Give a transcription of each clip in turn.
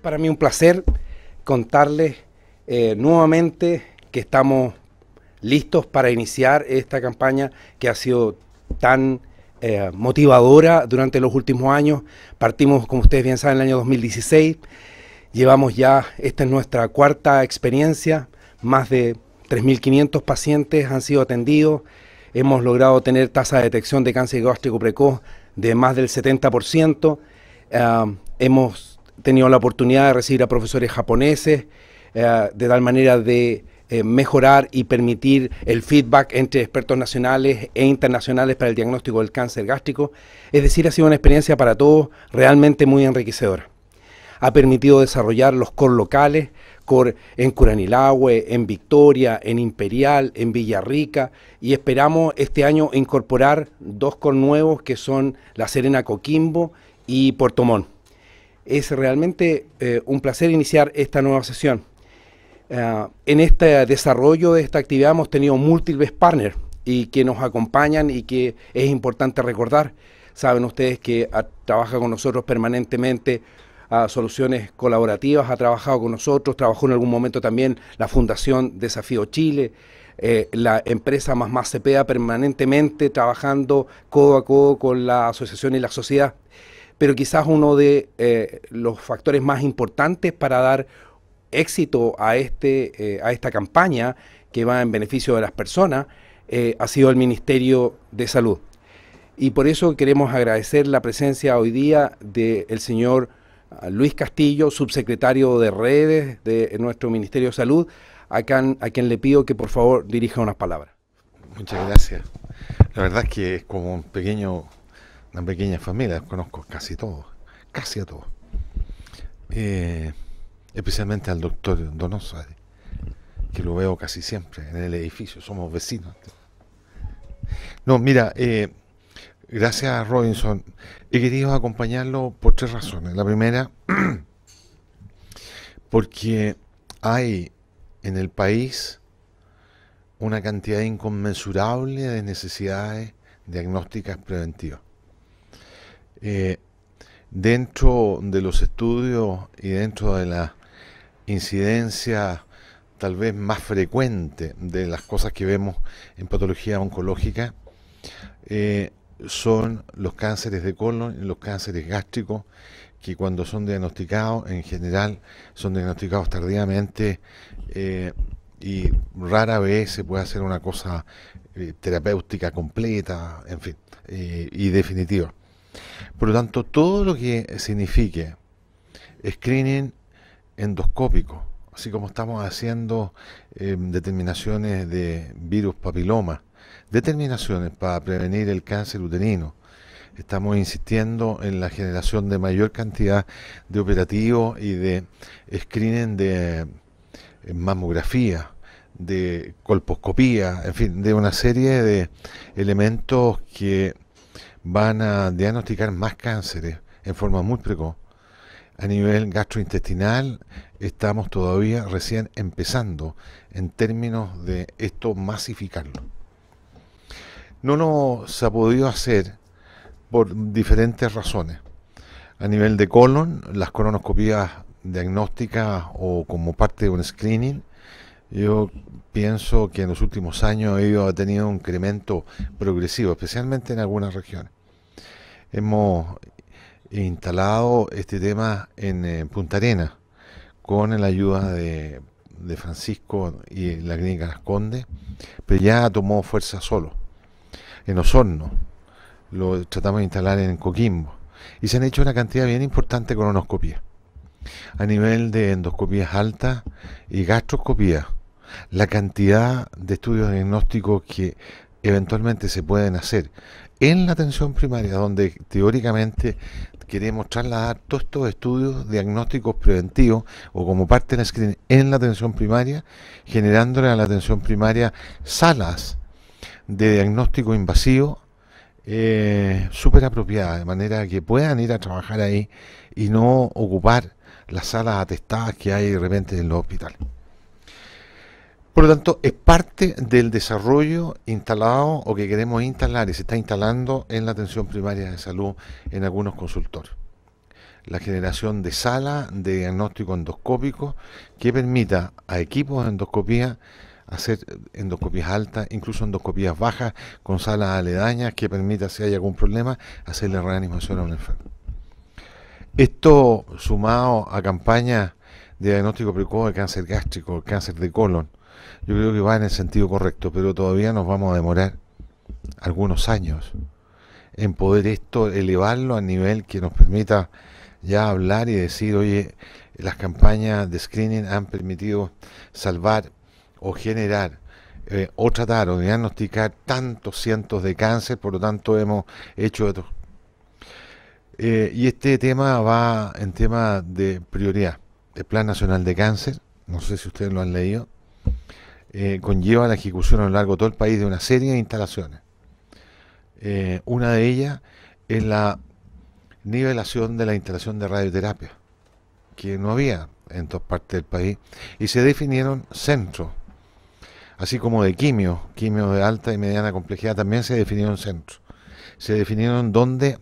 para mí un placer contarles eh, nuevamente que estamos listos para iniciar esta campaña que ha sido tan eh, motivadora durante los últimos años. Partimos, como ustedes bien saben, en el año 2016. Llevamos ya, esta es nuestra cuarta experiencia, más de 3.500 pacientes han sido atendidos. Hemos logrado tener tasa de detección de cáncer gástrico precoz de más del 70%. ciento, ah, hemos tenido la oportunidad de recibir a profesores japoneses, eh, de tal manera de eh, mejorar y permitir el feedback entre expertos nacionales e internacionales para el diagnóstico del cáncer gástrico. Es decir, ha sido una experiencia para todos realmente muy enriquecedora. Ha permitido desarrollar los COR locales, COR en Curanilahue, en Victoria, en Imperial, en Villarrica, y esperamos este año incorporar dos COR nuevos que son La Serena Coquimbo y Puerto Montt. Es realmente eh, un placer iniciar esta nueva sesión. Eh, en este desarrollo de esta actividad hemos tenido múltiples partners y que nos acompañan y que es importante recordar. Saben ustedes que ah, trabaja con nosotros permanentemente a ah, soluciones colaborativas, ha trabajado con nosotros, trabajó en algún momento también la Fundación Desafío Chile, eh, la empresa Más Más Cepeda permanentemente trabajando codo a codo con la asociación y la sociedad pero quizás uno de eh, los factores más importantes para dar éxito a, este, eh, a esta campaña que va en beneficio de las personas eh, ha sido el Ministerio de Salud. Y por eso queremos agradecer la presencia hoy día del señor ah, Luis Castillo, subsecretario de redes de nuestro Ministerio de Salud, a quien, a quien le pido que por favor dirija unas palabras. Muchas gracias. La verdad es que es como un pequeño una pequeña familia, conozco casi todos, casi a todos. Eh, especialmente al doctor Donoso, eh, que lo veo casi siempre en el edificio, somos vecinos. No, mira, eh, gracias a Robinson, he querido acompañarlo por tres razones. La primera, porque hay en el país una cantidad inconmensurable de necesidades diagnósticas preventivas. Eh, dentro de los estudios y dentro de la incidencia tal vez más frecuente de las cosas que vemos en patología oncológica, eh, son los cánceres de colon, y los cánceres gástricos, que cuando son diagnosticados, en general, son diagnosticados tardíamente eh, y rara vez se puede hacer una cosa terapéutica completa, en fin, y definitiva. Por lo tanto, todo lo que signifique screening endoscópico, así como estamos haciendo em, determinaciones de virus papiloma, determinaciones para prevenir el cáncer uterino, estamos insistiendo en la generación de mayor cantidad de operativos y de screening de eh, mamografía, de colposcopía, en fin, de una serie de elementos que van a diagnosticar más cánceres en forma muy precoz. A nivel gastrointestinal estamos todavía recién empezando en términos de esto masificarlo. No se ha podido hacer por diferentes razones. A nivel de colon, las colonoscopías diagnósticas o como parte de un screening, yo pienso que en los últimos años ha tenido un incremento progresivo, especialmente en algunas regiones hemos instalado este tema en, eh, Punta Arena con la ayuda de, Francisco y la clínica Las pero ya tomó fuerza solo. En Osorno lo tratamos de instalar en Coquimbo y se han hecho una cantidad bien importante de endoscopias, a nivel de endoscopias altas y gastroscopias, La cantidad de estudios diagnósticos que eventualmente se pueden hacer en la atención primaria, donde teóricamente queremos trasladar todos estos estudios diagnósticos preventivos o como parte la screening en la atención primaria, generándole a la atención primaria salas de diagnóstico invasivo eh, súper apropiadas, de manera que puedan ir a trabajar ahí y no ocupar las salas atestadas que hay de repente en los hospitales. Por lo tanto, es parte del desarrollo instalado o que queremos instalar y se está instalando en la atención primaria de salud en algunos consultores. La generación de salas de diagnóstico endoscópico que permita a equipos de endoscopía hacer endoscopías altas, incluso endoscopías bajas, con salas aledañas que permita, si hay algún problema, hacerle la reanimación a un enfermo. Esto sumado a campañas de diagnóstico precoz de cáncer gástrico, cáncer de colon, yo creo que va en el sentido correcto, pero todavía nos vamos a demorar algunos años en poder esto elevarlo a nivel que nos permita ya hablar y decir, oye, las campañas de screening han permitido salvar o generar eh, o tratar o diagnosticar tantos cientos de cáncer, por lo tanto hemos hecho esto. Eh, y este tema va en tema de prioridad, el Plan Nacional de Cáncer, no sé si ustedes lo han leído, eh, conlleva la ejecución a lo largo de todo el país de una serie de instalaciones. Eh, una de ellas es la nivelación de la instalación de radioterapia, que no había en todas partes del país, y se definieron centros, así como de quimio, quimio de alta y mediana complejidad, también se definieron centros. Se definieron dónde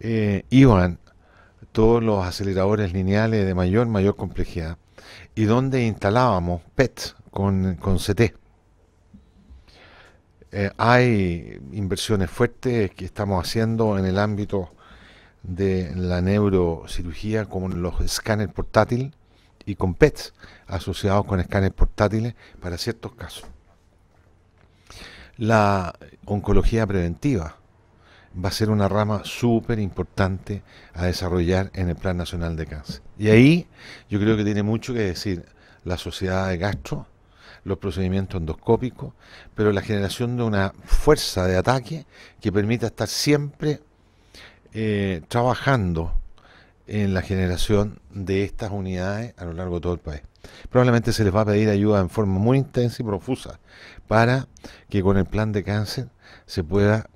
eh, iban todos los aceleradores lineales de mayor, mayor complejidad y dónde instalábamos PET, con, CT. Eh, hay inversiones fuertes que estamos haciendo en el ámbito de la neurocirugía con los escáneres portátiles y con PETs asociados con escáneres portátiles para ciertos casos. La oncología preventiva va a ser una rama súper importante a desarrollar en el Plan Nacional de Cáncer. Y ahí yo creo que tiene mucho que decir la Sociedad de Gastro, los procedimientos endoscópicos, pero la generación de una fuerza de ataque que permita estar siempre eh, trabajando en la generación de estas unidades a lo largo de todo el país. Probablemente se les va a pedir ayuda en forma muy intensa y profusa para que con el plan de cáncer se pueda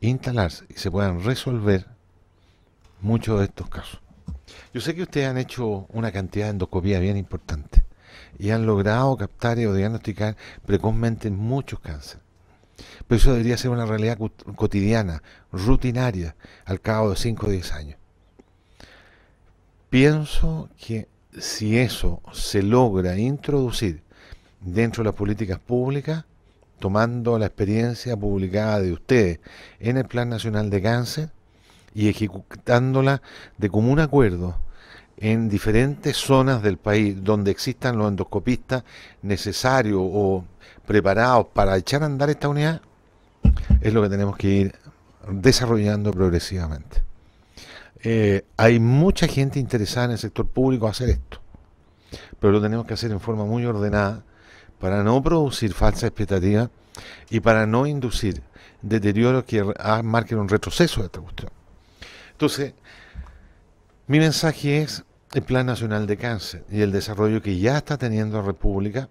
instalarse y se puedan resolver muchos de estos casos. Yo sé que ustedes han hecho una cantidad de endoscopía bien importante y han logrado captar o diagnosticar precozmente muchos cánceres. Pero eso debería ser una realidad cotidiana, rutinaria, al cabo de 5 o 10 años. Pienso que si eso se logra introducir dentro de las políticas públicas, tomando la experiencia publicada de ustedes en el Plan Nacional de Cáncer y ejecutándola de común acuerdo en diferentes zonas del país donde existan los endoscopistas necesarios o preparados para echar a andar esta unidad, es lo que tenemos que ir desarrollando progresivamente. Eh, hay mucha gente interesada en el sector público a hacer esto, pero lo tenemos que hacer en forma muy ordenada para no producir falsas expectativas y para no inducir deterioros que ah, marquen un retroceso de esta cuestión. Entonces, mi mensaje es, el Plan Nacional de Cáncer y el desarrollo que ya está teniendo la República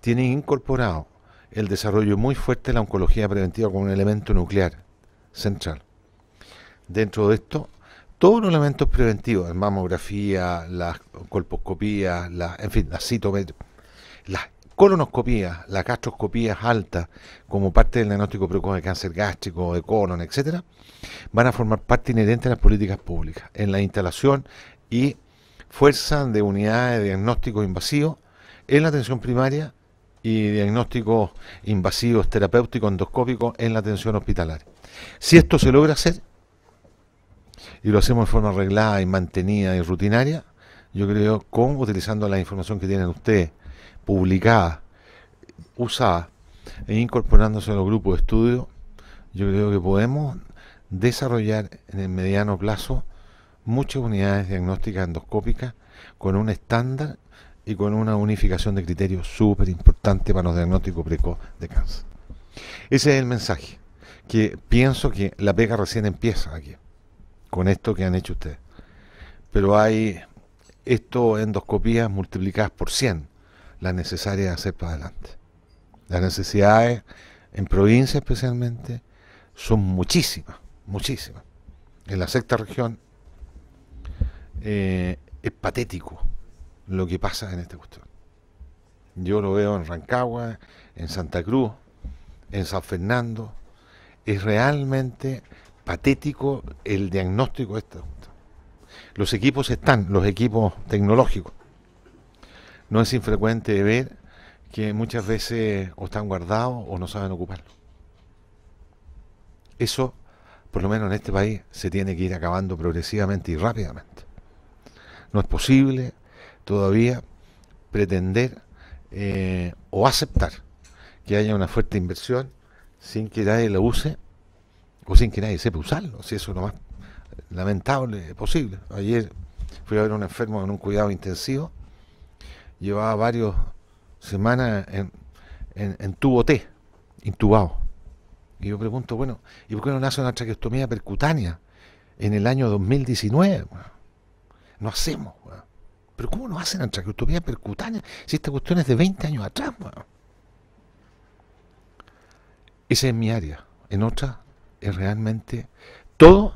tienen incorporado el desarrollo muy fuerte de la oncología preventiva como un elemento nuclear central. Dentro de esto, todos los elementos preventivos, la mamografía, las colposcopías, la, en fin, la citometrías, ...la colonoscopías, las gastroscopías altas, como parte del diagnóstico precoz de cáncer gástrico, de colon, etcétera, van a formar parte inherente de las políticas públicas, en la instalación, y fuerza de unidades de diagnóstico invasivo en la atención primaria y diagnósticos invasivos terapéuticos endoscópicos en la atención hospitalaria. Si esto se logra hacer, y lo hacemos de forma arreglada y mantenida y rutinaria, yo creo, con utilizando la información que tienen ustedes, publicada, usada, e incorporándose a los grupos de estudio, yo creo que podemos desarrollar en el mediano plazo muchas unidades diagnósticas endoscópicas con un estándar y con una unificación de criterios súper importante para los diagnósticos precoz de cáncer. Ese es el mensaje, que pienso que la pega recién empieza aquí, con esto que han hecho ustedes. Pero hay esto endoscopías multiplicadas por 100, las necesarias de hacer para adelante. Las necesidades en provincia especialmente son muchísimas, muchísimas. En la sexta región eh, es patético lo que pasa en este cuestión. Yo lo veo en Rancagua, en Santa Cruz, en San Fernando. Es realmente patético el diagnóstico de esta Los equipos están, los equipos tecnológicos. No es infrecuente ver que muchas veces o están guardados o no saben ocuparlos Eso, por lo menos en este país, se tiene que ir acabando progresivamente y rápidamente. No es posible todavía pretender eh, o aceptar que haya una fuerte inversión sin que nadie lo use o sin que nadie sepa usarlo, si eso es lo más lamentable posible. Ayer fui a ver a un enfermo en un cuidado intensivo, llevaba varias semanas en, en, tubo T, intubado. Y yo pregunto, bueno, ¿y por qué no nace una traqueostomía percutánea en el año 2019? no hacemos, Pero ¿cómo no hacen antracutopía percutánea si esta cuestión es de 20 años atrás, ese Esa es mi área. En otra es realmente todo,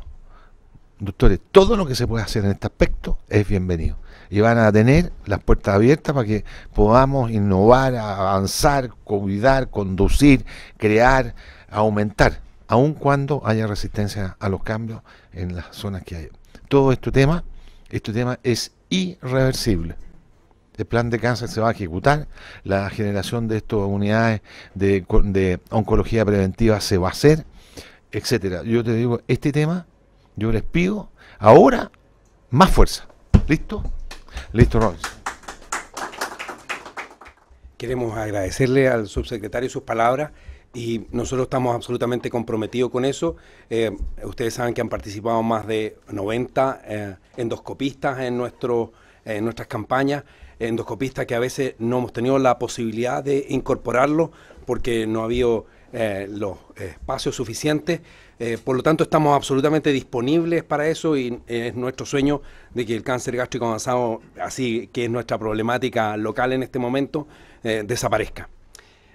doctores, todo lo que se puede hacer en este aspecto es bienvenido. Y van a tener las puertas abiertas para que podamos innovar, avanzar, cuidar, conducir, crear, aumentar, aun cuando haya resistencia a los cambios en las zonas que hay. Todo este tema este tema es irreversible. El plan de cáncer se va a ejecutar, la generación de estas unidades de, oncología preventiva se va a hacer, etcétera. Yo te digo, este tema, yo les pido ahora más fuerza. ¿Listo? Listo, Robinson. Queremos agradecerle al subsecretario sus palabras y nosotros estamos absolutamente comprometidos con eso. Eh, ustedes saben que han participado más de 90 eh, endoscopistas en, nuestro, eh, en nuestras campañas, endoscopistas que a veces no hemos tenido la posibilidad de incorporarlo porque no ha habido los espacios suficientes. por lo tanto, estamos absolutamente disponibles para eso y es nuestro sueño de que el cáncer gástrico avanzado, así que es nuestra problemática local en este momento, desaparezca.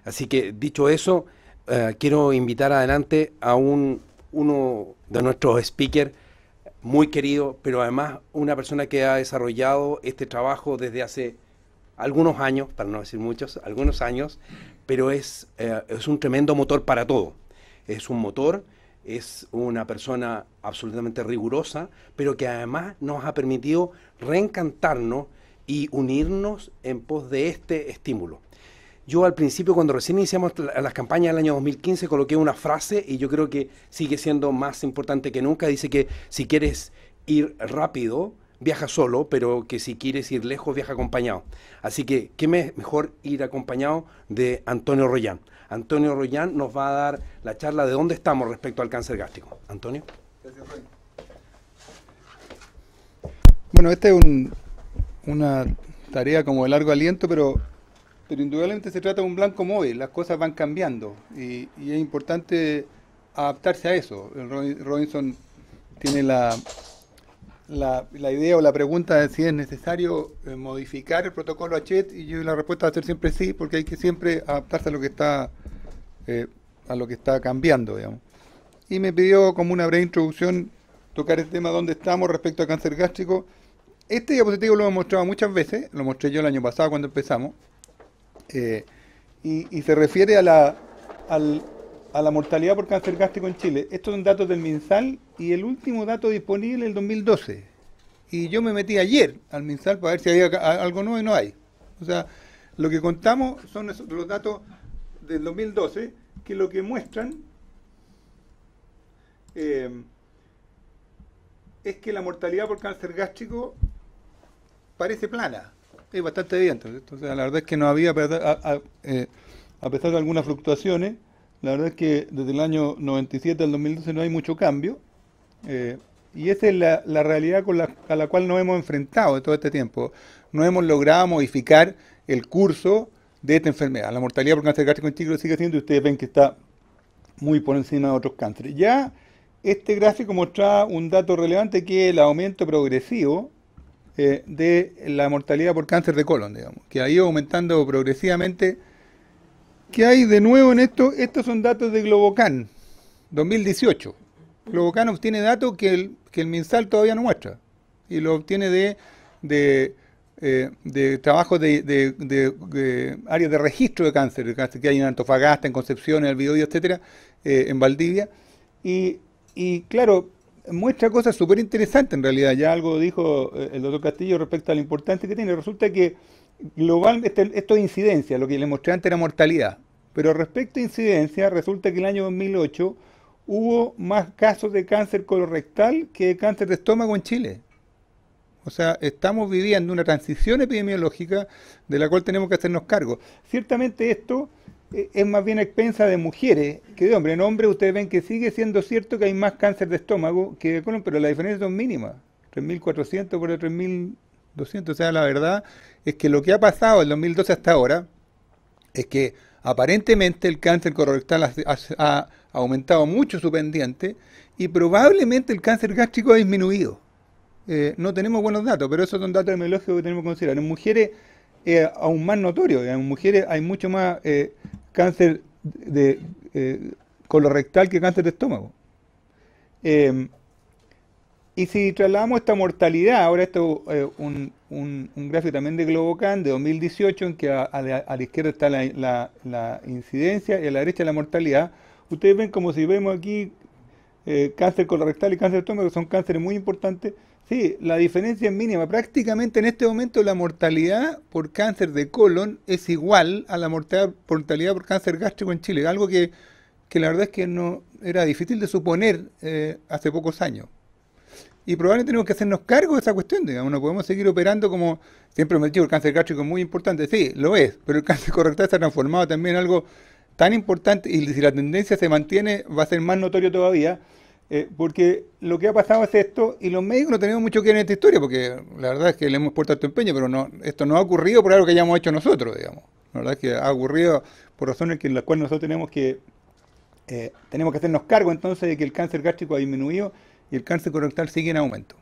Así que dicho eso, eh, quiero invitar adelante a un, uno de nuestros speakers muy querido, pero además una persona que ha desarrollado este trabajo desde hace algunos años, para no decir muchos, algunos años, pero es, eh, es un tremendo motor para todo. Es un motor, es una persona absolutamente rigurosa, pero que además nos ha permitido reencantarnos y unirnos en pos de este estímulo. Yo al principio, cuando recién iniciamos las campañas del año 2015, coloqué una frase y yo creo que sigue siendo más importante que nunca. Dice que si quieres ir rápido, viaja solo, pero que si quieres ir lejos, viaja acompañado. Así que, ¿qué mejor ir acompañado de Antonio Royán? Antonio Royán nos va a dar la charla de dónde estamos respecto al cáncer gástrico. Antonio. Gracias, Bueno, esta es una tarea como de largo aliento, pero pero indudablemente se trata de un blanco móvil, las cosas van cambiando y, es importante adaptarse a eso. Robinson tiene la, la, idea o la pregunta de si es necesario eh, modificar el protocolo HET y yo la respuesta va a ser siempre sí, porque hay que siempre adaptarse a lo que está eh, a lo que está cambiando, digamos. Y me pidió como una breve introducción tocar el tema dónde estamos respecto al cáncer gástrico. Este diapositivo lo hemos mostrado muchas veces, lo mostré yo el año pasado cuando empezamos. Eh, y, se refiere a la, a la mortalidad por cáncer gástrico en Chile. Estos son datos del MinSal y el último dato disponible es el 2012. Y yo me metí ayer al MinSal para ver si había algo nuevo y no hay. O sea, lo que contamos son los datos del 2012 que lo que muestran eh, es que la mortalidad por cáncer gástrico parece plana. Sí, bastante bien Entonces, la verdad es que no había, eh, a, pesar de algunas fluctuaciones, la verdad es que desde el año 97 al 2012 no hay mucho cambio. Eh, y esa es la, realidad con la, a la cual nos hemos enfrentado todo este tiempo. No hemos logrado modificar el curso de esta enfermedad. La mortalidad por cáncer gástrico sigue siendo, y ustedes ven que está muy por encima de otros cánceres. Ya este gráfico mostraba un dato relevante que es el aumento progresivo eh, de la mortalidad por cáncer de colon, digamos, que ha ido aumentando progresivamente. ¿Qué hay de nuevo en esto? Estos son datos de Globocan, 2018. Globocan obtiene datos que el, que el MinSal todavía no muestra y lo obtiene de, de, eh, de trabajos de, áreas de registro de cáncer, que hay en Antofagasta, en Concepción, en El etcétera, eh, en Valdivia. Y, y claro, muestra cosas súper interesantes en realidad. Ya algo dijo eh, el doctor Castillo respecto a la importancia que tiene. Resulta que globalmente, esto es incidencia, lo que le mostré antes era mortalidad. Pero respecto a incidencia, resulta que el año 2008 hubo más casos de cáncer colorectal que de cáncer de estómago en Chile. O sea, estamos viviendo una transición epidemiológica de la cual tenemos que hacernos cargo. Ciertamente esto eh, es más bien expensa de mujeres que de hombres. En hombres ustedes ven que sigue siendo cierto que hay más cáncer de estómago que de colon, pero las diferencias son mínimas. 3.400 por 3.200. O sea, la verdad es que lo que ha pasado del 2012 hasta ahora es que aparentemente el cáncer colorectal ha, aumentado mucho su pendiente y probablemente el cáncer gástrico ha disminuido. Eh, no tenemos buenos datos, pero esos son datos epidemiológicos que tenemos que considerar. En mujeres eh, aún más notorio, en mujeres hay mucho más cáncer de, eh, colorectal que cáncer de estómago. Em, y si trasladamos esta mortalidad, ahora esto es eh, un, gráfico también de Globocan de 2018, en que a, la, izquierda está la, incidencia y a la derecha la mortalidad, ustedes ven como si vemos aquí eh, cáncer colorectal y cáncer de estómago, que son cánceres muy importantes, Sí, la diferencia es mínima. Prácticamente en este momento la mortalidad por cáncer de colon es igual a la mortalidad, por cáncer gástrico en Chile, algo que, que, la verdad es que no era difícil de suponer eh, hace pocos años. Y probablemente tenemos que hacernos cargo de esa cuestión, digamos, no podemos seguir operando como siempre hemos dicho, el cáncer gástrico es muy importante, sí, lo es, pero el cáncer correctal se ha transformado también en algo tan importante y si la tendencia se mantiene va a ser más notorio todavía eh, porque lo que ha pasado es esto, y los médicos no tenemos mucho que ver en esta historia, porque la verdad es que le hemos puesto alto empeño, pero esto no ha ocurrido por algo que hayamos hecho nosotros, digamos. La verdad es que ha ocurrido por razones en las cuales nosotros tenemos que, eh, tenemos que hacernos cargo entonces de que el cáncer gástrico ha disminuido y el cáncer colorectal sigue en aumento.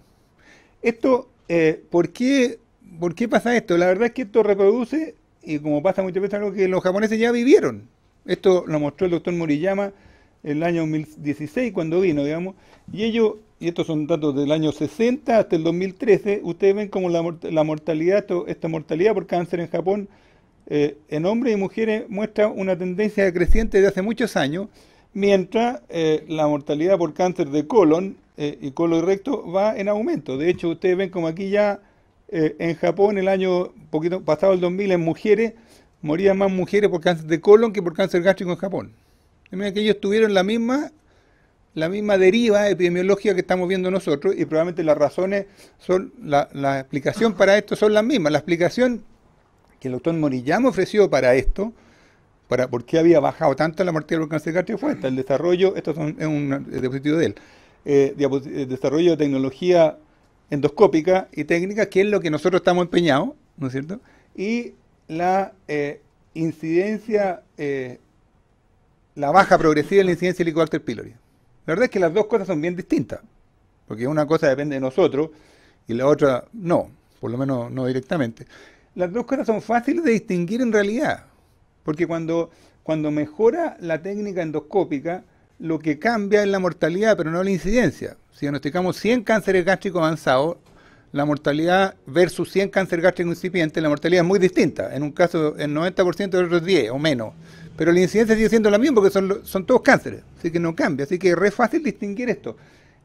Esto, eh, ¿por, qué, ¿por qué pasa esto? La verdad es que esto reproduce, y como pasa muchas veces, algo que los japoneses ya vivieron. Esto lo mostró el doctor Moriyama el año 2016 cuando vino, digamos, y ellos, y estos son datos del año 60 hasta el 2013, ustedes ven como la, mortalidad, esta mortalidad por cáncer en Japón eh, en hombres y mujeres muestra una tendencia creciente de hace muchos años, mientras eh, la mortalidad por cáncer de colon eh, y colon recto va en aumento. De hecho, ustedes ven como aquí ya en Japón el año poquito pasado el 2000 en mujeres morían más mujeres por cáncer de colon que por cáncer gástrico en Japón también que ellos tuvieron la misma, la misma deriva epidemiológica que estamos viendo nosotros y probablemente las razones son, la, explicación para esto son las mismas. La explicación que el doctor Morillán ofreció para esto, para por qué había bajado tanto la mortalidad por cáncer de fue el desarrollo, esto es un eh, diapositivo de él, eh, eh, desarrollo de tecnología endoscópica y técnica, que es lo que nosotros estamos empeñados, ¿no es cierto? Y la incidencia la baja progresiva de la incidencia de Helicobacter pylori. La verdad es que las dos cosas son bien distintas, porque una cosa depende de nosotros y la otra no, por lo menos no directamente. Las dos cosas son fáciles de distinguir en realidad, porque cuando, cuando mejora la técnica endoscópica, lo que cambia es la mortalidad, pero no la incidencia. Si diagnosticamos 100 cánceres gástricos avanzados, la mortalidad versus 100 cánceres gástricos incipientes, la mortalidad es muy distinta. En un caso, el 90% de otros 10 o menos. Pero la incidencia sigue siendo la misma porque son, son todos cánceres, así que no cambia, así que es re fácil distinguir esto.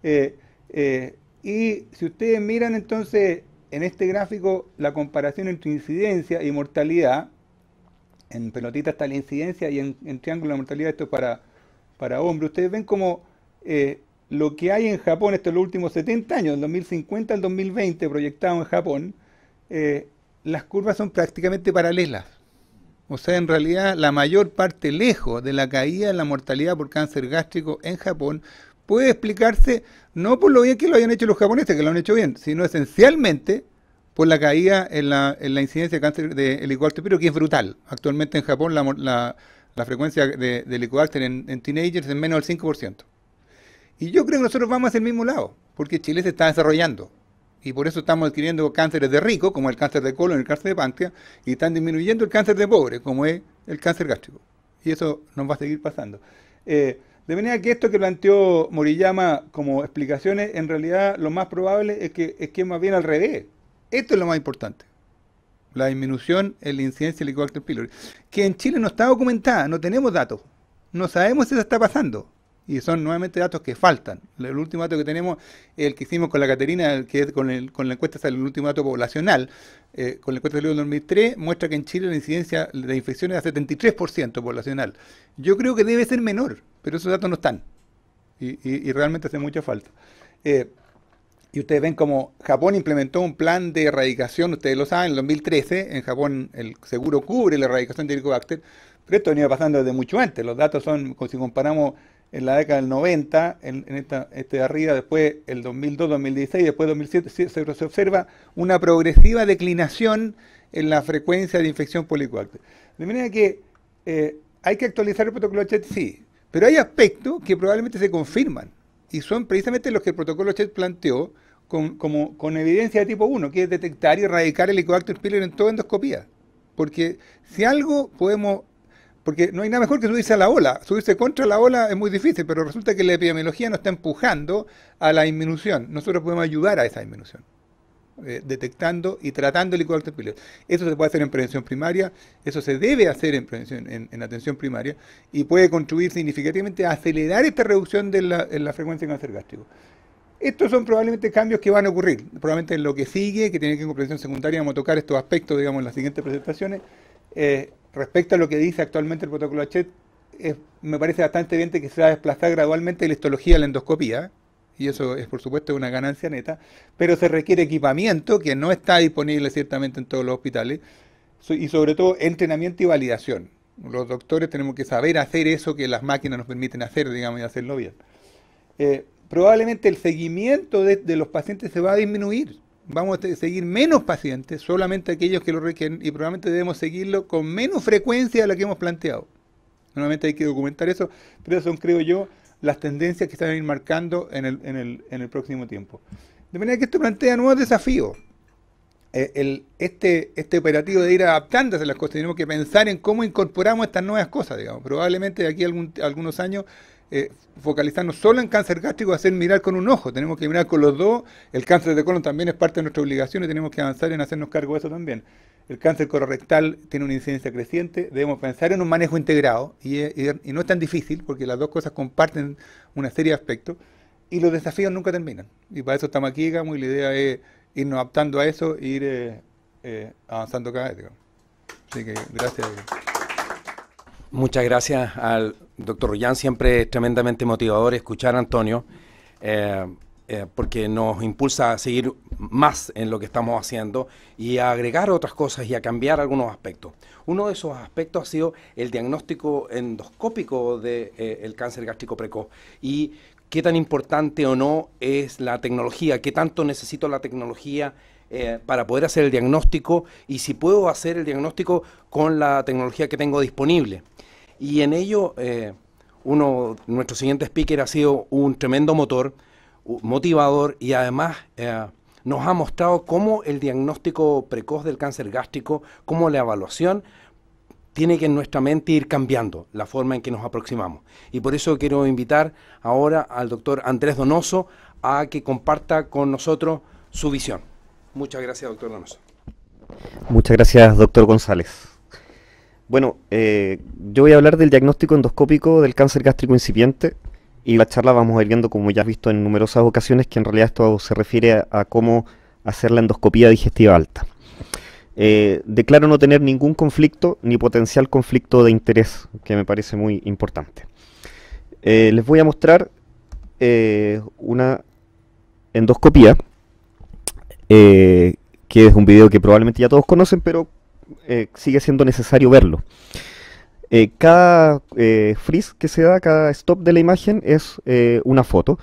Eh, eh, y si ustedes miran entonces en este gráfico la comparación entre incidencia y mortalidad, en pelotita está la incidencia y en, triángulo la mortalidad, esto es para, para hombres, ustedes ven como eh, lo que hay en Japón, estos es los últimos 70 años, del 2050 al 2020 proyectado en Japón, las curvas son prácticamente paralelas. O sea, en realidad la mayor parte lejos de la caída en la mortalidad por cáncer gástrico en Japón puede explicarse no por lo bien que lo hayan hecho los japoneses, que lo han hecho bien, sino esencialmente por la caída en la, incidencia de cáncer de helicobacter que es brutal. Actualmente en Japón la, frecuencia de, de en, teenagers es menos del 5%. Y yo creo que nosotros vamos al el mismo lado, porque Chile se está desarrollando y por eso estamos adquiriendo cánceres de rico, como el cáncer de colon, el cáncer de páncreas, y están disminuyendo el cáncer de pobre, como es el cáncer gástrico. Y eso nos va a seguir pasando. Eh, de manera que esto que planteó Moriyama como explicaciones, en realidad lo más probable es que es que más bien al revés. Esto es lo más importante. La disminución en la incidencia del Helicobacter pylori. Que en Chile no está documentada, no tenemos datos. No sabemos si eso está pasando y son nuevamente datos que faltan. El último dato que tenemos, el que hicimos con la Caterina, el que es con, la encuesta de el último dato poblacional, eh, con la encuesta de del 2003, muestra que en Chile la incidencia de infecciones es a 73% poblacional. Yo creo que debe ser menor, pero esos datos no están. Y, realmente hace mucha falta. Eh, y ustedes ven como Japón implementó un plan de erradicación, ustedes lo saben, en 2013, en Japón el seguro cubre la erradicación de Helicobacter, pero esto venía pasando desde mucho antes. Los datos son, si comparamos en la década del 90, en, este de arriba, después el 2002-2016, después 2007, se, observa una progresiva declinación en la frecuencia de infección helicobacter. De manera que eh, hay que actualizar el protocolo CHET, sí, pero hay aspectos que probablemente se confirman y son precisamente los que el protocolo CHET planteó con, como, con evidencia de tipo 1, que es detectar y erradicar el Helicobacter pylori en toda endoscopía. Porque si algo podemos porque no hay nada mejor que subirse a la ola. Subirse contra la ola es muy difícil, pero resulta que la epidemiología nos está empujando a la disminución. Nosotros podemos ayudar a esa disminución, eh, detectando y tratando el licuador. Eso se puede hacer en prevención primaria, eso se debe hacer en prevención, en, atención primaria, y puede contribuir significativamente a acelerar esta reducción de la, frecuencia de cáncer gástrico. Estos son probablemente cambios que van a ocurrir. Probablemente en lo que sigue, que tiene que ver con prevención secundaria, vamos a tocar estos aspectos, digamos, en las siguientes presentaciones. Eh, respecto a lo que dice actualmente el protocolo H, e me parece bastante evidente que se va a desplazar gradualmente la histología a la endoscopía, y eso es por supuesto una ganancia neta, pero se requiere equipamiento que no está disponible ciertamente en todos los hospitales, y sobre todo entrenamiento y validación. Los doctores tenemos que saber hacer eso que las máquinas nos permiten hacer, digamos, y hacerlo bien. Eh, probablemente el seguimiento de los pacientes se va a disminuir vamos a seguir menos pacientes, solamente aquellos que lo requieren, y probablemente debemos seguirlo con menos frecuencia de la que hemos planteado. Normalmente hay que documentar eso, pero son, creo yo, las tendencias que se van a ir marcando en el, en el, en el próximo tiempo. De manera que esto plantea nuevos desafíos. Eh, el, este, este operativo de ir adaptándose a las cosas, tenemos que pensar en cómo incorporamos estas nuevas cosas, digamos. Probablemente de aquí a algún, algunos años eh, focalizarnos solo en cáncer gástrico, hacer mirar con un ojo, tenemos que mirar con los dos, el cáncer de colon también es parte de nuestra obligación y tenemos que avanzar en hacernos cargo de eso también. El cáncer colorectal tiene una incidencia creciente, debemos pensar en un manejo integrado y, eh, no es tan difícil porque las dos cosas comparten una serie de aspectos y los desafíos nunca terminan. Y para eso estamos aquí, digamos, y la idea es irnos adaptando a eso e ir eh, avanzando cada vez. Así que gracias. Muchas gracias al doctor Rullán, siempre es tremendamente motivador escuchar a Antonio, eh, eh, porque nos impulsa a seguir más en lo que estamos haciendo y a agregar otras cosas y a cambiar algunos aspectos. Uno de esos aspectos ha sido el diagnóstico endoscópico del de, eh, cáncer gástrico precoz y qué tan importante o no es la tecnología, qué tanto necesito la tecnología para poder hacer el diagnóstico y si puedo hacer el diagnóstico con la tecnología que tengo disponible. Y en ello, eh, uno, nuestro siguiente speaker ha sido un tremendo motor, motivador y además eh, nos ha mostrado cómo el diagnóstico precoz del cáncer gástrico, cómo la evaluación tiene que en nuestra mente ir cambiando la forma en que nos aproximamos. Y por eso quiero invitar ahora al doctor Andrés Donoso a que comparta con nosotros su visión. Muchas gracias, doctor Donoso. Muchas gracias, doctor González. Bueno, eh, yo voy a hablar del diagnóstico endoscópico del cáncer gástrico incipiente y la charla vamos a ir viendo, como ya has visto en numerosas ocasiones, que en realidad esto se refiere a, cómo hacer la endoscopía digestiva alta. Eh, declaro no tener ningún conflicto ni potencial conflicto de interés, que me parece muy importante. Eh, les voy a mostrar una endoscopía, que es un video que probablemente ya todos conocen, pero eh, sigue siendo necesario verlo. Eh, cada eh, que se da, cada stop de la imagen es eh, una foto.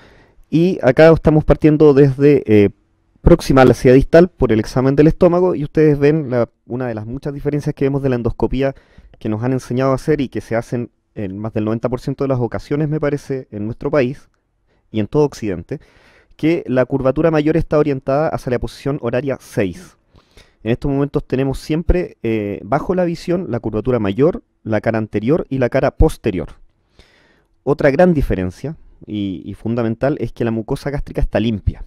Y acá estamos partiendo desde proximal hacia distal por el examen del estómago y ustedes ven una de las muchas diferencias que vemos de la endoscopía que nos han enseñado a hacer y que se hacen en más del 90% de las ocasiones, me parece, en nuestro país y en todo Occidente, que la curvatura mayor está orientada hacia la posición horaria 6. En estos momentos tenemos siempre eh, bajo la visión la curvatura mayor, la cara anterior y la cara posterior. Otra gran diferencia y, fundamental es que la mucosa gástrica está limpia.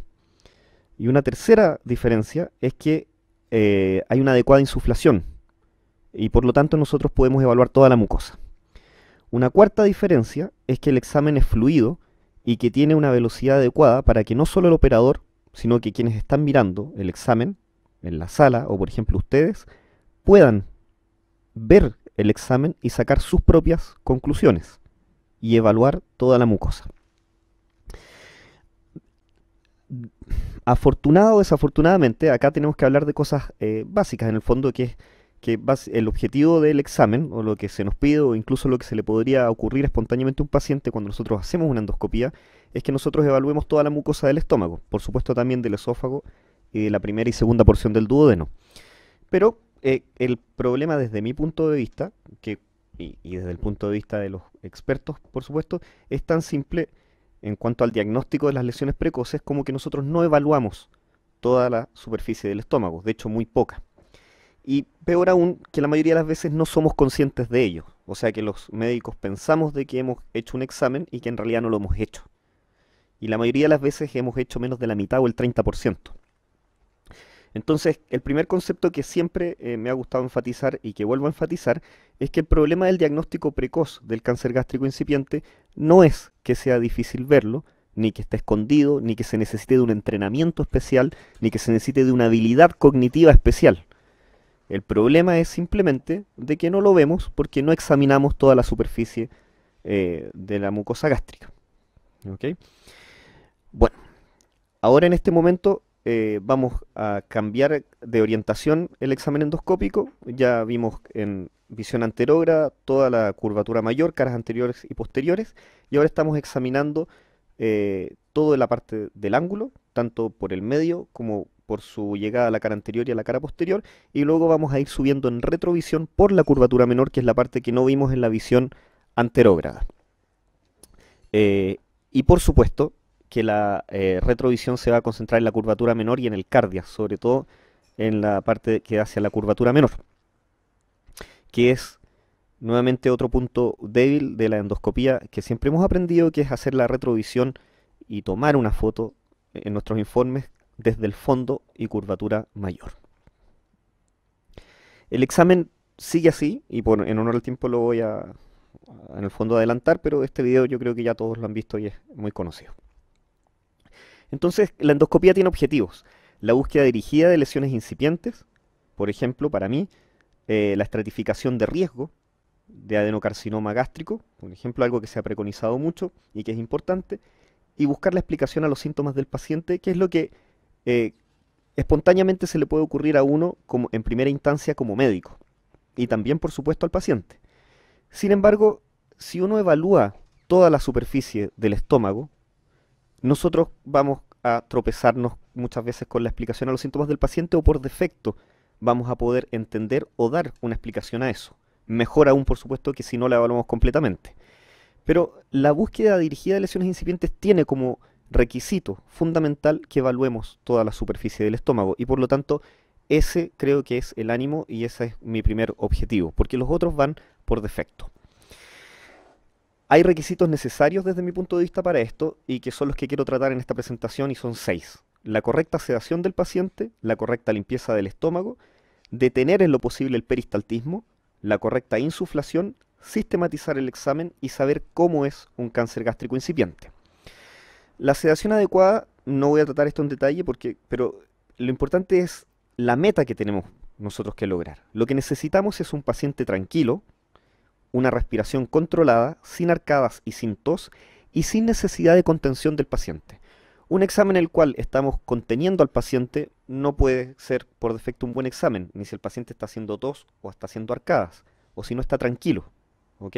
Y una tercera diferencia es que eh, hay una adecuada insuflación y por lo tanto nosotros podemos evaluar toda la mucosa. Una cuarta diferencia es que el examen es fluido y que tiene una velocidad adecuada para que no solo el operador, sino que quienes están mirando el examen en la sala, o por ejemplo ustedes, puedan ver el examen y sacar sus propias conclusiones y evaluar toda la mucosa. Afortunado o desafortunadamente, acá tenemos que hablar de cosas eh, básicas, en el fondo que es que el objetivo del examen, o lo que se nos pide, o incluso lo que se le podría ocurrir espontáneamente a un paciente cuando nosotros hacemos una endoscopía, es que nosotros evaluemos toda la mucosa del estómago, por supuesto también del esófago de eh, la primera y segunda porción del duodeno. Pero eh, el problema desde mi punto de vista, que, y, y, desde el punto de vista de los expertos, por supuesto, es tan simple en cuanto al diagnóstico de las lesiones precoces como que nosotros no evaluamos toda la superficie del estómago, de hecho muy poca. Y peor aún, que la mayoría de las veces no somos conscientes de ello. O sea que los médicos pensamos de que hemos hecho un examen y que en realidad no lo hemos hecho. Y la mayoría de las veces hemos hecho menos de la mitad o el 30%. Entonces, el primer concepto que siempre eh, me ha gustado enfatizar y que vuelvo a enfatizar es que el problema del diagnóstico precoz del cáncer gástrico incipiente no es que sea difícil verlo, ni que esté escondido, ni que se necesite de un entrenamiento especial, ni que se necesite de una habilidad cognitiva especial. El problema es simplemente de que no lo vemos porque no examinamos toda la superficie eh, de la mucosa gástrica. Bueno, ahora en este momento eh, vamos a cambiar de orientación el examen endoscópico. Ya vimos en visión anterógrada toda la curvatura mayor, caras anteriores y posteriores, y ahora estamos examinando eh, toda la parte del ángulo, tanto por el medio como por su llegada a la cara anterior y a la cara posterior, y luego vamos a ir subiendo en retrovisión por la curvatura menor, que es la parte que no vimos en la visión anterógrada. Eh, y por supuesto, que la eh, retrovisión se va a concentrar en la curvatura menor y en el cardia, sobre todo en la parte que hacia la curvatura menor, que es nuevamente otro punto débil de la endoscopía que siempre hemos aprendido, que es hacer la retrovisión y tomar una foto en nuestros informes desde el fondo y curvatura mayor. El examen sigue así, y en honor al tiempo lo voy a, en el fondo adelantar, pero este video yo creo que ya todos lo han visto y es muy conocido. Entonces, la endoscopía tiene objetivos. La búsqueda dirigida de lesiones incipientes, por ejemplo, para mí, eh, la estratificación de riesgo de adenocarcinoma gástrico, por ejemplo, algo que se ha preconizado mucho y que es importante, y buscar la explicación a los síntomas del paciente, que es lo que eh, espontáneamente se le puede ocurrir a uno como, en primera instancia como médico, y también, por supuesto, al paciente. Sin embargo, si uno evalúa toda la superficie del estómago, nosotros vamos a tropezarnos muchas veces con la explicación a los síntomas del paciente o por defecto vamos a poder entender o dar una explicación a eso. Mejor aún, por supuesto, que si no la evaluamos completamente. Pero la búsqueda dirigida de lesiones incipientes tiene como requisito fundamental que evaluemos toda la superficie del estómago y por lo tanto ese creo que es el ánimo y ese es mi primer objetivo, porque los otros van por defecto. Hay requisitos necesarios desde mi punto de vista para esto y que son los que quiero tratar en esta presentación y son seis. La correcta sedación del paciente, la correcta limpieza del estómago, detener en lo posible el peristaltismo, la correcta insuflación, sistematizar el examen y saber cómo es un cáncer gástrico incipiente. La sedación adecuada, no voy a tratar esto en detalle, porque, pero lo importante es la meta que tenemos nosotros que lograr. Lo que necesitamos es un paciente tranquilo, una respiración controlada, sin arcadas y sin tos, y sin necesidad de contención del paciente. Un examen en el cual estamos conteniendo al paciente no puede ser por defecto un buen examen, ni si el paciente está haciendo tos o está haciendo arcadas, o si no está tranquilo. ¿ok?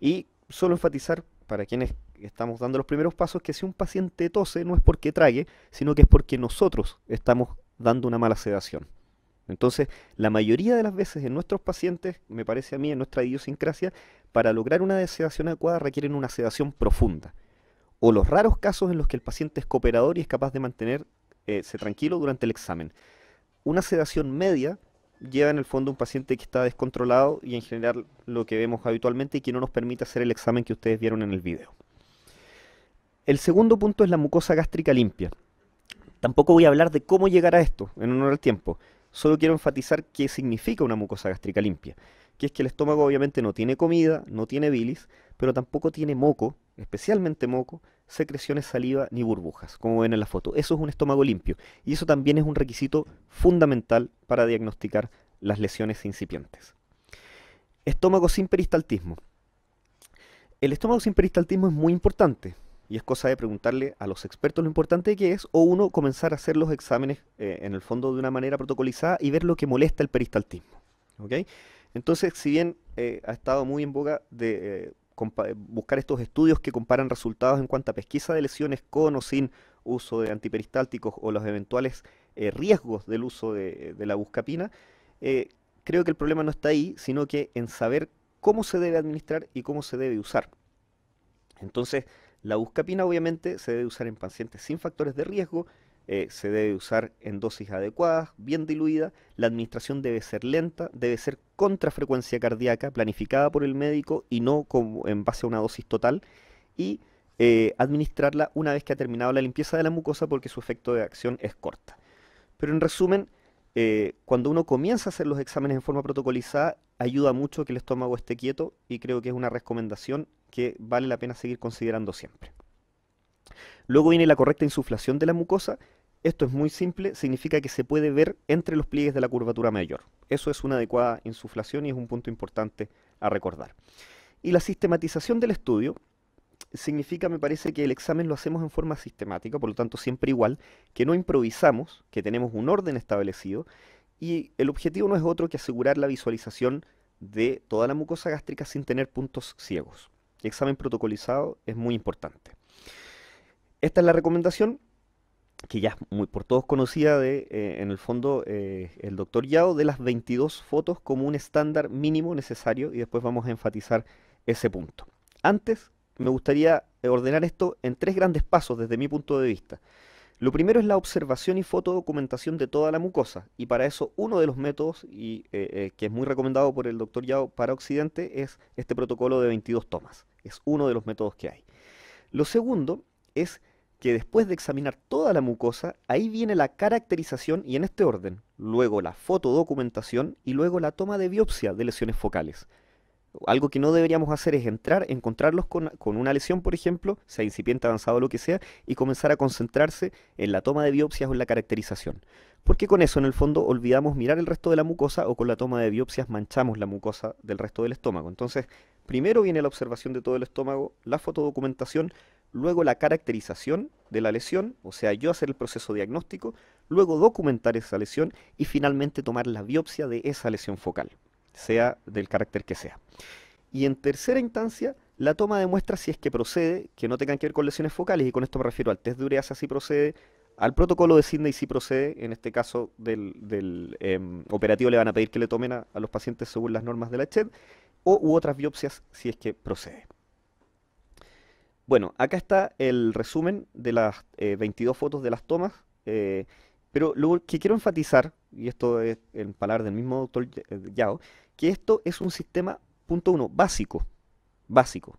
Y solo enfatizar para quienes estamos dando los primeros pasos que si un paciente tose no es porque trague, sino que es porque nosotros estamos dando una mala sedación. Entonces, la mayoría de las veces en nuestros pacientes, me parece a mí, en nuestra idiosincrasia, para lograr una sedación adecuada requieren una sedación profunda. O los raros casos en los que el paciente es cooperador y es capaz de mantenerse eh, tranquilo durante el examen. Una sedación media lleva en el fondo un paciente que está descontrolado y en general lo que vemos habitualmente y que no nos permite hacer el examen que ustedes vieron en el video. El segundo punto es la mucosa gástrica limpia. Tampoco voy a hablar de cómo llegar a esto en honor al tiempo Solo quiero enfatizar qué significa una mucosa gástrica limpia, que es que el estómago obviamente no tiene comida, no tiene bilis, pero tampoco tiene moco, especialmente moco, secreciones saliva ni burbujas, como ven en la foto. Eso es un estómago limpio y eso también es un requisito fundamental para diagnosticar las lesiones incipientes. Estómago sin peristaltismo. El estómago sin peristaltismo es muy importante y es cosa de preguntarle a los expertos lo importante que es, o uno comenzar a hacer los exámenes eh, en el fondo de una manera protocolizada y ver lo que molesta el peristaltismo. ¿okay? Entonces, si bien eh, ha estado muy en boga de eh, buscar estos estudios que comparan resultados en cuanto a pesquisa de lesiones con o sin uso de antiperistálticos o los eventuales riesgos del uso de la buscapina, creo que el problema no está ahí, sino que en saber cómo se debe administrar y cómo se debe usar. Entonces, la buscapina obviamente se debe usar en pacientes sin factores de riesgo, eh, se debe usar en dosis adecuadas, bien diluida, la administración debe ser lenta, debe ser contra frecuencia cardíaca, planificada por el médico y no como en base a una dosis total, y eh, administrarla una vez que ha terminado la limpieza de la mucosa porque su efecto de acción es corta. Pero en resumen, eh, cuando uno comienza a hacer los exámenes en forma protocolizada, ayuda mucho que el estómago esté quieto y creo que es una recomendación que vale la pena seguir considerando siempre. Luego viene la correcta insuflación de la mucosa. Esto es muy simple, significa que se puede ver entre los pliegues de la curvatura mayor. Eso es una adecuada insuflación y es un punto importante a recordar. Y la sistematización del estudio significa, me parece, que el examen lo hacemos en forma sistemática, por lo tanto siempre igual, que no improvisamos, que tenemos un orden establecido y el objetivo no es otro que asegurar la visualización de toda la mucosa gástrica sin tener puntos ciegos. El examen protocolizado es muy importante. Esta es la recomendación que ya es muy por todos conocida de, eh, en el fondo, eh, el doctor Yao, de las 22 fotos como un estándar mínimo necesario y después vamos a enfatizar ese punto. Antes, me gustaría ordenar esto en tres grandes pasos desde mi punto de vista. Lo primero es la observación y fotodocumentación de toda la mucosa, y para eso uno de los métodos, eh, eh, que es muy recomendado por el doctor Yao para Occidente, es este protocolo de 22 tomas. Es uno de los métodos que hay. Lo segundo es que después de examinar toda la mucosa, ahí viene la caracterización y en este orden, luego la fotodocumentación y luego la toma de biopsia de lesiones focales. Algo que no deberíamos hacer es entrar, encontrarlos con, una lesión, por ejemplo, sea incipiente, avanzado o lo que sea, y comenzar a concentrarse en la toma de biopsias o en la caracterización. Porque con eso, en el fondo, olvidamos mirar el resto de la mucosa o con la toma de biopsias manchamos la mucosa del resto del estómago. Entonces, primero viene la observación de todo el estómago, la fotodocumentación, luego la caracterización de la lesión, o sea, yo hacer el proceso diagnóstico, luego documentar esa lesión y finalmente tomar la biopsia de esa lesión focal sea del carácter que sea. Y en tercera instancia, la toma demuestra si es que procede, que no tengan que ver con lesiones focales, y con esto me refiero al test de ureasa si procede, al protocolo de y si procede, en este caso del, em, operativo le van a pedir que le tomen a, los pacientes según las normas de la CHED, o u otras biopsias si es que procede. Bueno, acá está el resumen de las 22 eh, fotos de las tomas, eh, pero lo que quiero enfatizar, y esto es en palabras del mismo doctor eh, Yao, que esto es un sistema, punto uno, básico. Básico.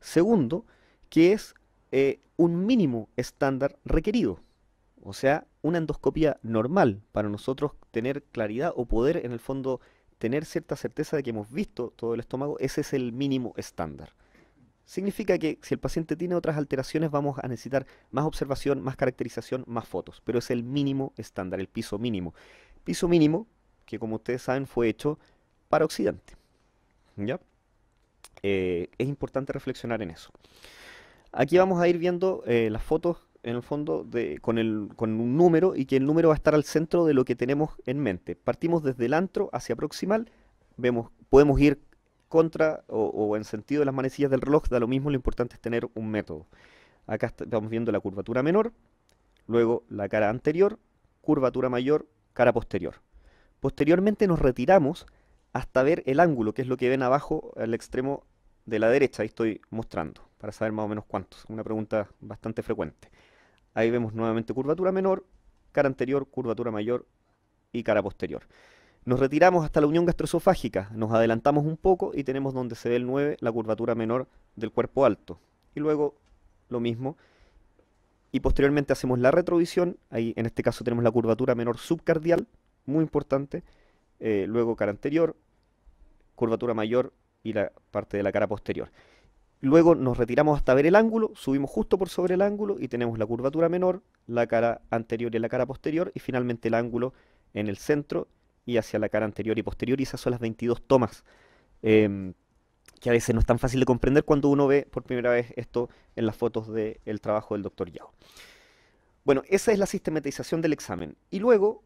Segundo, que es eh, un mínimo estándar requerido. O sea, una endoscopía normal para nosotros tener claridad o poder en el fondo tener cierta certeza de que hemos visto todo el estómago, ese es el mínimo estándar. Significa que si el paciente tiene otras alteraciones vamos a necesitar más observación, más caracterización, más fotos, pero es el mínimo estándar, el piso mínimo. Piso mínimo, que como ustedes saben fue hecho para Occidente. Eh, es importante reflexionar en eso. Aquí vamos a ir viendo eh, las fotos en el fondo con, un número y que el número va a estar al centro de lo que tenemos en mente. Partimos desde el antro hacia proximal, vemos, podemos ir contra o, en sentido de las manecillas del reloj, da lo mismo, lo importante es tener un método. Acá estamos viendo la curvatura menor, luego la cara anterior, curvatura mayor, cara posterior. Posteriormente nos retiramos hasta ver el ángulo, que es lo que ven abajo al extremo de la derecha. Ahí estoy mostrando, para saber más o menos cuántos. Una pregunta bastante frecuente. Ahí vemos nuevamente curvatura menor, cara anterior, curvatura mayor y cara posterior. Nos retiramos hasta la unión gastroesofágica, nos adelantamos un poco y tenemos donde se ve el 9 la curvatura menor del cuerpo alto. Y luego lo mismo. Y posteriormente hacemos la retrovisión, ahí en este caso tenemos la curvatura menor subcardial, muy importante, eh, luego cara anterior, curvatura mayor y la parte de la cara posterior. Luego nos retiramos hasta ver el ángulo, subimos justo por sobre el ángulo y tenemos la curvatura menor, la cara anterior y la cara posterior y finalmente el ángulo en el centro y hacia la cara anterior y posterior y esas son las 22 tomas. Em, que a veces no es tan fácil de comprender cuando uno ve por primera vez esto en las fotos del trabajo del doctor Yao. Bueno, esa es la sistematización del examen. Y luego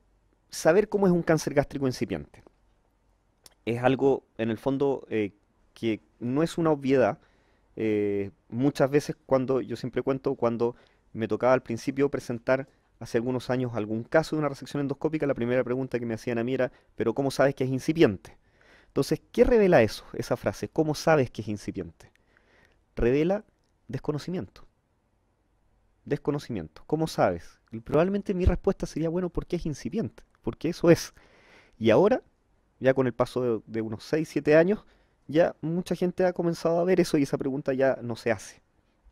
saber cómo es un cáncer gástrico incipiente. Es algo, en el fondo, eh, que no es una obviedad. Eh, muchas veces cuando, yo siempre cuento, cuando me tocaba al principio presentar hace algunos años algún caso de una resección endoscópica, la primera pregunta que me hacían a mí era, pero ¿cómo sabes que es incipiente? Entonces, ¿qué revela eso, esa frase? ¿Cómo sabes que es incipiente? Revela desconocimiento. Desconocimiento. ¿Cómo sabes? probablemente mi respuesta sería, bueno, porque es incipiente porque eso es. Y ahora, ya con el paso de, unos 6, 7 años, ya mucha gente ha comenzado a ver eso y esa pregunta ya no se hace.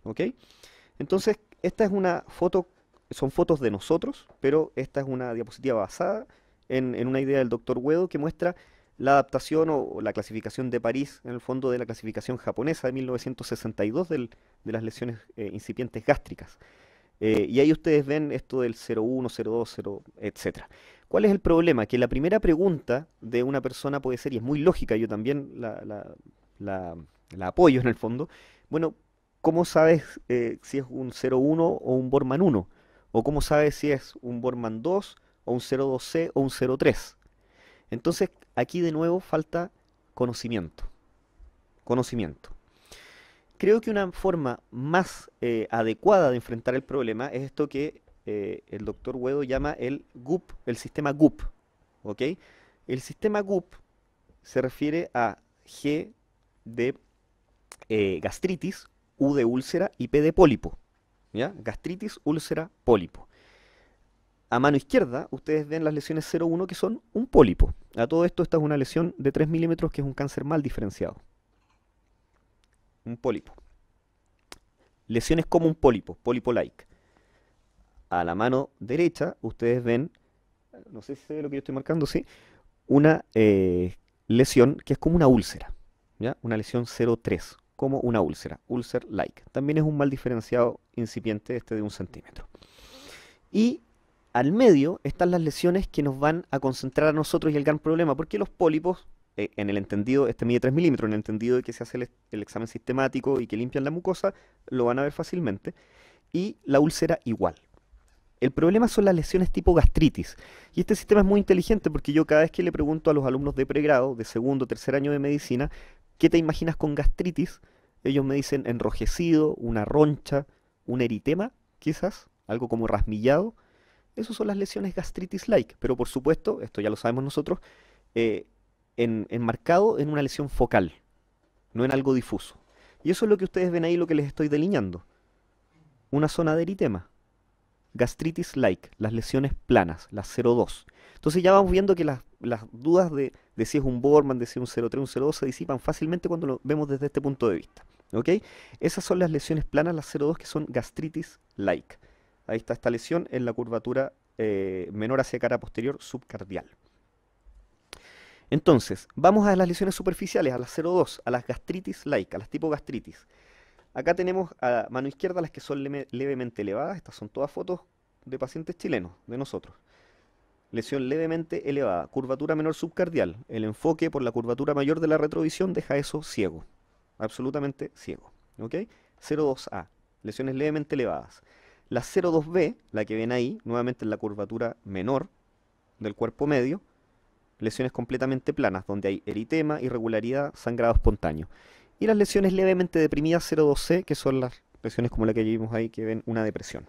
¿Ok? Entonces, esta es una foto, son fotos de nosotros, pero esta es una diapositiva basada en, una idea del doctor Wedo que muestra la adaptación o, la clasificación de París, en el fondo de la clasificación japonesa de 1962 de las lesiones eh, incipientes gástricas. Eh, y ahí ustedes ven esto del 01, 02, 0, etc. ¿Cuál es el problema? Que la primera pregunta de una persona puede ser, y es muy lógica, yo también la, apoyo en el fondo, bueno, ¿cómo sabes eh, si es un 01 o un Borman 1? ¿O cómo sabes si es un Borman 2 o un 02C o un 03? Entonces, aquí de nuevo falta conocimiento. Conocimiento. Creo que una forma más eh, adecuada de enfrentar el problema es esto que eh, el doctor Wedo llama el GUP, el sistema GUP. El sistema GUP se refiere a G de eh, gastritis, U de úlcera y P de pólipo. ¿ya? Gastritis, úlcera, pólipo. A mano izquierda, ustedes ven las lesiones 01 que son un pólipo. A todo esto, esta es una lesión de 3 milímetros que es un cáncer mal diferenciado. Un pólipo. Lesiones como un pólipo, pólipo-like a la mano derecha, ustedes ven, no sé si se lo que yo estoy marcando, sí, una eh, lesión que es como una úlcera, ¿ya? Una lesión 03, como una úlcera, úlcer-like. También es un mal diferenciado incipiente este de un centímetro. Y al medio están las lesiones que nos van a concentrar a nosotros y el gran problema, porque los pólipos, eh, en el entendido, este mide 3 milímetros, en el entendido de que se hace el, examen sistemático y que limpian la mucosa, lo van a ver fácilmente, y la úlcera igual. El problema son las lesiones tipo gastritis. Y este sistema es muy inteligente porque yo cada vez que le pregunto a los alumnos de pregrado, de segundo, tercer año de medicina, ¿qué te imaginas con gastritis? Ellos me dicen enrojecido, una roncha, un eritema, quizás, algo como rasmillado. Esas son las lesiones gastritis-like. Pero por supuesto, esto ya lo sabemos nosotros, eh, enmarcado en una lesión focal, no en algo difuso. Y eso es lo que ustedes ven ahí, lo que les estoy delineando. Una zona de eritema gastritis like, las lesiones planas, las 0,2. Entonces ya vamos viendo que las, dudas de, si es un Borman, de si es un 0,3, un 0,2 se disipan fácilmente cuando lo vemos desde este punto de vista. ¿Ok? Esas son las lesiones planas, las 0,2, que son gastritis like. Ahí está esta lesión en la curvatura eh, menor hacia cara posterior subcardial. Entonces, vamos a las lesiones superficiales, a las 0,2, a las gastritis like, a las tipo gastritis. Acá tenemos a mano izquierda las que son levemente elevadas. Estas son todas fotos de pacientes chilenos, de nosotros. Lesión levemente elevada, curvatura menor subcardial. El enfoque por la curvatura mayor de la retrovisión deja eso ciego. Absolutamente ciego. ¿Ok? 02A, lesiones levemente elevadas. La 02B, la que ven ahí, nuevamente en la curvatura menor del cuerpo medio, lesiones completamente planas, donde hay eritema, irregularidad, sangrado espontáneo. Y las lesiones levemente deprimidas 0,2C, que son las lesiones como la que vimos ahí, que ven una depresión.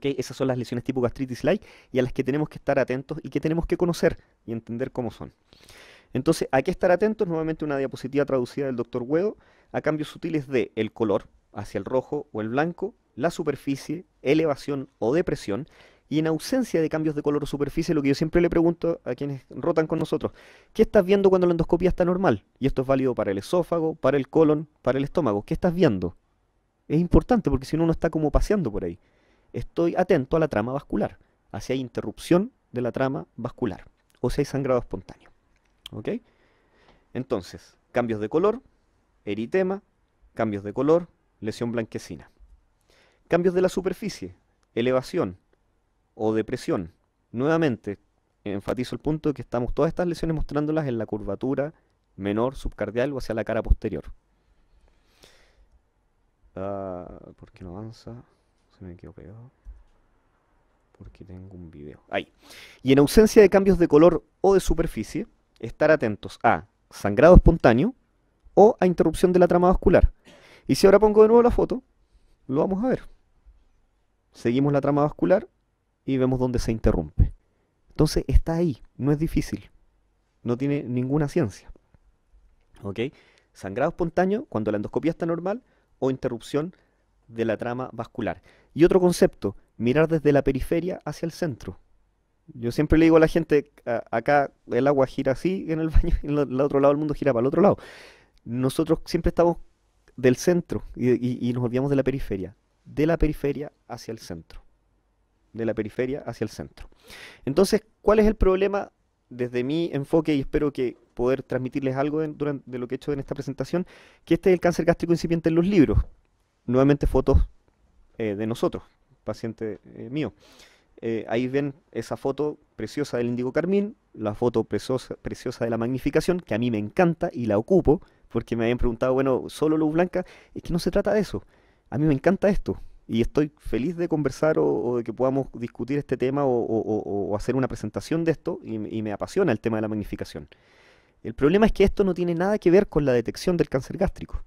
Esas son las lesiones tipo gastritis light y a las que tenemos que estar atentos y que tenemos que conocer y entender cómo son. Entonces, a qué estar atentos, nuevamente una diapositiva traducida del doctor Huedo, a cambios sutiles de el color hacia el rojo o el blanco, la superficie, elevación o depresión, y en ausencia de cambios de color o superficie, lo que yo siempre le pregunto a quienes rotan con nosotros, ¿qué estás viendo cuando la endoscopia está normal? Y esto es válido para el esófago, para el colon, para el estómago. ¿Qué estás viendo? Es importante porque si no, uno está como paseando por ahí. Estoy atento a la trama vascular, a si hay interrupción de la trama vascular o si hay sangrado espontáneo. ¿Ok? Entonces, cambios de color, eritema, cambios de color, lesión blanquecina. Cambios de la superficie, elevación, o depresión. Nuevamente, enfatizo el punto de que estamos todas estas lesiones mostrándolas en la curvatura menor subcardial o hacia la cara posterior. Porque ah, ¿Por qué no avanza? Se me quedó pegado. Porque tengo un video. Ahí. Y en ausencia de cambios de color o de superficie, estar atentos a sangrado espontáneo o a interrupción de la trama vascular. Y si ahora pongo de nuevo la foto, lo vamos a ver. Seguimos la trama vascular y vemos dónde se interrumpe. Entonces está ahí, no es difícil, no tiene ninguna ciencia. ¿Ok? Sangrado espontáneo cuando la endoscopía está normal o interrupción de la trama vascular. Y otro concepto, mirar desde la periferia hacia el centro. Yo siempre le digo a la gente, acá el agua gira así en el baño, en el otro lado el mundo gira para el otro lado. Nosotros siempre estamos del centro y, y nos olvidamos de la periferia. De la periferia hacia el centro de la periferia hacia el centro. Entonces, ¿cuál es el problema desde mi enfoque y espero que poder transmitirles algo de, durante, lo que he hecho en esta presentación? Que este es el cáncer gástrico incipiente en los libros. Nuevamente fotos eh, de nosotros, paciente eh, mío. Eh, ahí ven esa foto preciosa del índigo carmín, la foto preciosa, preciosa de la magnificación, que a mí me encanta y la ocupo, porque me habían preguntado, bueno, solo luz blanca, es que no se trata de eso. A mí me encanta esto, y estoy feliz de conversar o, de que podamos discutir este tema o, hacer una presentación de esto y, me apasiona el tema de la magnificación. El problema es que esto no tiene nada que ver con la detección del cáncer gástrico.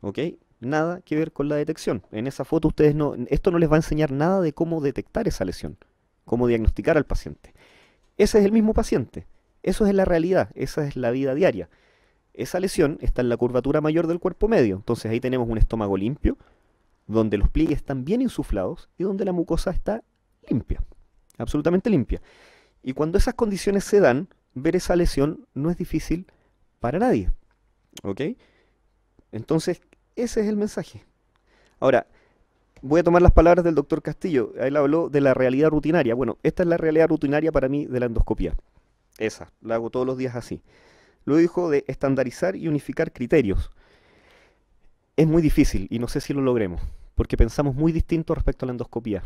¿Ok? Nada que ver con la detección. En esa foto ustedes no, esto no les va a enseñar nada de cómo detectar esa lesión, cómo diagnosticar al paciente. Ese es el mismo paciente. Eso es la realidad, esa es la vida diaria. Esa lesión está en la curvatura mayor del cuerpo medio. Entonces ahí tenemos un estómago limpio, donde los pliegues están bien insuflados y donde la mucosa está limpia, absolutamente limpia. Y cuando esas condiciones se dan, ver esa lesión no es difícil para nadie. ¿Ok? Entonces, ese es el mensaje. Ahora, voy a tomar las palabras del doctor Castillo. Él habló de la realidad rutinaria. Bueno, esta es la realidad rutinaria para mí de la endoscopía. Esa, la hago todos los días así. Lo dijo de estandarizar y unificar criterios es muy difícil y no sé si lo logremos, porque pensamos muy distinto respecto a la endoscopía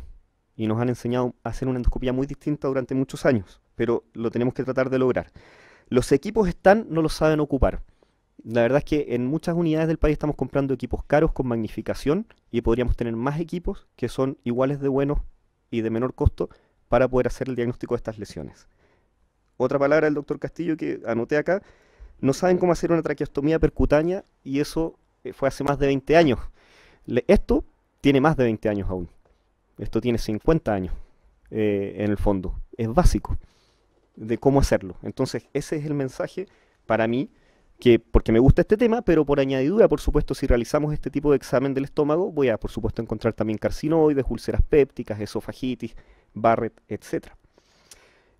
y nos han enseñado a hacer una endoscopía muy distinta durante muchos años, pero lo tenemos que tratar de lograr. Los equipos están, no los saben ocupar. La verdad es que en muchas unidades del país estamos comprando equipos caros con magnificación y podríamos tener más equipos que son iguales de buenos y de menor costo para poder hacer el diagnóstico de estas lesiones. Otra palabra del doctor Castillo que anoté acá, no saben cómo hacer una traqueostomía percutánea y eso eh, fue hace más de 20 años. esto tiene más de 20 años aún. Esto tiene 50 años eh, en el fondo. Es básico de cómo hacerlo. Entonces, ese es el mensaje para mí, que porque me gusta este tema, pero por añadidura, por supuesto, si realizamos este tipo de examen del estómago, voy a, por supuesto, encontrar también carcinoides, úlceras pépticas, esofagitis, Barrett, etc.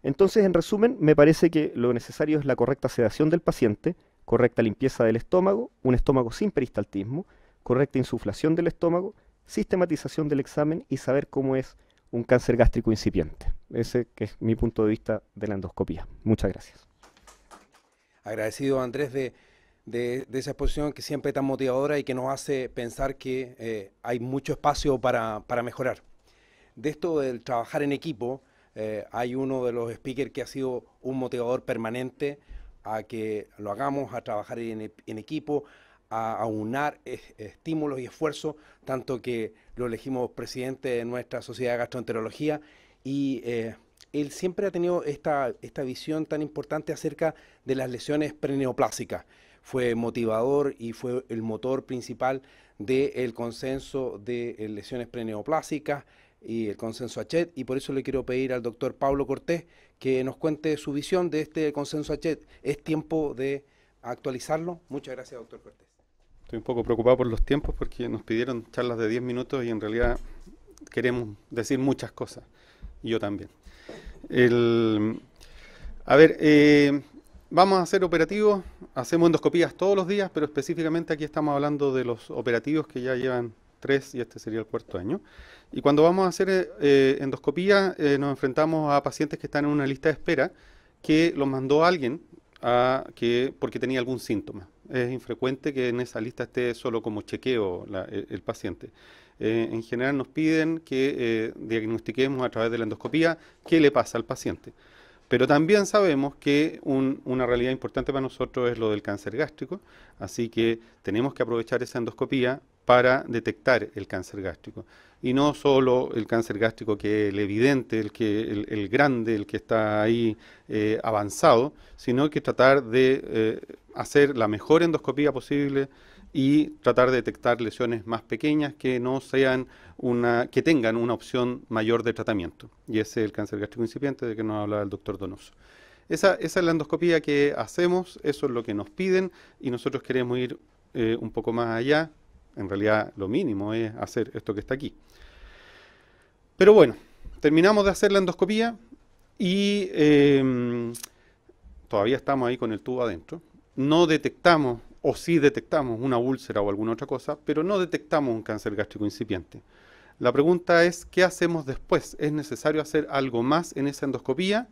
Entonces, en resumen, me parece que lo necesario es la correcta sedación del paciente, correcta limpieza del estómago, un estómago sin peristaltismo, correcta insuflación del estómago, sistematización del examen y saber cómo es un cáncer gástrico incipiente. Ese que es mi punto de vista de la endoscopía. Muchas gracias. Agradecido Andrés de, de, esa exposición que siempre es tan motivadora y que nos hace pensar que eh, hay mucho espacio para, para, mejorar. De esto del trabajar en equipo, eh, hay uno de los speakers que ha sido un motivador permanente a que lo hagamos, a trabajar en, equipo, a, aunar e, estímulos y esfuerzos, tanto que lo elegimos presidente de nuestra sociedad de gastroenterología y eh, él siempre ha tenido esta, visión tan importante acerca de las lesiones preneoplásicas. Fue motivador y fue el motor principal del consenso de eh, lesiones preneoplásicas, y el consenso ACHET, y por eso le quiero pedir al doctor Pablo Cortés que nos cuente su visión de este consenso ACHET. ¿Es tiempo de actualizarlo? Muchas gracias, doctor Cortés. Estoy un poco preocupado por los tiempos porque nos pidieron charlas de 10 minutos y en realidad queremos decir muchas cosas, y yo también. a ver, eh, vamos a hacer operativos, hacemos endoscopías todos los días, pero específicamente aquí estamos hablando de los operativos que ya llevan tres y este sería el cuarto año. Y cuando vamos a hacer eh, endoscopía eh, nos enfrentamos a pacientes que están en una lista de espera que los mandó alguien a que, porque tenía algún síntoma. Es infrecuente que en esa lista esté solo como chequeo e, el, paciente. Eh, en general nos piden que diagnostiquemos a través de la endoscopía qué le pasa al paciente. Pero también sabemos que una realidad importante para nosotros es lo del cáncer gástrico, así que tenemos que aprovechar esa endoscopía para detectar el cáncer gástrico. Y no solo el cáncer gástrico que es el evidente, el, que, el, grande, el que está ahí eh, avanzado, sino que tratar de eh, hacer la mejor endoscopía posible y tratar de detectar lesiones más pequeñas que no sean una, que tengan una opción mayor de tratamiento. Y ese es el cáncer gástrico incipiente de que nos habla el doctor Donoso. Esa, esa, es la endoscopía que hacemos, eso es lo que nos piden y nosotros queremos ir eh, un poco más allá, en realidad lo mínimo es hacer esto que está aquí. Pero bueno, terminamos de hacer la endoscopía y em, todavía estamos ahí con el tubo adentro. No detectamos, o sí detectamos una úlcera o alguna otra cosa, pero no detectamos un cáncer gástrico incipiente. La pregunta es, ¿qué hacemos después? ¿Es necesario hacer algo más en esa endoscopía?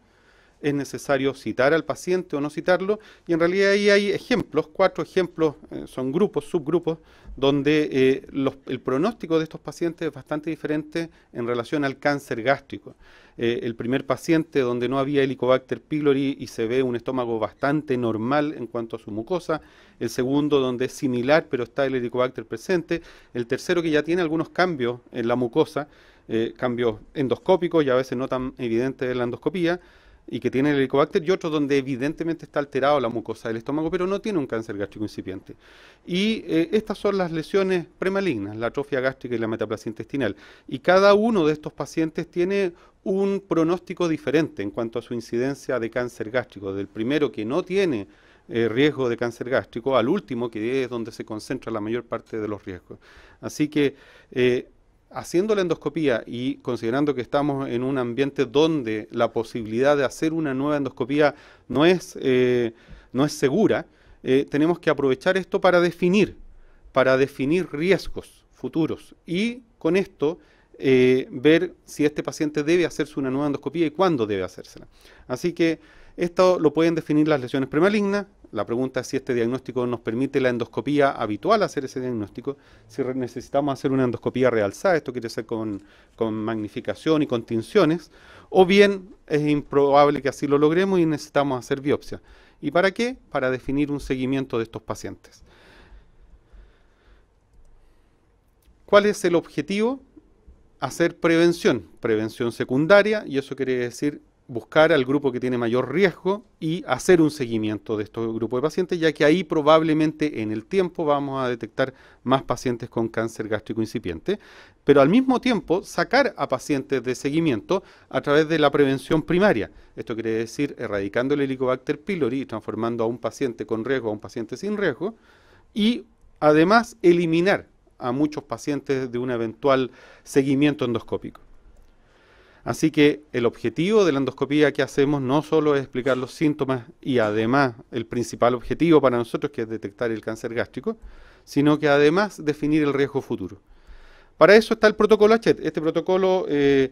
es necesario citar al paciente o no citarlo. Y en realidad ahí hay ejemplos, cuatro ejemplos, eh, son grupos, subgrupos, donde eh, el pronóstico de estos pacientes es bastante diferente en relación al cáncer gástrico. Eh, el primer paciente donde no había Helicobacter pylori y se ve un estómago bastante normal en cuanto a su mucosa, el segundo donde es similar pero está el Helicobacter presente, el tercero que ya tiene algunos cambios en la mucosa, cambios endoscópicos y a veces no tan evidentes en la endoscopía, y que tiene el helicobacter y otro donde evidentemente está alterado la mucosa del estómago, pero no tiene un cáncer gástrico incipiente. Y eh, estas son las lesiones premalignas, la atrofia gástrica y la metaplasia intestinal. Y cada uno de estos pacientes tiene un pronóstico diferente en cuanto a su incidencia de cáncer gástrico, del primero que no tiene eh, riesgo de cáncer gástrico al último, que es donde se concentra la mayor parte de los riesgos. Así que eh, haciendo la endoscopía y considerando que estamos en un ambiente donde la posibilidad de hacer una nueva endoscopía no es, eh, no es segura, eh, tenemos que aprovechar esto para definir, para definir riesgos futuros y con esto eh, ver si este paciente debe hacerse una nueva endoscopía y cuándo debe hacérsela. Así que esto lo pueden definir las lesiones premalignas, la pregunta es si este diagnóstico nos permite la endoscopía habitual hacer ese diagnóstico, si necesitamos hacer una endoscopía realzada, esto quiere ser con, con magnificación y con tinciones, o bien es improbable que así lo logremos y necesitamos hacer biopsia. ¿Y para qué? Para definir un seguimiento de estos pacientes. ¿Cuál es el objetivo? Hacer prevención, prevención secundaria, y eso quiere decir buscar al grupo que tiene mayor riesgo y hacer un seguimiento de estos grupos de pacientes, ya que ahí probablemente en el tiempo vamos a detectar más pacientes con cáncer gástrico incipiente, pero al mismo tiempo sacar a pacientes de seguimiento a través de la prevención primaria. Esto quiere decir erradicando el Helicobacter pylori y transformando a un paciente con riesgo a un paciente sin riesgo y además eliminar a muchos pacientes de un eventual seguimiento endoscópico. Así que el objetivo de la endoscopía que hacemos no solo es explicar los síntomas y además el principal objetivo para nosotros que es detectar el cáncer gástrico, sino que además definir el riesgo futuro. Para eso está el protocolo HET. Este protocolo eh,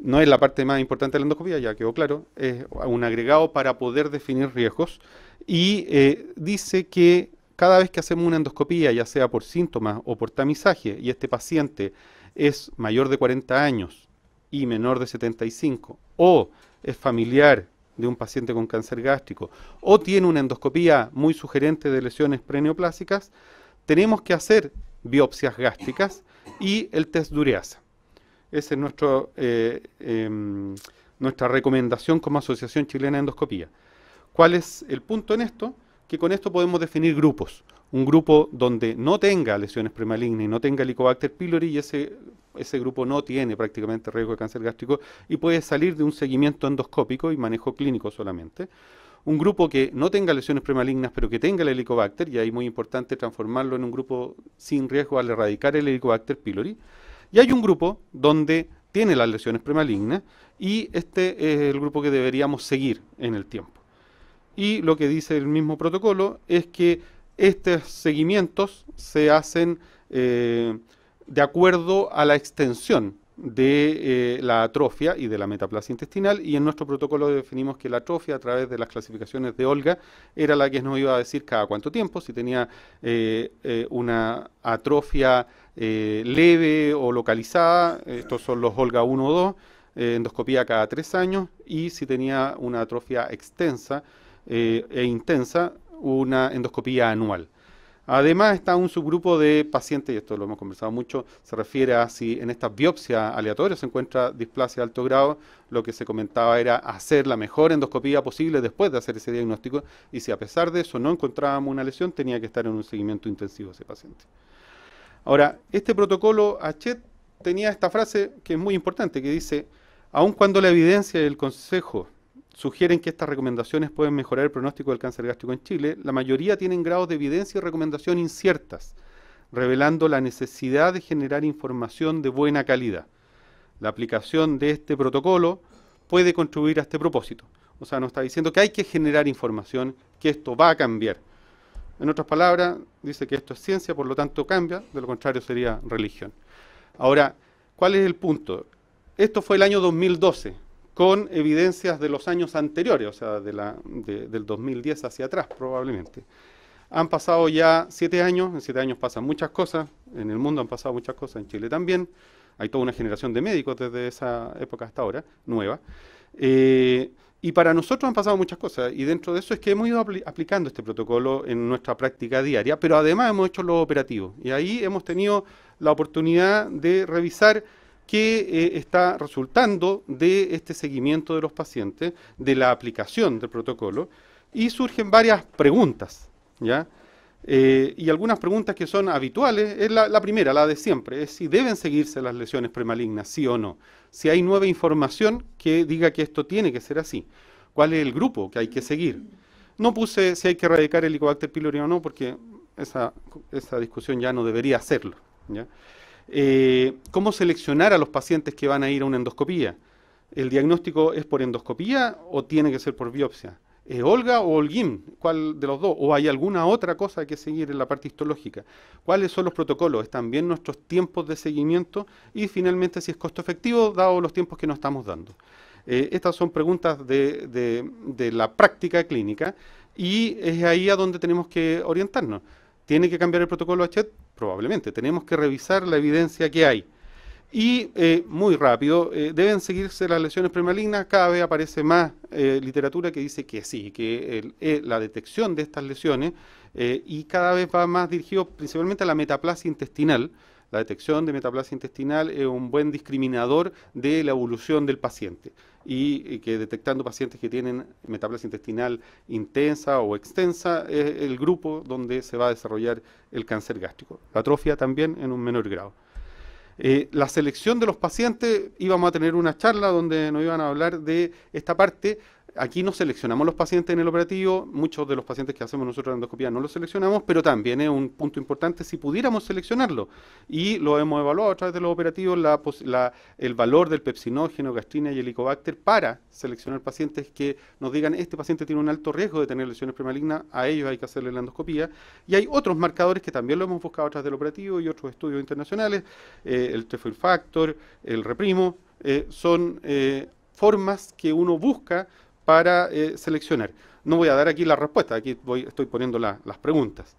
no es la parte más importante de la endoscopía, ya quedó claro, es un agregado para poder definir riesgos y eh, dice que cada vez que hacemos una endoscopía, ya sea por síntomas o por tamizaje, y este paciente es mayor de 40 años, y menor de 75, o es familiar de un paciente con cáncer gástrico, o tiene una endoscopía muy sugerente de lesiones preneoplásicas, tenemos que hacer biopsias gástricas y el test de Esa es eh, em, nuestra recomendación como Asociación Chilena de Endoscopía. ¿Cuál es el punto en esto? Que con esto podemos definir grupos. Un grupo donde no tenga lesiones premalignas y no tenga Helicobacter pylori y ese ese grupo no tiene prácticamente riesgo de cáncer gástrico y puede salir de un seguimiento endoscópico y manejo clínico solamente. Un grupo que no tenga lesiones premalignas, pero que tenga el helicobacter, y ahí es muy importante transformarlo en un grupo sin riesgo al erradicar el helicobacter pylori. Y hay un grupo donde tiene las lesiones premalignas y este es el grupo que deberíamos seguir en el tiempo. Y lo que dice el mismo protocolo es que estos seguimientos se hacen eh, de acuerdo a la extensión de eh, la atrofia y de la metaplasia intestinal y en nuestro protocolo definimos que la atrofia a través de las clasificaciones de Olga era la que nos iba a decir cada cuánto tiempo, si tenía eh, eh, una atrofia leve o localizada, estos son los Olga 1 o 2, endoscopía cada tres años y si tenía una atrofia extensa e intensa, una endoscopía anual. Además está un subgrupo de pacientes, y esto lo hemos conversado mucho, se refiere a si en esta biopsia aleatoria se encuentra displasia de alto grado, lo que se comentaba era hacer la mejor endoscopía posible después de hacer ese diagnóstico, y si a pesar de eso no encontrábamos una lesión, tenía que estar en un seguimiento intensivo ese paciente. Ahora, este protocolo HET tenía esta frase que es muy importante, que dice, aun cuando la evidencia del el consejo sugieren que estas recomendaciones pueden mejorar el pronóstico del cáncer gástrico en Chile, la mayoría tienen grados de evidencia y recomendación inciertas, revelando la necesidad de generar información de buena calidad. La aplicación de este protocolo puede contribuir a este propósito. O sea, nos está diciendo que hay que generar información, que esto va a cambiar. En otras palabras, dice que esto es ciencia, por lo tanto cambia, de lo contrario sería religión. Ahora, ¿cuál es el punto? Esto fue el año 2012 con evidencias de los años anteriores, o sea, de la, del 2010 hacia atrás probablemente. Han pasado ya siete años, en siete años pasan muchas cosas, en el mundo han pasado muchas cosas, en Chile también, hay toda una generación de médicos desde esa época hasta ahora, nueva. Eh, y para nosotros han pasado muchas cosas, y dentro de eso es que hemos ido aplicando este protocolo en nuestra práctica diaria, pero además hemos hecho lo operativo, y ahí hemos tenido la oportunidad de revisar que eh, está resultando de este seguimiento de los pacientes, de la aplicación del protocolo, y surgen varias preguntas, ¿ya? Eh, y algunas preguntas que son habituales, es la, primera, la de siempre, es si deben seguirse las lesiones premalignas, sí o no, si hay nueva información que diga que esto tiene que ser así, cuál es el grupo que hay que seguir. No puse si hay que erradicar el Helicobacter pylori o no, porque esa, discusión ya no debería hacerlo. ¿ya? Eh, cómo seleccionar a los pacientes que van a ir a una endoscopía. ¿El diagnóstico es por endoscopía o tiene que ser por biopsia? ¿Es Olga o Olguín? ¿Cuál de los dos? ¿O hay alguna otra cosa que seguir en la parte histológica? ¿Cuáles son los protocolos? También nuestros tiempos de seguimiento y finalmente si es costo efectivo dado los tiempos que nos estamos dando. Eh, estas son preguntas de la práctica clínica y es ahí a donde tenemos que orientarnos. ¿Tiene que cambiar el protocolo HET? Probablemente. Tenemos que revisar la evidencia que hay. Y eh, muy rápido, eh, deben seguirse las lesiones premalignas. Cada vez aparece más eh, literatura que dice que sí, que es la detección de estas lesiones y cada vez va más dirigido principalmente a la metaplasia intestinal, la detección de metaplasia intestinal es un buen discriminador de la evolución del paciente y que detectando pacientes que tienen metaplasia intestinal intensa o extensa es el grupo donde se va a desarrollar el cáncer gástrico. La atrofia también en un menor grado. Eh, la selección de los pacientes, íbamos a tener una charla donde nos iban a hablar de esta parte, Aquí no seleccionamos los pacientes en el operativo, muchos de los pacientes que hacemos nosotros la endoscopía no los seleccionamos, pero también es un punto importante si pudiéramos seleccionarlo. Y lo hemos evaluado a través de los operativos la, el valor del pepsinógeno, gastrina y helicobacter para seleccionar pacientes que nos digan este paciente tiene un alto riesgo de tener lesiones premalignas, a ellos hay que hacerle la endoscopía. Y hay otros marcadores que también lo hemos buscado a través del operativo y otros estudios internacionales, eh, el trefoil factor, el reprimo, eh, son eh, formas que uno busca para eh, seleccionar. No voy a dar aquí la respuesta, aquí estoy poniendo las preguntas.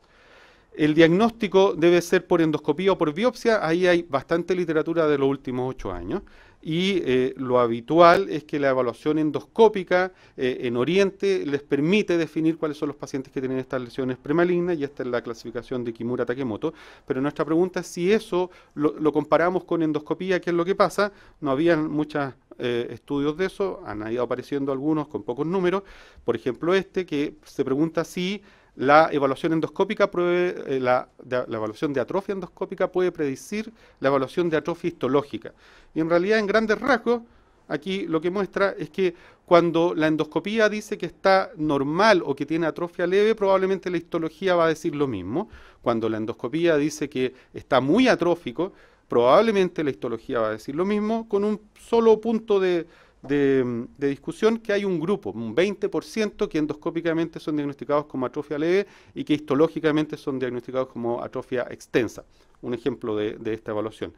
El diagnóstico debe ser por endoscopía o por biopsia, ahí hay bastante literatura de los últimos ocho años y eh, lo habitual es que la evaluación endoscópica eh, en Oriente les permite definir cuáles son los pacientes que tienen estas lesiones premalignas y esta es la clasificación de Kimura Takemoto. Pero nuestra pregunta es si eso lo, comparamos con endoscopía, ¿qué es lo que pasa? No habían muchos eh, estudios de eso, han ido apareciendo algunos con pocos números, por ejemplo este que se pregunta si la evaluación endoscópica, eh, la, evaluación de atrofia endoscópica puede predecir la evaluación de atrofia histológica. Y en realidad, en grandes rasgos, aquí lo que muestra es que cuando la endoscopía dice que está normal o que tiene atrofia leve, probablemente la histología va a decir lo mismo. Cuando la endoscopía dice que está muy atrófico, probablemente la histología va a decir lo mismo, con un solo punto de, Mm, de, discusión que hay un grupo, un 20%, que endoscópicamente son diagnosticados como atrofia leve y que histológicamente son diagnosticados como atrofia extensa. Un ejemplo de, esta evaluación.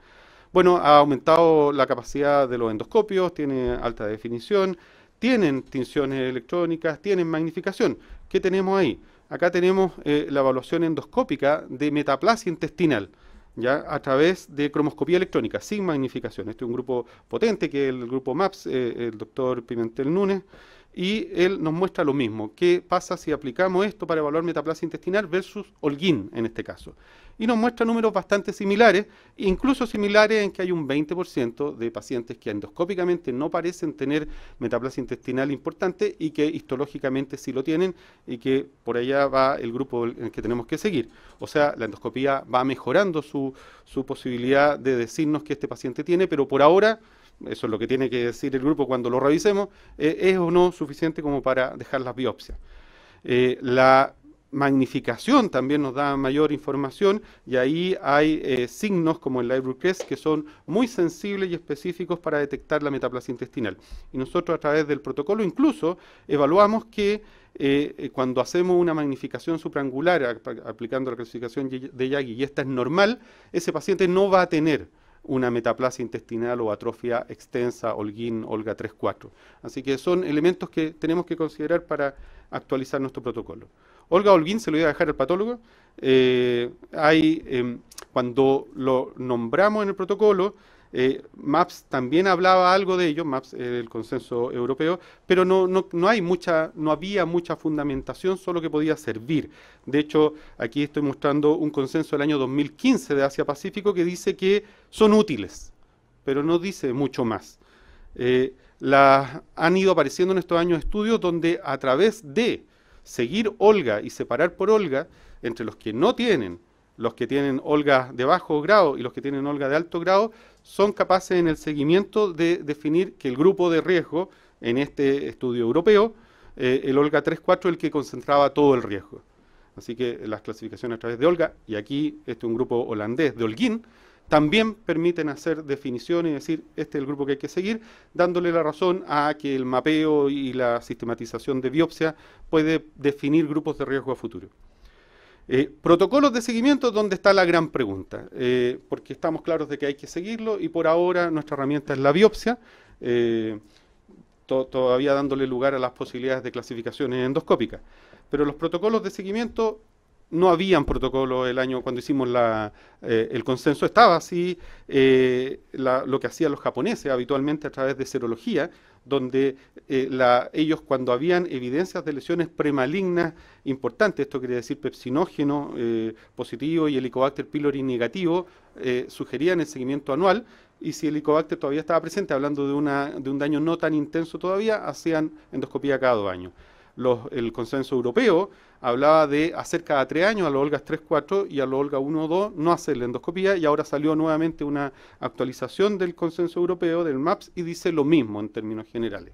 Bueno, ha aumentado la capacidad de los endoscopios, tiene alta definición, tienen tinciones electrónicas, tienen magnificación. ¿Qué tenemos ahí? Acá tenemos eh, la evaluación endoscópica de metaplasia intestinal ya a través de cromoscopía electrónica, sin magnificación. Este es un grupo potente que es el grupo MAPS, eh, el doctor Pimentel Núñez, y él nos muestra lo mismo. ¿Qué pasa si aplicamos esto para evaluar metaplasia intestinal versus Holguín en este caso? Y nos muestra números bastante similares, incluso similares en que hay un 20% de pacientes que endoscópicamente no parecen tener metaplasia intestinal importante y que histológicamente sí lo tienen y que por allá va el grupo en el que tenemos que seguir. O sea, la endoscopía va mejorando su, su posibilidad de decirnos que este paciente tiene, pero por ahora eso es lo que tiene que decir el grupo cuando lo revisemos, eh, es o no suficiente como para dejar las biopsias. Eh, la magnificación también nos da mayor información y ahí hay eh, signos como el request que son muy sensibles y específicos para detectar la metaplasia intestinal. Y nosotros a través del protocolo incluso evaluamos que cuando hacemos una magnificación suprangular aplicando la clasificación de Yagi y esta es normal, ese paciente no va a tener una metaplasia intestinal o atrofia extensa, Holguín, Olga 3-4. Así que son elementos que tenemos que considerar para actualizar nuestro protocolo. Olga Holguín se lo voy a dejar al patólogo. Eh, hay, em, cuando lo nombramos en el protocolo, eh, MAPS también hablaba algo de ello, MAPS, era eh, el consenso europeo, pero no, hay mucha, no había mucha fundamentación, solo que podía servir. De hecho, aquí estoy mostrando un consenso del año 2015 de Asia-Pacífico que dice que son útiles, pero no dice mucho más. Eh, han ido apareciendo en estos años estudios donde a través de seguir Olga y separar por Olga, entre los que no tienen, los que tienen Olga de bajo grado y los que tienen Olga de alto grado, son capaces en el seguimiento de definir que el grupo de riesgo, en este estudio europeo, eh, el Olga 3.4 el que concentraba todo el riesgo. Así que las clasificaciones a través de Olga, y aquí este un grupo holandés de Holguín, también permiten hacer definiciones y decir, este es el grupo que hay que seguir, dándole la razón a que el mapeo y la sistematización de biopsia puede definir grupos de riesgo a futuro. Eh, protocolos de seguimiento, donde está la gran pregunta? Eh, porque estamos claros de que hay que seguirlo y por ahora nuestra herramienta es la biopsia, eh, todavía dándole lugar a las posibilidades de clasificaciones endoscópicas. Pero los protocolos de seguimiento no habían protocolo el año cuando hicimos la, eh, el consenso, estaba así eh, lo que hacían los japoneses habitualmente a través de serología, donde eh, la, ellos cuando habían evidencias de lesiones premalignas importantes, esto quiere decir pepsinógeno positivo y helicobacter pylori negativo, sugerían el seguimiento anual y si el helicobacter todavía estaba presente, hablando de, una, de un daño no tan intenso todavía, hacían endoscopía cada dos años. el consenso europeo hablaba de hacer cada tres años a los tres 3.4 y a los Olga 1.2 no hacer la endoscopía y ahora salió nuevamente una actualización del consenso europeo del MAPS y dice lo mismo en términos generales.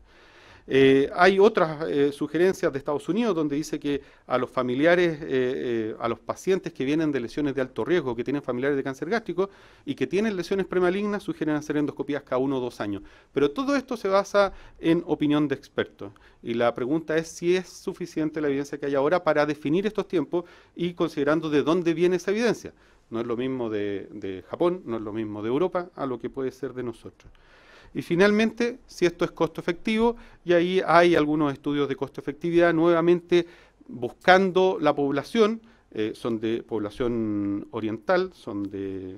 Eh, hay otras eh, sugerencias de Estados Unidos donde dice que a los familiares, eh, a los pacientes que vienen de lesiones de alto riesgo, que tienen familiares de cáncer gástrico y que tienen lesiones premalignas, sugieren hacer endoscopías cada uno o dos años. Pero todo esto se basa en opinión de expertos. Y la pregunta es si es suficiente la evidencia que hay ahora para definir estos tiempos y considerando de dónde viene esa evidencia. No es lo mismo de Japón, no es lo mismo de Europa, a lo que puede ser de nosotros. Y finalmente, si esto es costo efectivo, y ahí hay algunos estudios de costo efectividad, nuevamente buscando la población, eh, son de población oriental, son de,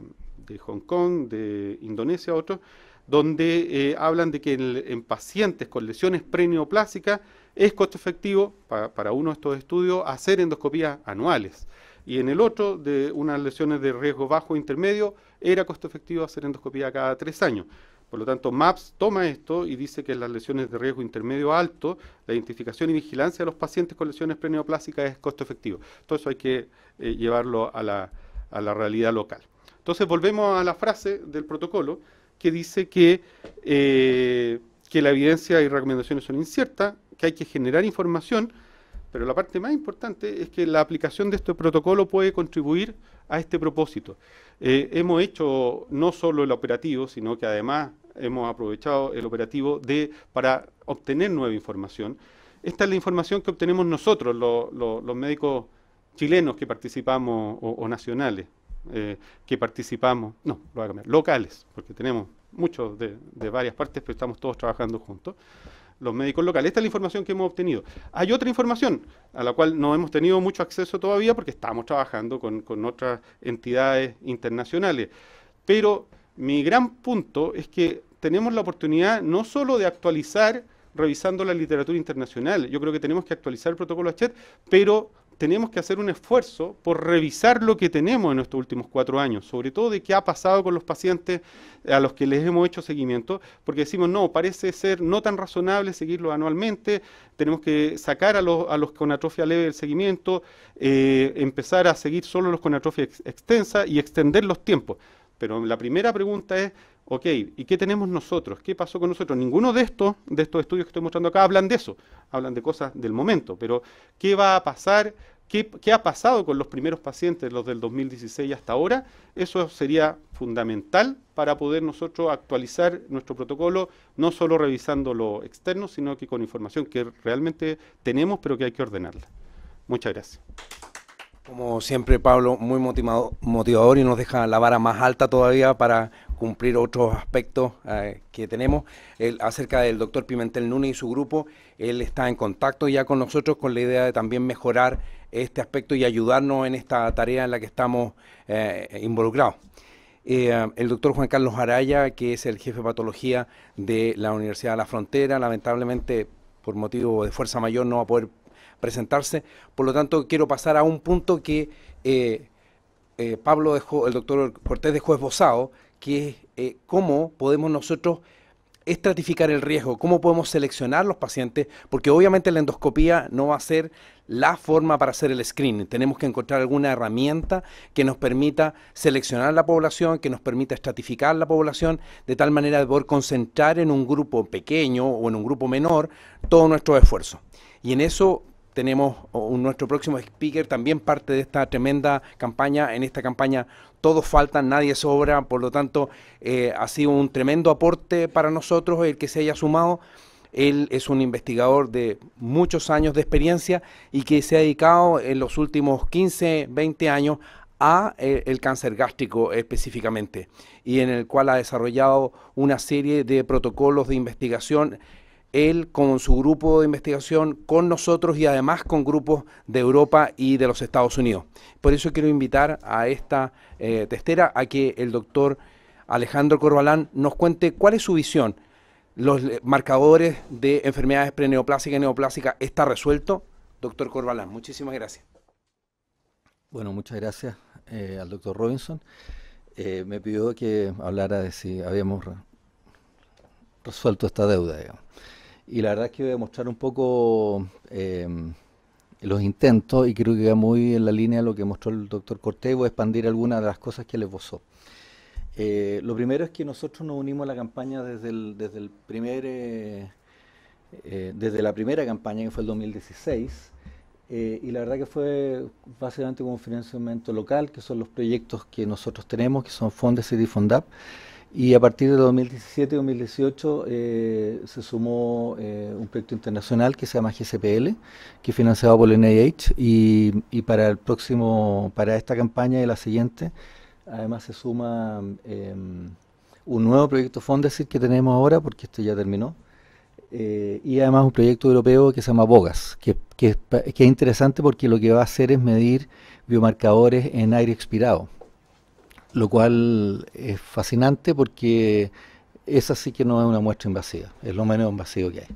Hong Kong, de Indonesia, otros, donde eh, hablan de que en, pacientes con lesiones preneoplásicas es costo efectivo para uno de estos estudios hacer endoscopías anuales. Y en el otro, de unas lesiones de riesgo bajo o intermedio, era costo efectivo hacer endoscopía cada tres años. Por lo tanto, MAPS toma esto y dice que las lesiones de riesgo intermedio alto, la identificación y vigilancia de los pacientes con lesiones preneoplásticas es costo efectivo. Todo eso hay que eh, llevarlo a la, a la, realidad local. Entonces, volvemos a la frase del protocolo que dice que, eh, que la evidencia y recomendaciones son inciertas, que hay que generar información, pero la parte más importante es que la aplicación de este protocolo puede contribuir a este propósito. Eh, hemos hecho no solo el operativo, sino que además hemos aprovechado el operativo para obtener nueva información. Esta es la información que obtenemos nosotros, los médicos chilenos que participamos, o, nacionales eh, que participamos, no, lo voy a cambiar, locales, porque tenemos muchos de varias partes, pero estamos todos trabajando juntos los médicos locales. Esta es la información que hemos obtenido. Hay otra información a la cual no hemos tenido mucho acceso todavía porque estamos trabajando con, otras entidades internacionales. Pero mi gran punto es que tenemos la oportunidad no solo de actualizar revisando la literatura internacional, yo creo que tenemos que actualizar el protocolo HET, pero tenemos que hacer un esfuerzo por revisar lo que tenemos en estos últimos cuatro años, sobre todo de qué ha pasado con los pacientes a los que les hemos hecho seguimiento, porque decimos, no, parece ser no tan razonable seguirlo anualmente, tenemos que sacar a los, con atrofia leve del seguimiento, eh, empezar a seguir solo los con atrofia extensa y extender los tiempos. Pero la primera pregunta es, ok, ¿y qué tenemos nosotros? ¿Qué pasó con nosotros? Ninguno de estos, de estos estudios que estoy mostrando acá hablan de eso, hablan de cosas del momento, pero ¿qué va a pasar? ¿Qué, ha pasado con los primeros pacientes, los del 2016 hasta ahora? Eso sería fundamental para poder nosotros actualizar nuestro protocolo, no solo revisando lo externo, sino que con información que realmente tenemos, pero que hay que ordenarla. Muchas gracias. Como siempre, Pablo, muy motivador y nos deja la vara más alta todavía para cumplir otros aspectos eh, que tenemos. acerca del doctor Pimentel Núñez y su grupo, él está en contacto ya con nosotros con la idea de también mejorar este aspecto y ayudarnos en esta tarea en la que estamos eh, involucrados. Eh, el doctor Juan Carlos Araya, que es el jefe de patología de la Universidad de la Frontera, lamentablemente por motivo de fuerza mayor no va a poder presentarse. Por lo tanto, quiero pasar a un punto que eh, eh, Pablo dejó, el doctor Cortés dejó esbozado, que es eh, cómo podemos nosotros estratificar el riesgo, cómo podemos seleccionar los pacientes, porque obviamente la endoscopía no va a ser la forma para hacer el screening. Tenemos que encontrar alguna herramienta que nos permita seleccionar la población, que nos permita estratificar la población, de tal manera de poder concentrar en un grupo pequeño o en un grupo menor todo nuestro esfuerzo. Y en eso tenemos nuestro próximo speaker, también parte de esta tremenda campaña. En esta campaña todos faltan, nadie sobra, por lo tanto eh, ha sido un tremendo aporte para nosotros el que se haya sumado. Él es un investigador de muchos años de experiencia y que se ha dedicado en los últimos 15, 20 años a eh, el cáncer gástrico específicamente y en el cual ha desarrollado una serie de protocolos de investigación él con su grupo de investigación, con nosotros y además con grupos de Europa y de los Estados Unidos. Por eso quiero invitar a esta eh, testera a que el doctor Alejandro Corbalán nos cuente cuál es su visión. ¿Los marcadores de enfermedades preneoplásicas y neoplásicas está resuelto? Doctor Corbalán, muchísimas gracias. Bueno, muchas gracias eh, al doctor Robinson. Eh, me pidió que hablara de si habíamos resuelto esta deuda. Digamos y la verdad es que voy a mostrar un poco em, los intentos y creo que va muy en la línea de lo que mostró el doctor Cortés voy a expandir algunas de las cosas que les esbozó. Eh, lo primero es que nosotros nos unimos a la campaña desde desde el primer eh, eh, desde la primera campaña que fue el 2016 y la verdad que fue básicamente con un financiamiento local, que son los proyectos que nosotros tenemos, que son Fondes City Fondap, y a partir de 2017-2018 eh, se sumó eh, un proyecto internacional que se llama GCPL, que es financiado por el NIH y, para el próximo, para esta campaña y la siguiente, además se suma em, un nuevo proyecto Fondesir que tenemos ahora, porque este ya terminó, eh, y además un proyecto europeo que se llama Bogas, que es interesante porque lo que va a hacer es medir biomarcadores en aire expirado lo cual es fascinante porque esa sí que no es una muestra invasiva, es lo menos vacío que hay.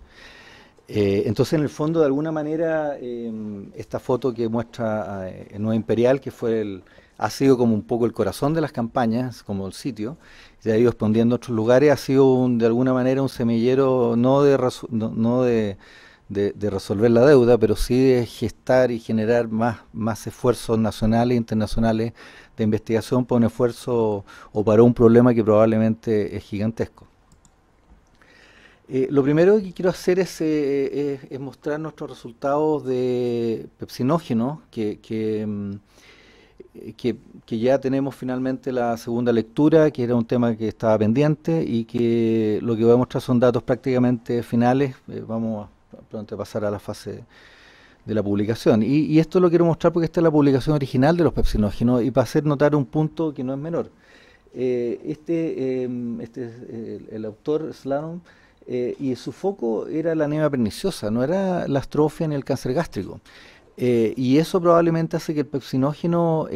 Eh, entonces, en el fondo, de alguna manera, em, esta foto que muestra el eh, Nueva Imperial, que fue el, ha sido como un poco el corazón de las campañas, como el sitio, se ha ido expandiendo otros lugares, ha sido de alguna manera un semillero no de, resolver la deuda, pero sí de gestar y generar más, más esfuerzos nacionales e internacionales investigación para un esfuerzo o para un problema que probablemente es gigantesco. Eh, lo primero que quiero hacer es, eh, eh, es, mostrar nuestros resultados de pepsinógeno, mm, que, que, ya tenemos finalmente la segunda lectura, que era un tema que estaba pendiente y que lo que voy a mostrar son datos prácticamente finales. vamos pronto a pasar a la fase de la publicación. Y, esto lo quiero mostrar porque esta es la publicación original de los pepsinógenos y para hacer notar un punto que no es menor. Eh, este, em, este es el, autor Slalom eh, y su foco era la anemia perniciosa, no era la astrofia ni el cáncer gástrico. Eh, y eso probablemente hace que el pepsinógeno,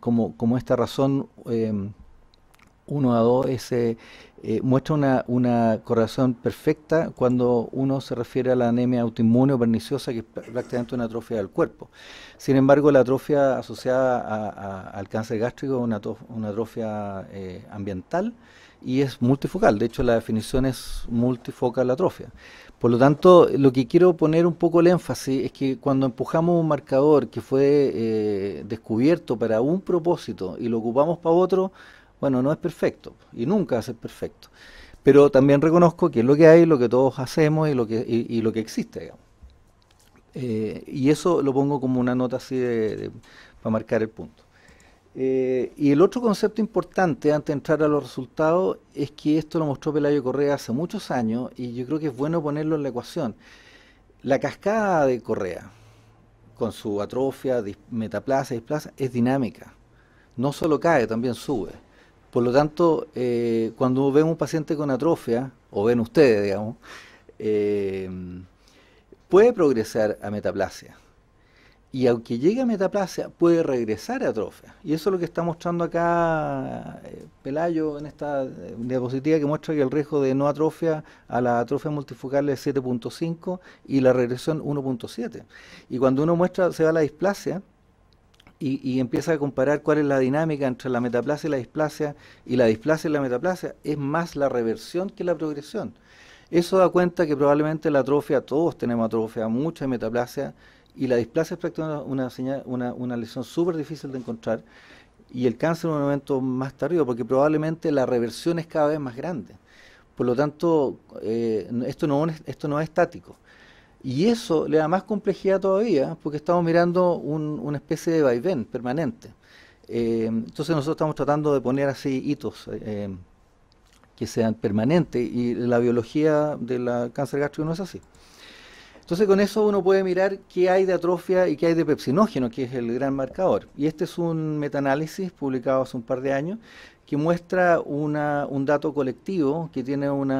como, como esta razón 1 em, a 2, es eh, muestra una, una, correlación perfecta cuando uno se refiere a la anemia autoinmune o perniciosa, que es prácticamente una atrofia del cuerpo. Sin embargo, la atrofia asociada a, al cáncer gástrico es una, atrofia eh, ambiental y es multifocal. De hecho, la definición es multifocal atrofia. Por lo tanto, lo que quiero poner un poco el énfasis es que cuando empujamos un marcador que fue eh, descubierto para un propósito y lo ocupamos para otro, bueno, no es perfecto y nunca va a ser perfecto. Pero también reconozco que es lo que hay, lo que todos hacemos y lo que, y, lo que existe, eh, y eso lo pongo como una nota así de, para marcar el punto. Eh, y el otro concepto importante antes de entrar a los resultados es que esto lo mostró Pelayo Correa hace muchos años y yo creo que es bueno ponerlo en la ecuación. La cascada de Correa, con su atrofia, metaplaza, metaplasia, displasia, es dinámica. No solo cae, también sube. Por lo tanto, eh, cuando vemos un paciente con atrofia, o ven ustedes, digamos, eh, puede progresar a metaplasia. Y aunque llegue a metaplasia, puede regresar a atrofia. Y eso es lo que está mostrando acá eh, Pelayo en esta diapositiva que muestra que el riesgo de no atrofia a la atrofia multifocal es 7.5 y la regresión 1.7. Y cuando uno muestra, se va a la displasia, y, empieza a comparar cuál es la dinámica entre la metaplasia y la displasia, y la displasia y la metaplasia, es más la reversión que la progresión. Eso da cuenta que probablemente la atrofia, todos tenemos atrofia, mucha metaplasia, y la displasia es prácticamente una, una, lesión súper difícil de encontrar, y el cáncer en un momento más tardío, porque probablemente la reversión es cada vez más grande. Por lo tanto, eh, esto, no, esto no es estático y eso le da más complejidad todavía porque estamos mirando una especie de vaivén permanente. Eh, entonces nosotros estamos tratando de poner así hitos eh, que sean permanentes y la biología del cáncer gástrico no es así. Entonces con eso uno puede mirar qué hay de atrofia y qué hay de pepsinógeno, que es el gran marcador. Y este es un metaanálisis publicado hace un par de años que muestra un dato colectivo, que tiene un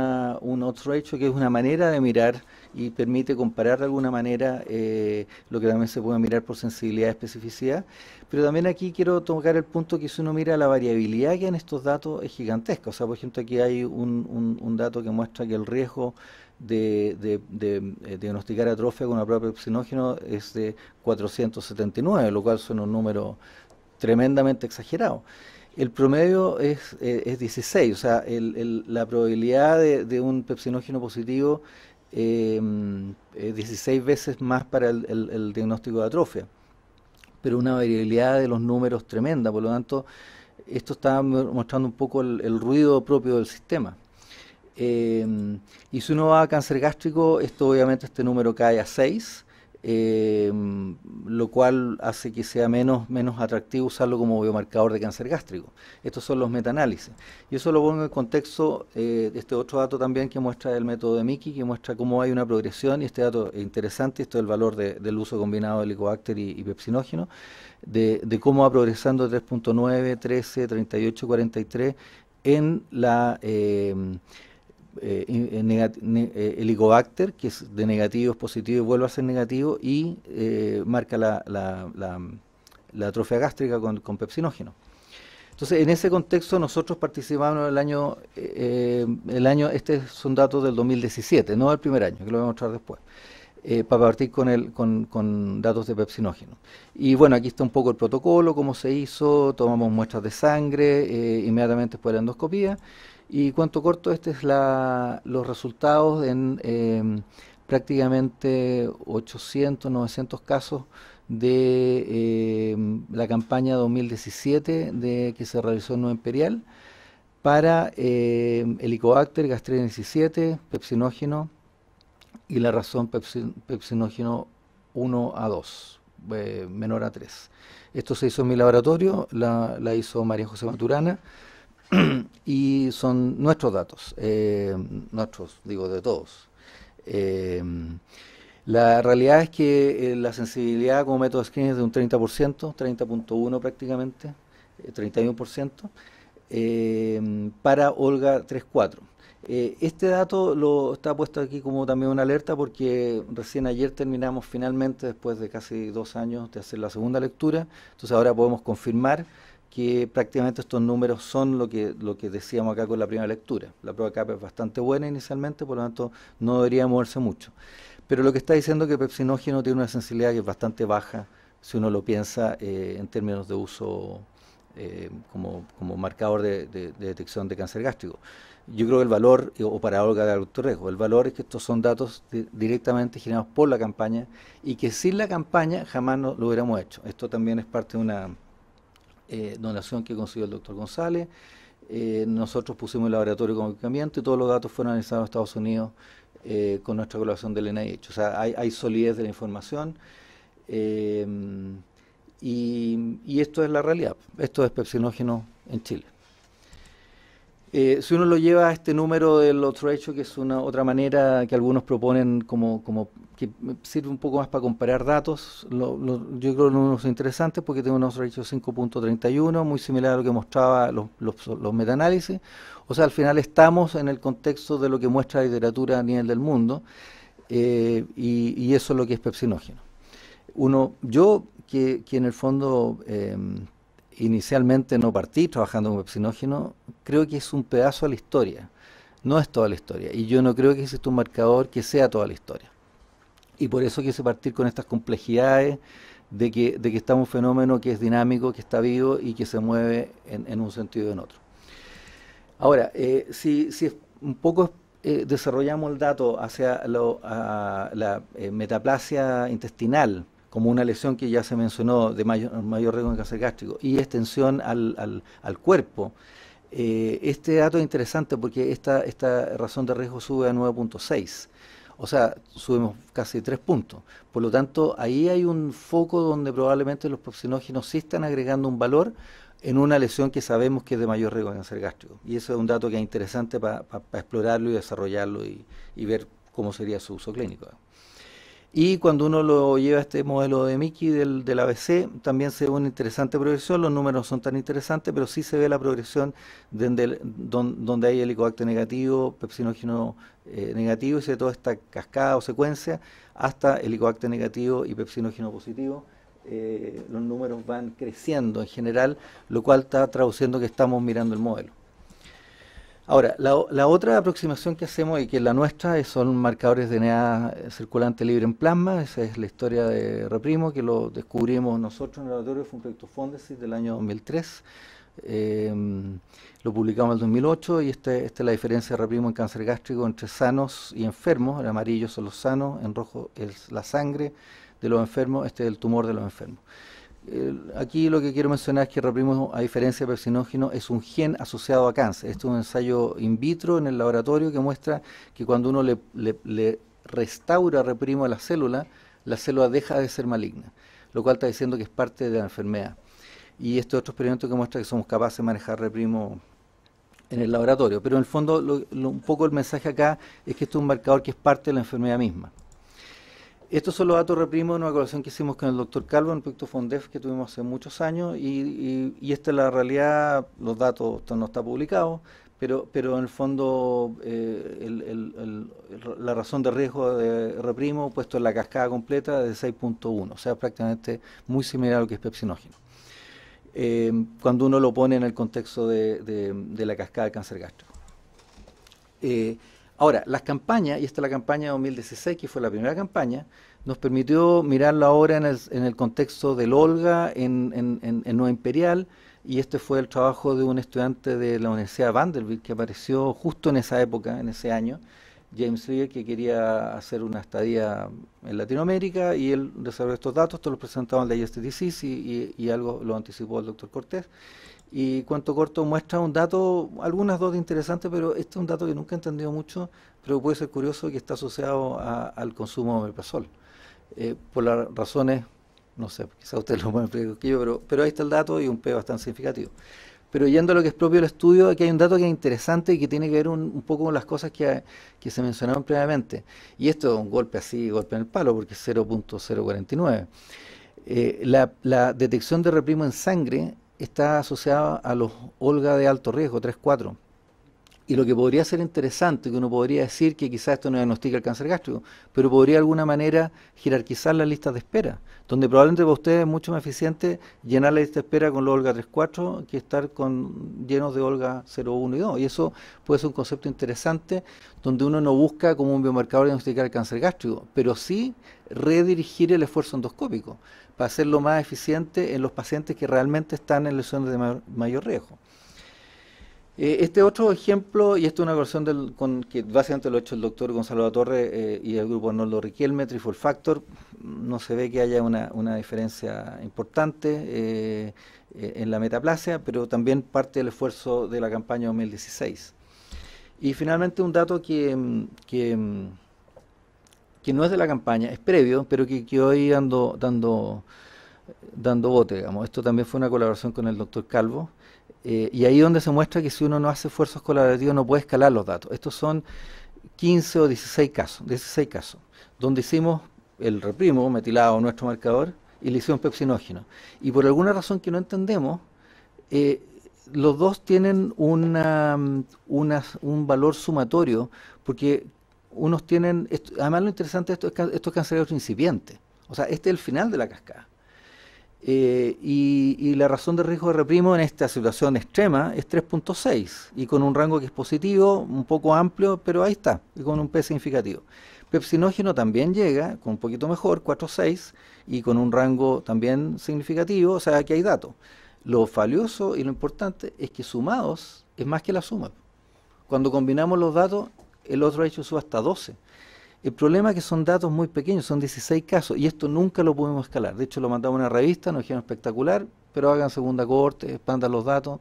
odds ratio, que es una manera de mirar y permite comparar de alguna manera eh, lo que también se puede mirar por sensibilidad y especificidad. Pero también aquí quiero tocar el punto que si uno mira la variabilidad que hay en estos datos es gigantesca. O sea, por ejemplo, aquí hay un, dato que muestra que el riesgo de, eh, diagnosticar atrofia con la propia oxígeno es de 479, lo cual son un número tremendamente exagerado. El promedio es, 16, eh, o sea, la probabilidad de, un pepsinógeno positivo em, es 16 veces más para el, diagnóstico de atrofia, pero una variabilidad de los números tremenda, por lo tanto, esto está mostrando un poco el, ruido propio del sistema. Em, y si uno va a cáncer gástrico, esto obviamente este número cae a 6, eh, lo cual hace que sea menos, menos atractivo usarlo como biomarcador de cáncer gástrico. Estos son los metaanálisis. Y eso lo pongo en el contexto eh, de este otro dato también que muestra el método de Miki, que muestra cómo hay una progresión, y este dato es interesante, esto es el valor del uso combinado de helicobacter y, pepsinógeno, de, cómo va progresando 3.9, 13, 38, 43 en la... Eh, eh, eh, eh helicobacter, que es de negativo es positivo y vuelve a ser negativo, y eh, marca la, atrofia gástrica con, pepsinógeno. Entonces, en ese contexto nosotros participamos el año, eh, el año, este son datos del 2017, no del primer año, que lo voy a mostrar después. para partir con, datos de pepsinógeno. Y bueno, aquí está un poco el protocolo, cómo se hizo, tomamos muestras de sangre inmediatamente después de la endoscopía y cuanto corto, este es los resultados en em, prácticamente 800, 900 casos de em, la campaña 2017 de, que se realizó en Nueva Imperial para eh, Helicobacter, 17, pepsinógeno y la razón pepsinógeno 1 a 2, eh, menor a 3. Esto se hizo en mi laboratorio, la, la hizo María José Maturana. y son nuestros datos, eh, nuestros, digo, de todos. Eh, la realidad es que eh, la sensibilidad como método de screening es de un 30%, 30.1 prácticamente, 31%, para Olga 34. este dato lo está puesto aquí como también una alerta porque recién ayer terminamos finalmente, después de casi dos años de hacer la segunda lectura, entonces ahora podemos confirmar que prácticamente estos números son lo que, lo que decíamos acá con la primera lectura. La prueba CAP es bastante buena inicialmente, por lo tanto no debería moverse mucho. Pero lo que está diciendo es que pepsinógeno tiene una sensibilidad que es bastante baja si uno lo piensa eh, en términos de uso eh, como, marcador de, detección de cáncer gástrico. Yo creo que el valor, eh, o para de alto riesgo, el valor es que estos son datos directamente generados por la campaña y que sin la campaña jamás no lo hubiéramos hecho. Esto también es parte de una eh, donación que consiguió el doctor González. Eh, nosotros pusimos el laboratorio como equipamiento y todos los datos fueron analizados en Estados Unidos eh, con nuestra colaboración del NIH. O sea, hay, solidez de la información y, esto es la realidad. Esto es pepsinógeno en Chile. si uno lo lleva a este número del otro hecho, que es una otra manera que algunos proponen como, como que sirve un poco más para comparar datos. yo creo que uno es interesante porque tengo un ratio 5.31, muy similar a lo que mostraba los, los, metaanálisis. O sea, al final estamos en el contexto de lo que muestra la literatura a nivel del mundo eh, y, eso es lo que es pepsinógeno. Uno, yo que, en el fondo eh, inicialmente no partí trabajando con pepsinógeno, creo que es un pedazo a la historia. No es toda la historia y yo no creo que exista un marcador que sea toda la historia. Y por eso quise partir con estas complejidades de que, está un fenómeno que es dinámico, que está vivo y que se mueve en, un sentido o en otro. Ahora, eh, si, un poco eh, desarrollamos el dato hacia la eh, metaplasia intestinal, como una lesión que ya se mencionó de mayor, riesgo en cáncer gástrico, y extensión al, cuerpo, este dato es interesante porque esta razón de riesgo sube a 9.6 o sea, subimos casi tres puntos. Por lo tanto, ahí hay un foco donde probablemente los pepsinógenos sí están agregando un valor en una lesión que sabemos que es de mayor riesgo de cáncer gástrico. Y eso es un dato que es interesante para explorarlo y desarrollarlo y, ver cómo sería su uso clínico. Y cuando uno lo lleva a este modelo de Mickey del, ABC, también se ve una interesante progresión. Los números no son tan interesantes, pero sí se ve la progresión donde, donde hay helicobacter negativo, pepsinógeno eh, y de toda esta cascada o secuencia hasta helicobacter negativo y pepsinógeno positivo. Eh, los números van creciendo en general, lo cual está traduciendo que estamos mirando el modelo. Ahora, la, otra aproximación que hacemos y que es la nuestra son marcadores de DNA circulante libre en plasma. Esa es la historia de Reprimo, que lo descubrimos nosotros en el laboratorio, fue un proyecto Fondesis del año 2003 lo publicamos en el 2008 y esta este es la diferencia de reprimo en cáncer gástrico entre sanos y enfermos. En amarillo son los sanos, en rojo es la sangre de los enfermos, este es el tumor de los enfermos. aquí lo que quiero mencionar es que reprimo, a diferencia de pepsinógeno, es un gen asociado a cáncer. Este es un ensayo in vitro en el laboratorio que muestra que cuando uno le, restaura reprimo a la célula, la célula deja de ser maligna, lo cual está diciendo que es parte de la enfermedad. Y este otro experimento que muestra que somos capaces de manejar reprimo en el laboratorio. Pero en el fondo, un poco el mensaje acá es que esto es un marcador que es parte de la enfermedad misma. Estos son los datos reprimos de una colaboración que hicimos con el doctor Calvo en el proyecto FONDEF que tuvimos hace muchos años y, esta es la realidad, los datos no están publicados, pero, pero en el fondo eh, la razón de riesgo de reprimo puesto en la cascada completa de 6.1, o sea, prácticamente muy similar a lo que es pepsinógeno. Eh, cuando uno lo pone en el contexto de, la cascada de cáncer gástrico. Eh, ahora, las campañas, y esta es la campaña de 2016, que fue la primera campaña, nos permitió mirarla ahora en el, contexto del Olga, en, en, en, en Nueva Imperial, y este fue el trabajo de un estudiante de la Universidad de Vanderbilt que apareció justo en esa época, en ese año, James Rear que quería hacer una estadía en Latinoamérica y él reservó estos datos, esto los presentaba en la USDC y, y, algo lo anticipó el doctor Cortés. Y cuanto corto muestra un dato, algunas dos interesantes, pero este es un dato que nunca he entendido mucho, pero puede ser curioso que está asociado al consumo de pasol eh, por las razones, no sé, quizá ustedes lo pueden explicar que yo, pero, pero ahí está el dato y un P bastante significativo. Pero yendo a lo que es propio del estudio, aquí hay un dato que es interesante y que tiene que ver un, poco con las cosas que, que se mencionaron previamente. Y esto es un golpe así, golpe en el palo, porque es 0.049. Eh, la, la, detección de reprimo en sangre está asociada a los Olga de alto riesgo, 3.4. Y lo que podría ser interesante, que uno podría decir que quizás esto no diagnostica el cáncer gástrico, pero podría de alguna manera jerarquizar las listas de espera, donde probablemente para ustedes es mucho más eficiente llenar la lista de espera con los Olga 34 que estar con llenos de Olga 01 y 2. Y eso puede ser un concepto interesante, donde uno no busca como un biomarcador diagnosticar el cáncer gástrico, pero sí redirigir el esfuerzo endoscópico para hacerlo más eficiente en los pacientes que realmente están en lesiones de mayor riesgo. Eh, este otro ejemplo, y esto es una versión con, que básicamente lo ha hecho el doctor Gonzalo Torre eh, y el grupo Arnoldo Riquelme, Trifol Factor, no se ve que haya una, diferencia importante eh, en la metaplasia, pero también parte del esfuerzo de la campaña 2016. Y finalmente un dato que, mm, mm, que, no es de la campaña, es previo, pero que, que hoy ando dando, dando bote, digamos. Esto también fue una colaboración con el doctor Calvo, eh, y ahí donde se muestra que si uno no hace esfuerzos colaborativos no puede escalar los datos. Estos son 15 o 16 casos, 16 casos, donde hicimos el reprimo metilado, nuestro marcador, y le hicimos pepsinógeno. Y por alguna razón que no entendemos, eh, los dos tienen mm, una, un valor sumatorio, porque unos tienen, además lo interesante esto es que esto incipientes. O sea, este es el final de la cascada. Eh, y, la razón de riesgo de reprimo en esta situación extrema es 3.6 y con un rango que es positivo, un poco amplio, pero ahí está, y con un P significativo. Pepsinógeno también llega con un poquito mejor, 4.6 y con un rango también significativo, o sea, que hay datos. Lo valioso y lo importante es que sumados es más que la suma. Cuando combinamos los datos, el otro hecho sube hasta 12. El problema es que son datos muy pequeños, son 16 casos, y esto nunca lo pudimos escalar. De hecho, lo mandamos a una revista, nos dijeron espectacular, pero hagan segunda corte, expandan los datos,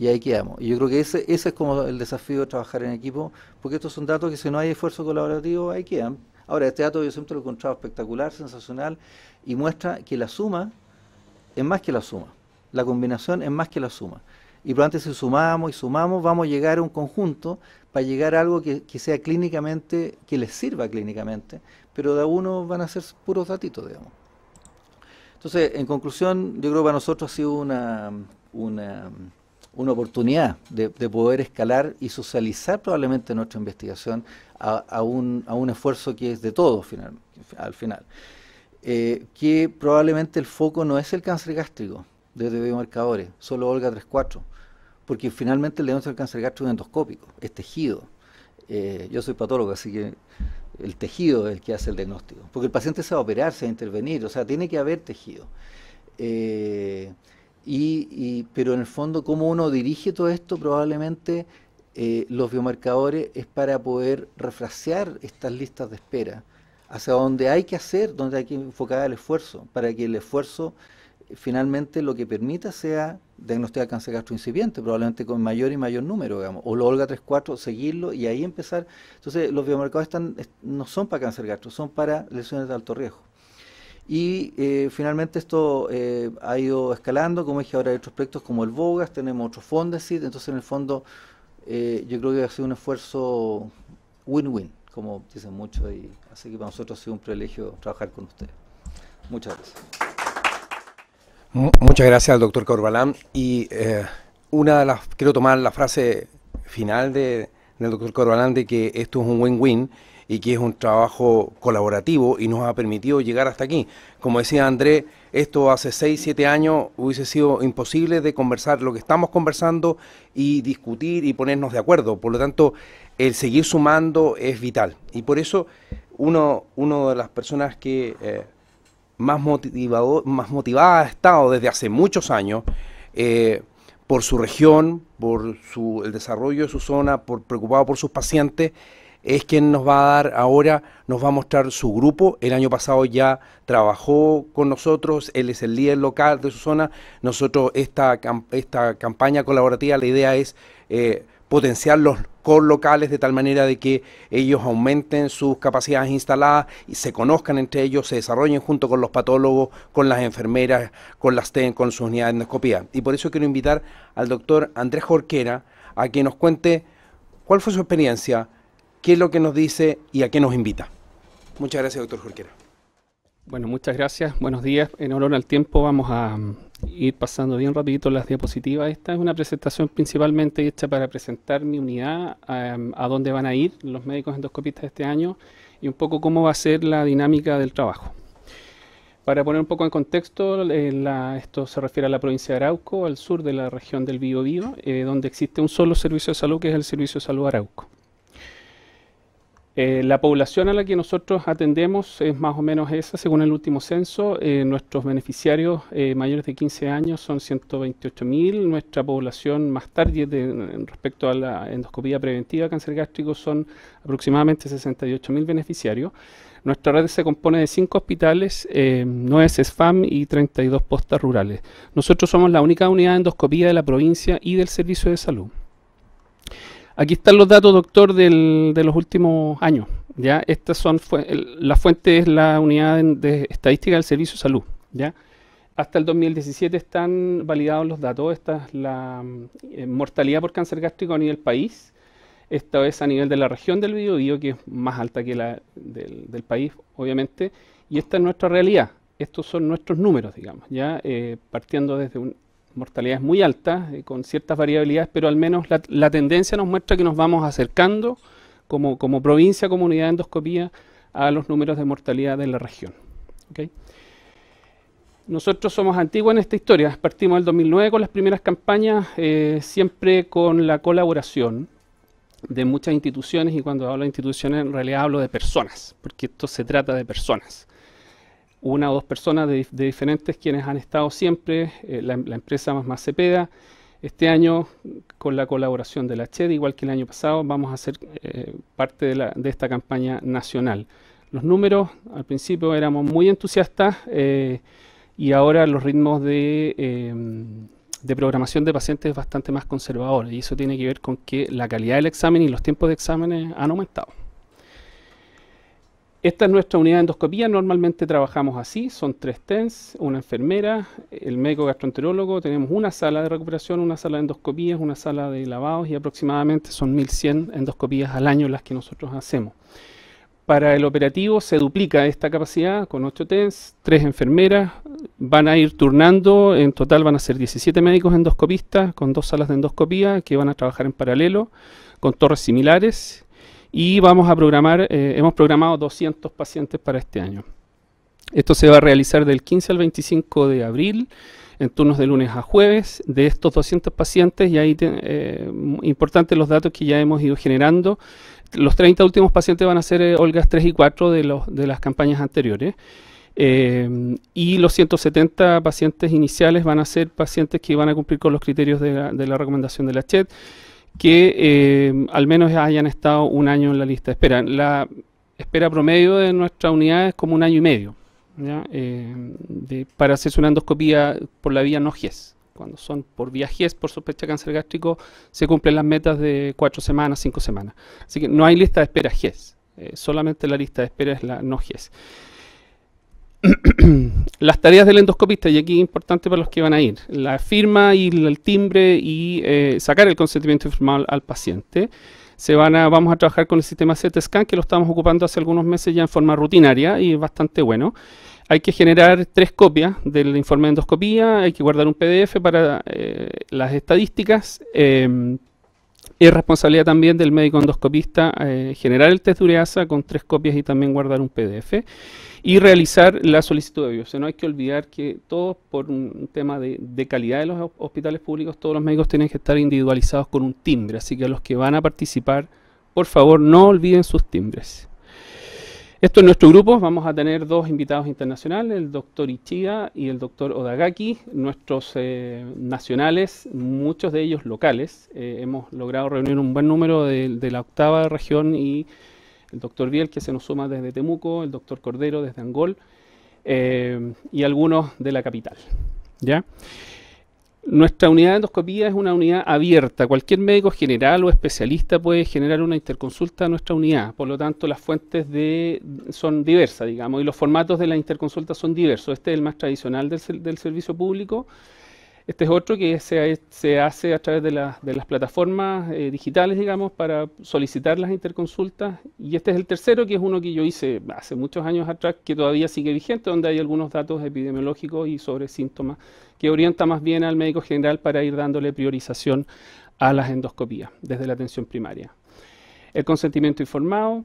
y ahí quedamos. Y yo creo que ese, ese es como el desafío de trabajar en equipo, porque estos son datos que si no hay esfuerzo colaborativo, ahí quedan. Ahora, este dato yo siempre lo he encontrado espectacular, sensacional, y muestra que la suma es más que la suma. La combinación es más que la suma. Y probablemente si sumamos y sumamos, vamos a llegar a un conjunto, para llegar a algo que, sea clínicamente, que les sirva clínicamente, pero de a uno van a ser puros datitos, digamos. Entonces, en conclusión, yo creo que para nosotros ha sido una, una, oportunidad de, poder escalar y socializar probablemente nuestra investigación a, un, esfuerzo que es de todos al final. Eh, que probablemente el foco no es el cáncer gástrico desde biomarcadores, solo Olga 34 porque finalmente el diagnóstico del cáncer el endoscópico, es tejido. Eh, yo soy patólogo, así que el tejido es el que hace el diagnóstico, porque el paciente se va a operar, se intervenir, o sea, tiene que haber tejido. Eh, y, pero en el fondo, cómo uno dirige todo esto, probablemente eh, los biomarcadores es para poder refrasear estas listas de espera, hacia donde hay que hacer, donde hay que enfocar el esfuerzo, para que el esfuerzo finalmente lo que permita sea diagnosticar cáncer gastroincipiente, probablemente con mayor y mayor número, digamos, o lo Olga 3 seguirlo y ahí empezar. Entonces, los biomarcadores están, no son para cáncer gastro, son para lesiones de alto riesgo. Y eh, finalmente esto eh, ha ido escalando, como dije, ahora hay otros proyectos como el Bogas, tenemos otros Fondesit, entonces en el fondo eh, yo creo que ha sido un esfuerzo win-win, como dicen muchos, y así que para nosotros ha sido un privilegio trabajar con ustedes. Muchas gracias. Muchas gracias, al doctor Corbalán. Y eh, una de las, quiero tomar la frase final de, del doctor Corbalán de que esto es un win-win y que es un trabajo colaborativo y nos ha permitido llegar hasta aquí. Como decía Andrés, esto hace 6, 7 años hubiese sido imposible de conversar lo que estamos conversando y discutir y ponernos de acuerdo. Por lo tanto, el seguir sumando es vital. Y por eso uno, uno de las personas que eh, más, motivado, más motivada ha estado desde hace muchos años eh, por su región, por su, el desarrollo de su zona, por preocupado por sus pacientes, es quien nos va a dar ahora, nos va a mostrar su grupo. El año pasado ya trabajó con nosotros, él es el líder local de su zona. Nosotros esta, esta campaña colaborativa, la idea es... Eh, potenciar los co locales de tal manera de que ellos aumenten sus capacidades instaladas y se conozcan entre ellos, se desarrollen junto con los patólogos, con las enfermeras, con las TEN, con sus unidades de endoscopía. Y por eso quiero invitar al doctor Andrés Jorquera a que nos cuente cuál fue su experiencia, qué es lo que nos dice y a qué nos invita. Muchas gracias, doctor Jorquera. Bueno, muchas gracias. Buenos días. En honor al tiempo vamos a ir pasando bien rapidito las diapositivas. Esta es una presentación principalmente hecha para presentar mi unidad, em, a dónde van a ir los médicos endoscopistas este año y un poco cómo va a ser la dinámica del trabajo. Para poner un poco en contexto, eh, esto se refiere a la provincia de Arauco, al sur de la región del Biobío, eh, donde existe un solo servicio de salud que es el Servicio de Salud Arauco. Eh, la población a la que nosotros atendemos es más o menos esa, según el último censo. Eh, nuestros beneficiarios eh, mayores de 15 años son 128.000. Nuestra población más tarde respecto a la endoscopía preventiva cáncer gástrico son aproximadamente 68.000 beneficiarios. Nuestra red se compone de 5 hospitales, 9 SFAM y 32 postas rurales. Nosotros somos la única unidad de endoscopía de la provincia y del Servicio de Salud. Aquí están los datos, doctor, de los últimos años. ¿ya? Estas son la fuente es la unidad de, estadística del Servicio de Salud. ¿ya? Hasta el 2017 están validados los datos. Esta es la eh, mortalidad por cáncer gástrico a nivel país. Esta es a nivel de la región del Biobío, que es más alta que la del, país, obviamente. Y esta es nuestra realidad estos son nuestros números, digamos, ya eh, partiendo desde un mortalidad es muy alta, eh, con ciertas variabilidades, pero al menos la, tendencia nos muestra que nos vamos acercando como, como provincia, comunidad de endoscopía a los números de mortalidad de la región. Nosotros somos antiguos en esta historia, partimos del 2009 con las primeras campañas, eh, siempre con la colaboración de muchas instituciones, y cuando hablo de instituciones en realidad hablo de personas, porque esto se trata de personas una o dos personas de, diferentes quienes han estado siempre, eh, la, empresa más, más Cepeda. Este año, con la colaboración de la CHED, igual que el año pasado, vamos a ser eh, parte de, la, de, esta campaña nacional. Los números, al principio éramos muy entusiastas eh, y ahora los ritmos em, de, programación de pacientes es bastante más conservador y eso tiene que ver con que la calidad del examen y los tiempos de exámenes han aumentado. Esta es nuestra unidad de endoscopía, normalmente trabajamos así, son tres TENS, una enfermera, el médico gastroenterólogo, tenemos una sala de recuperación, una sala de endoscopías, una sala de lavados y aproximadamente son 1.100 endoscopías al año las que nosotros hacemos. Para el operativo se duplica esta capacidad con ocho TENS, tres enfermeras, van a ir turnando, en total van a ser 17 médicos endoscopistas con dos salas de endoscopía que van a trabajar en paralelo con torres similares y vamos a programar, eh, hemos programado 200 pacientes para este año. Esto se va a realizar del 15 al 25 de abril en turnos de lunes a jueves. De estos 200 pacientes, y ahí eh, importantes los datos que ya hemos ido generando. Los 30 últimos pacientes van a ser eh, Olgas 3 y 4 de, los, de las campañas anteriores. y los 170 pacientes iniciales van a ser pacientes que van a cumplir con los criterios de la, recomendación de la CHET que eh, al menos hayan estado un año en la lista de espera. La espera promedio de nuestra unidad es como un año y medio eh, para hacerse una endoscopía por la vía no GES. Cuando son por vía GES, por sospecha de cáncer gástrico, se cumplen las metas de cuatro semanas, cinco semanas. Así que no hay lista de espera GES, eh, solamente la lista de espera es la no GES. las tareas del endoscopista, y aquí es importante para los que van a ir, la firma y el timbre y eh, sacar el consentimiento informal al paciente. Se van a, vamos a trabajar con el sistema CT que lo estamos ocupando hace algunos meses ya en forma rutinaria y es bastante bueno. Hay que generar tres copias del informe de endoscopía, hay que guardar un PDF para eh, las estadísticas. Em, es responsabilidad también del médico endoscopista eh, generar el test de con tres copias y también guardar un PDF y realizar la solicitud de biopsia. No hay que olvidar que todos, por un tema de, de, calidad de los hospitales públicos, todos los médicos tienen que estar individualizados con un timbre. Así que los que van a participar, por favor, no olviden sus timbres. Esto es nuestro grupo vamos a tener dos invitados internacionales, el doctor Ichiga y el doctor Odagaki, nuestros eh, nacionales, muchos de ellos locales. Eh, hemos logrado reunir un buen número de, la octava región y el doctor Biel que se nos suma desde Temuco, el doctor Cordero desde Angol eh, y algunos de la capital. ¿ya? Nuestra unidad de endoscopía es una unidad abierta. Cualquier médico general o especialista puede generar una interconsulta a nuestra unidad. Por lo tanto, las fuentes de, son diversas, digamos, y los formatos de la interconsulta son diversos. Este es el más tradicional del servicio público este es otro que se, hace a través de, las plataformas eh, digitales, digamos, para solicitar las interconsultas. Y este es el tercero, que es uno que yo hice hace muchos años atrás, que todavía sigue vigente, donde hay algunos datos epidemiológicos y sobre síntomas, que orienta más bien al médico general para ir dándole priorización a las endoscopías desde la atención primaria. El consentimiento informado,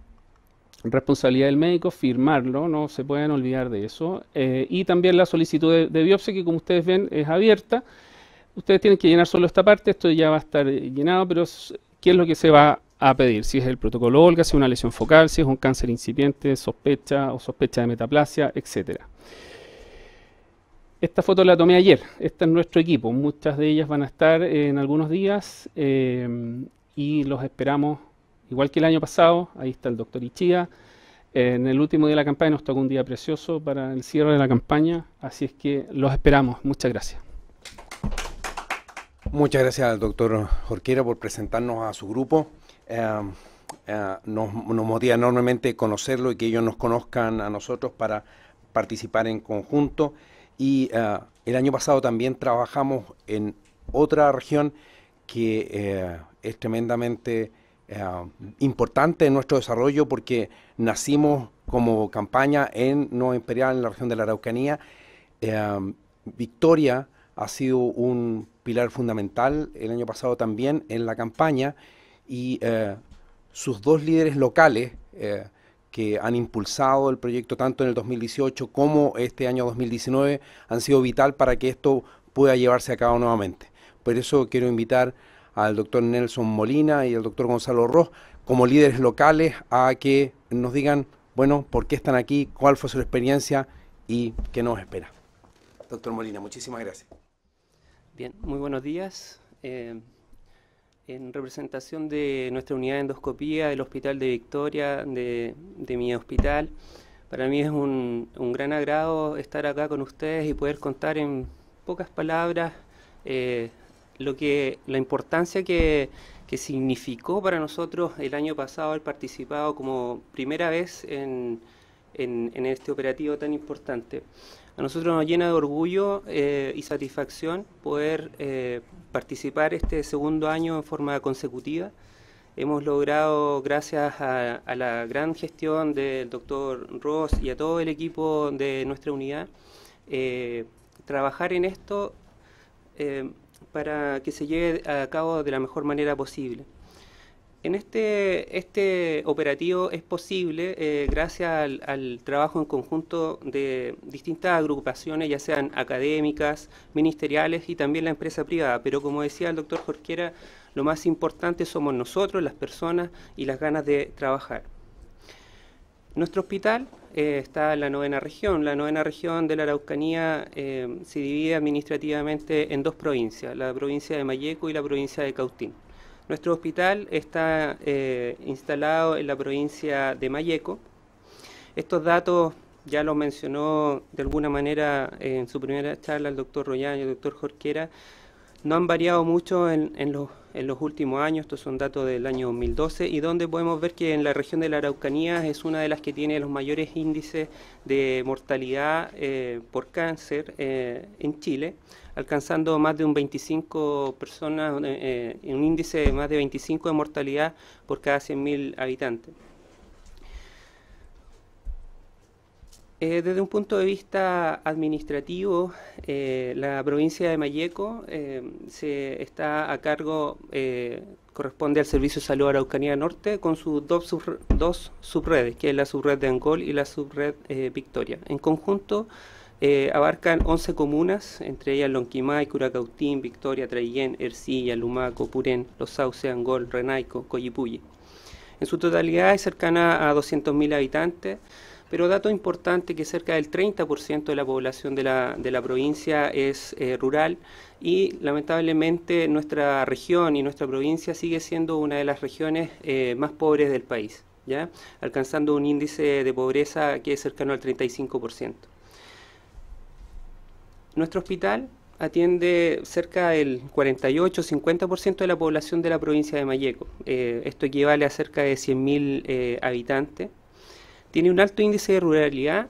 responsabilidad del médico firmarlo, no se pueden olvidar de eso. Eh, y también la solicitud de, biopsia, que como ustedes ven es abierta. Ustedes tienen que llenar solo esta parte, esto ya va a estar eh, llenado, pero ¿qué es lo que se va a pedir? Si es el protocolo Olga, si es una lesión focal, si es un cáncer incipiente, sospecha o sospecha de metaplasia, etcétera. Esta foto la tomé ayer, este es nuestro equipo, muchas de ellas van a estar eh, en algunos días y los esperamos Igual que el año pasado, ahí está el doctor Ichiga. En el último día de la campaña nos tocó un día precioso para el cierre de la campaña, así es que los esperamos. Muchas gracias. Muchas gracias al doctor Jorquera por presentarnos a su grupo. Eh, eh, nos, nos, motiva enormemente conocerlo y que ellos nos conozcan a nosotros para participar en conjunto. Y eh, el año pasado también trabajamos en otra región que es tremendamente eh, importante en nuestro desarrollo porque nacimos como campaña en No Imperial, en la región de la Araucanía. Eh, Victoria ha sido un pilar fundamental el año pasado también en la campaña y eh, sus dos líderes locales que han impulsado el proyecto tanto en el 2018 como este año 2019 han sido vital para que esto pueda llevarse a cabo nuevamente. Por eso quiero invitar al doctor Nelson Molina y al doctor Gonzalo Ross como líderes locales a que nos digan, bueno, por qué están aquí, cuál fue su experiencia y qué nos espera. Doctor Molina, muchísimas gracias. Bien, muy buenos días. Eh, en representación de nuestra unidad de endoscopía del Hospital de Victoria, de, mi hospital, para mí es un, un, gran agrado estar acá con ustedes y poder contar en pocas palabras eh, lo que, la importancia que, significó para nosotros el año pasado el participado como primera vez en, este operativo tan importante. A nosotros nos llena de orgullo eh, y satisfacción poder eh, participar este segundo año en forma consecutiva. Hemos logrado, gracias a, la gran gestión del doctor Ross y a todo el equipo de nuestra unidad, eh, trabajar en esto para que se lleve a cabo de la mejor manera posible. En este, este operativo es posible eh, gracias al, al, trabajo en conjunto de distintas agrupaciones, ya sean académicas, ministeriales y también la empresa privada. Pero como decía el doctor Jorquera, lo más importante somos nosotros, las personas y las ganas de trabajar. Nuestro hospital eh, está en la novena región. La novena región de la Araucanía eh, se divide administrativamente en dos provincias, la provincia de Mayeco y la provincia de Cautín. Nuestro hospital está eh, instalado en la provincia de Mayeco. Estos datos ya los mencionó de alguna manera en su primera charla el doctor Royán y el doctor Jorquera no han variado mucho en, los, últimos años, estos son datos del año 2012, y donde podemos ver que en la región de la Araucanía es una de las que tiene los mayores índices de mortalidad eh, por cáncer eh, en Chile, alcanzando más de un 25 personas, eh, un índice de más de 25 de mortalidad por cada 100.000 habitantes. Eh, desde un punto de vista administrativo, eh, la provincia de Mayeco eh, se está a cargo, corresponde al Servicio de Salud Araucanía Norte, con sus dos, subredes, que es la subred de Angol y la subred Victoria. En conjunto, abarcan 11 comunas, entre ellas Lonquimay, Curacautín, Victoria, Traillén, Ercilla, Lumaco, Purén, Los Sauces, Angol, Renaico, Coyipuye. En su totalidad es cercana a 200.000 habitantes. Pero dato importante que cerca del 30% de la población de la, provincia es eh, rural y lamentablemente nuestra región y nuestra provincia sigue siendo una de las regiones eh, más pobres del país, ¿ya? alcanzando un índice de pobreza que es cercano al 35%. Nuestro hospital atiende cerca del 48-50% de la población de la provincia de Mayeco. Eh, esto equivale a cerca de 100.000 eh, habitantes. Tiene un alto índice de ruralidad,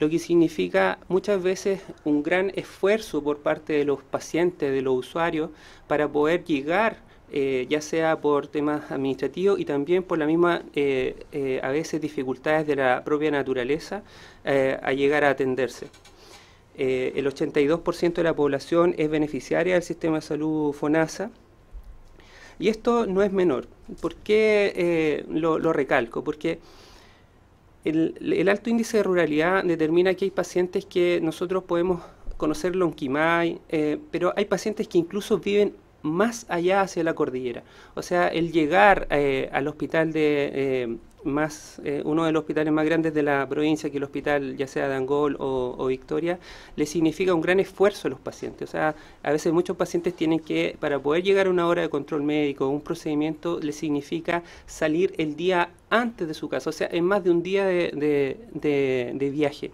lo que significa muchas veces un gran esfuerzo por parte de los pacientes, de los usuarios, para poder llegar, eh, ya sea por temas administrativos y también por la misma, eh, eh, a veces, dificultades de la propia naturaleza, a llegar a atenderse. el 82% de la población es beneficiaria del sistema de salud FONASA. Y esto no es menor. ¿Por qué lo, lo recalco? Porque el, alto índice de ruralidad determina que hay pacientes que nosotros podemos conocer Lonquimay, eh, pero hay pacientes que incluso viven más allá hacia la cordillera. O sea, el llegar eh, al hospital de, eh, más, eh, uno de los hospitales más grandes de la provincia, que el hospital ya sea de Angol o, Victoria, le significa un gran esfuerzo a los pacientes. O sea, a veces muchos pacientes tienen que, para poder llegar a una hora de control médico, un procedimiento, le significa salir el día antes de su caso, O sea, en más de un día de viaje.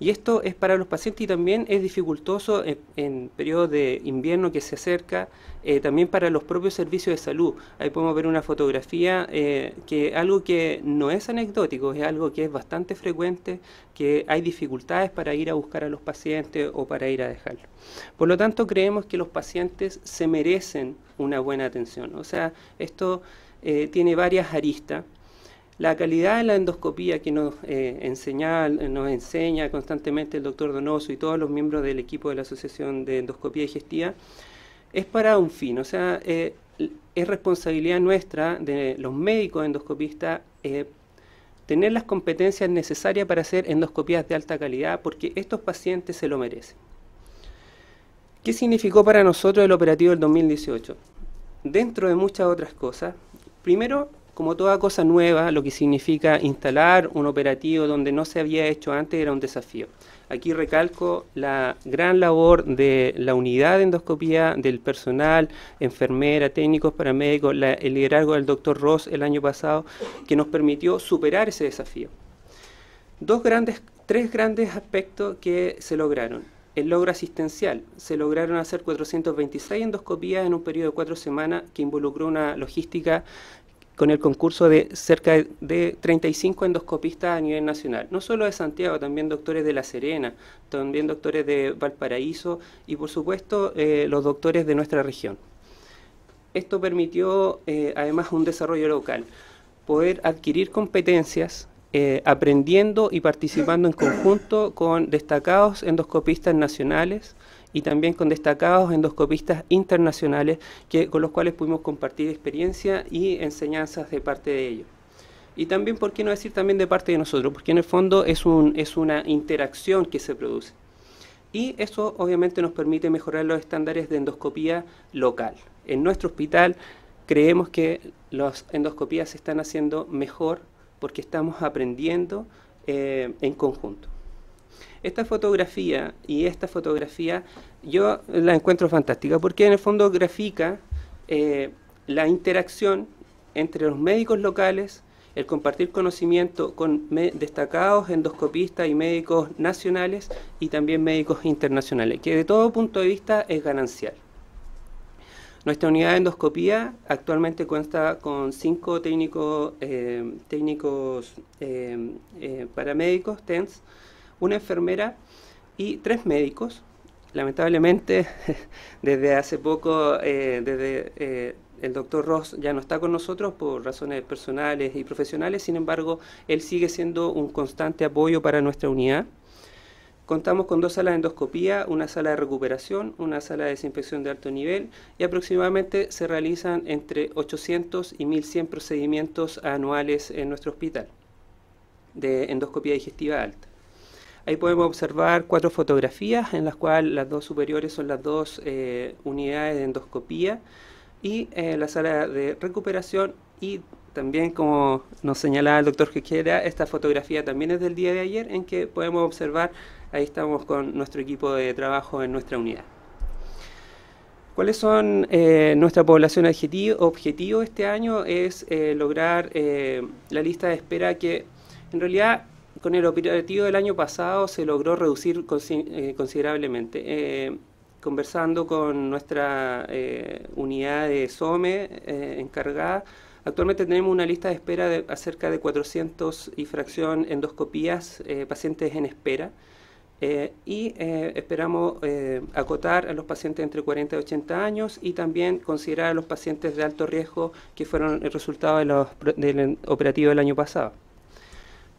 Y esto es para los pacientes y también es dificultoso en, periodo periodos de invierno que se acerca, eh, también para los propios servicios de salud. Ahí podemos ver una fotografía que eh, que algo que no es anecdótico, es algo que es bastante frecuente, que hay dificultades para ir a buscar a los pacientes o para ir a dejarlos. Por lo tanto, creemos que los pacientes se merecen una buena atención. O sea, esto eh, tiene varias aristas. La calidad de la endoscopía que nos, eh, enseña, nos enseña constantemente el doctor Donoso y todos los miembros del equipo de la Asociación de Endoscopía Digestiva es para un fin, o sea, eh, es responsabilidad nuestra de los médicos endoscopistas eh, tener las competencias necesarias para hacer endoscopías de alta calidad porque estos pacientes se lo merecen. ¿Qué significó para nosotros el operativo del 2018? Dentro de muchas otras cosas, primero como toda cosa nueva, lo que significa instalar un operativo donde no se había hecho antes era un desafío. Aquí recalco la gran labor de la unidad de endoscopía, del personal, enfermera, técnicos, paramédicos, el liderazgo del doctor Ross el año pasado, que nos permitió superar ese desafío. Dos grandes, tres grandes aspectos que se lograron. El logro asistencial. Se lograron hacer 426 endoscopías en un periodo de cuatro semanas que involucró una logística con el concurso de cerca de 35 endoscopistas a nivel nacional, no solo de Santiago, también doctores de La Serena, también doctores de Valparaíso y por supuesto eh, los doctores de nuestra región. Esto permitió eh, además un desarrollo local, poder adquirir competencias eh, aprendiendo y participando en conjunto con destacados endoscopistas nacionales, y también con destacados endoscopistas internacionales que, con los cuales pudimos compartir experiencia y enseñanzas de parte de ellos. Y también, ¿por qué no decir también de parte de nosotros? Porque en el fondo es, un, es una interacción que se produce. Y eso obviamente nos permite mejorar los estándares de endoscopía local. En nuestro hospital creemos que las endoscopías se están haciendo mejor porque estamos aprendiendo eh, en conjunto esta fotografía y esta fotografía yo la encuentro fantástica porque en el fondo grafica eh, la interacción entre los médicos locales, el compartir conocimiento con destacados endoscopistas y médicos nacionales y también médicos internacionales, que de todo punto de vista es ganancial. Nuestra unidad de endoscopía actualmente cuenta con cinco eh, técnicos eh, paramédicos, TENS, una enfermera y tres médicos. Lamentablemente, desde hace poco, eh, desde eh, el doctor Ross ya no está con nosotros por razones personales y profesionales, sin embargo, él sigue siendo un constante apoyo para nuestra unidad. Contamos con dos salas de endoscopía, una sala de recuperación, una sala de desinfección de alto nivel y aproximadamente se realizan entre 800 y 1100 procedimientos anuales en nuestro hospital de endoscopía digestiva alta. Ahí podemos observar cuatro fotografías en las cuales las dos superiores son las dos eh, unidades de endoscopía y eh, la sala de recuperación y también como nos señalaba el doctor quiera esta fotografía también es del día de ayer en que podemos observar, ahí estamos con nuestro equipo de trabajo en nuestra unidad. ¿Cuáles son eh, nuestra población objetivo, objetivo este año? Es eh, lograr la lista de espera que en realidad con el operativo del año pasado se logró reducir eh, considerablemente. Eh, conversando con nuestra eh, unidad de SOME encargada, actualmente tenemos una lista de espera de acerca de 400 y fracción endoscopías pacientes en espera. y esperamos acotar a los pacientes entre 40 y 80 años y también considerar a los pacientes de alto riesgo que fueron el resultado de los, del operativo del año pasado.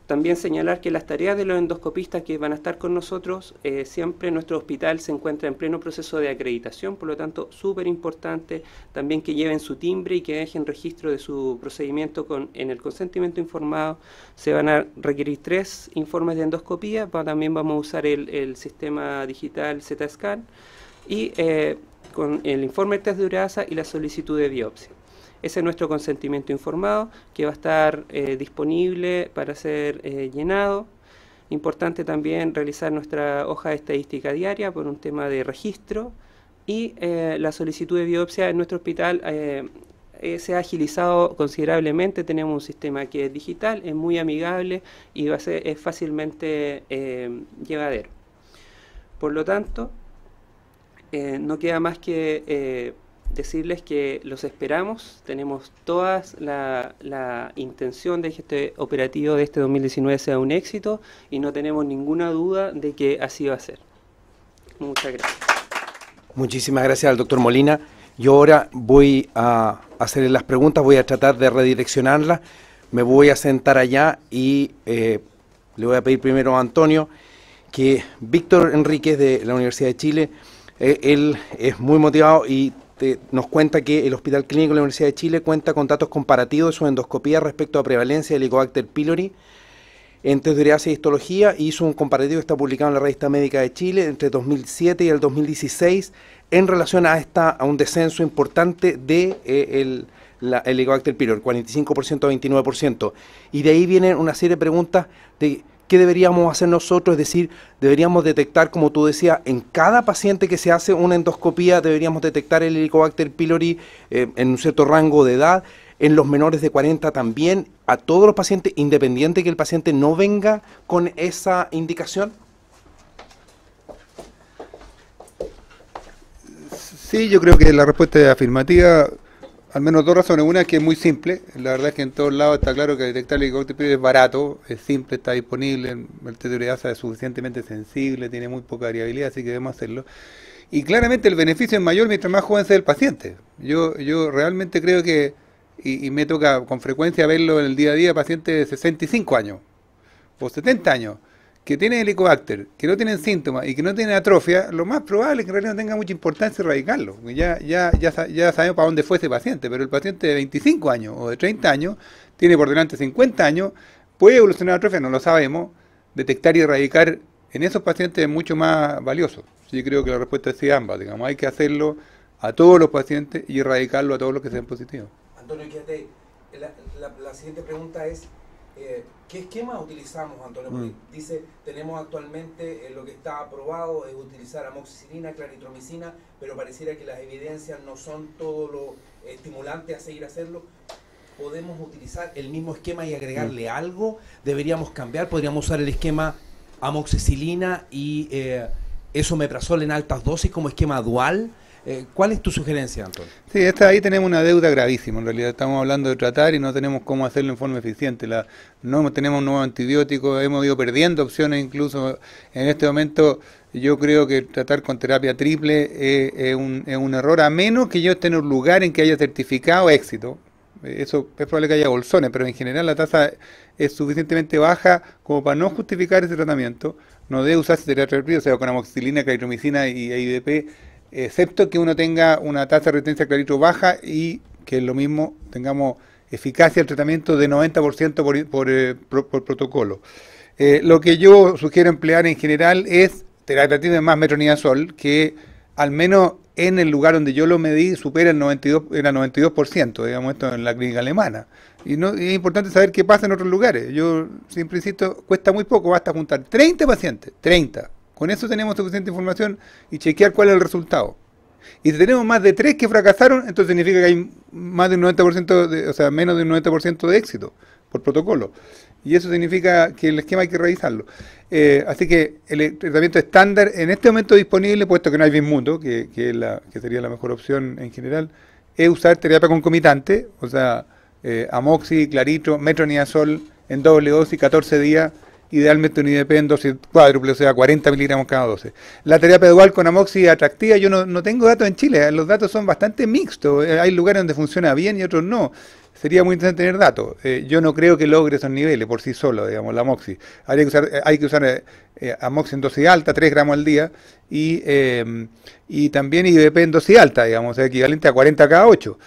También señalar que las tareas de los endoscopistas que van a estar con nosotros, eh, siempre nuestro hospital se encuentra en pleno proceso de acreditación, por lo tanto, súper importante también que lleven su timbre y que dejen registro de su procedimiento en el consentimiento informado. Se van a requerir tres informes de endoscopía, también vamos a usar el, sistema digital ZScan y eh, con el informe de test de duraza y la solicitud de biopsia. Ese es nuestro consentimiento informado que va a estar eh, disponible para ser eh, llenado. Importante también realizar nuestra hoja de estadística diaria por un tema de registro y eh, la solicitud de biopsia en nuestro hospital se ha agilizado considerablemente, tenemos un sistema que es digital, es muy amigable y va a ser, es fácilmente llevadero. Por lo tanto, no queda más que decirles que los esperamos, tenemos toda la, la, intención de que este operativo de este 2019 sea un éxito y no tenemos ninguna duda de que así va a ser. Muchas gracias. Muchísimas gracias al doctor Molina. Yo ahora voy a hacerle las preguntas, voy a tratar de redireccionarlas. Me voy a sentar allá y eh, le voy a pedir primero a Antonio que Víctor Enríquez de la Universidad de Chile, eh, él es muy motivado y nos cuenta que el Hospital Clínico de la Universidad de Chile cuenta con datos comparativos de su endoscopía respecto a prevalencia del Helicobacter pylori en teoría y histología y hizo un comparativo que está publicado en la revista médica de Chile entre 2007 y el 2016 en relación a esta a un descenso importante de eh, el, Helicobacter pylori, 45% a 29%. Y de ahí vienen una serie de preguntas de ¿Qué deberíamos hacer nosotros? Es decir, deberíamos detectar, como tú decías, en cada paciente que se hace una endoscopía, deberíamos detectar el Helicobacter pylori eh, en un cierto rango de edad, en los menores de 40 también, a todos los pacientes, independiente que el paciente no venga con esa indicación. Sí, yo creo que la respuesta es afirmativa al menos dos razones. Una es que es muy simple, la verdad es que en todos lados está claro que detectar el helicobacter es barato, es simple, está disponible, el ASA es suficientemente sensible, tiene muy poca variabilidad, así que debemos hacerlo. Y claramente el beneficio es mayor mientras más joven sea el paciente. Yo, yo realmente creo que, y, y me toca con frecuencia verlo en el día a día, paciente de 65 años o 70 años que tienen helicobacter, que no tienen síntomas y que no tienen atrofia, lo más probable es que en realidad no tenga mucha importancia erradicarlo. Ya, ya, ya, ya sabemos para dónde fue ese paciente, pero el paciente de 25 años o de 30 años, tiene por delante 50 años, puede evolucionar atrofia, no lo sabemos, detectar y erradicar en esos pacientes es mucho más valioso. Yo creo que la respuesta es sí ambas, digamos, hay que hacerlo a todos los pacientes y erradicarlo a todos los que sean positivos. Antonio, fíjate, la siguiente pregunta es, eh, ¿Qué esquema utilizamos, Antonio? Mm. dice, tenemos actualmente eh, lo que está aprobado es utilizar amoxicilina, claritromicina, pero pareciera que las evidencias no son todo lo estimulante a seguir hacerlo. ¿Podemos utilizar el mismo esquema y agregarle mm. algo? ¿Deberíamos cambiar? ¿Podríamos usar el esquema amoxicilina y eh, esomeprazol en altas dosis como esquema dual? Eh, ¿Cuál es tu sugerencia, Antonio? Sí, este, ahí tenemos una deuda gravísima. En realidad estamos hablando de tratar y no tenemos cómo hacerlo en forma eficiente. La, no tenemos un nuevo antibiótico, hemos ido perdiendo opciones incluso. En este momento yo creo que tratar con terapia triple es, un, error, a menos que yo tenga un lugar en que haya certificado éxito. Eh, eso es probable que haya bolsones, pero en general la tasa es suficientemente baja como para no justificar ese tratamiento. No debe usarse terapia triple, o sea, con amoxicilina, claritromicina y AIDP excepto que uno tenga una tasa de retención clarito baja y que lo mismo, tengamos eficacia el tratamiento de 90% por, por, eh, protocolo. Eh, lo que yo sugiero emplear en general es terapia más metronidazol, que al menos en el lugar donde yo lo medí supera el 92%, era 92% digamos esto en la clínica alemana. Y, no, y es importante saber qué pasa en otros lugares. Yo siempre insisto, cuesta muy poco, basta juntar 30 pacientes, 30, con eso tenemos suficiente información y chequear cuál es el resultado. Y si tenemos más de tres que fracasaron, entonces significa que hay más de un 90%, o sea, menos de un 90% de éxito por protocolo. Y eso significa que el esquema hay que revisarlo. Eh, así que el e-, tratamiento estándar en este momento disponible, puesto que no hay bien mundo, que, la, sería la mejor opción en general, es usar terapia concomitante, o sea, eh, amoxi, claritro, metronidazol en doble dosis, 14 días idealmente un IBP en dosis cuádruple, o sea, 40 miligramos cada 12. La terapia dual con amoxi atractiva, yo no, tengo datos en Chile, los datos son bastante mixtos, eh, hay lugares donde funciona bien y otros no. Sería muy interesante tener datos. Eh, yo no creo que logre esos niveles por sí solo, digamos, la amoxi. Eh, hay que usar, hay que usar amoxi en dosis alta, 3 gramos al día, y, em, también IBP en dosis alta, digamos, equivalente a 40 cada 8.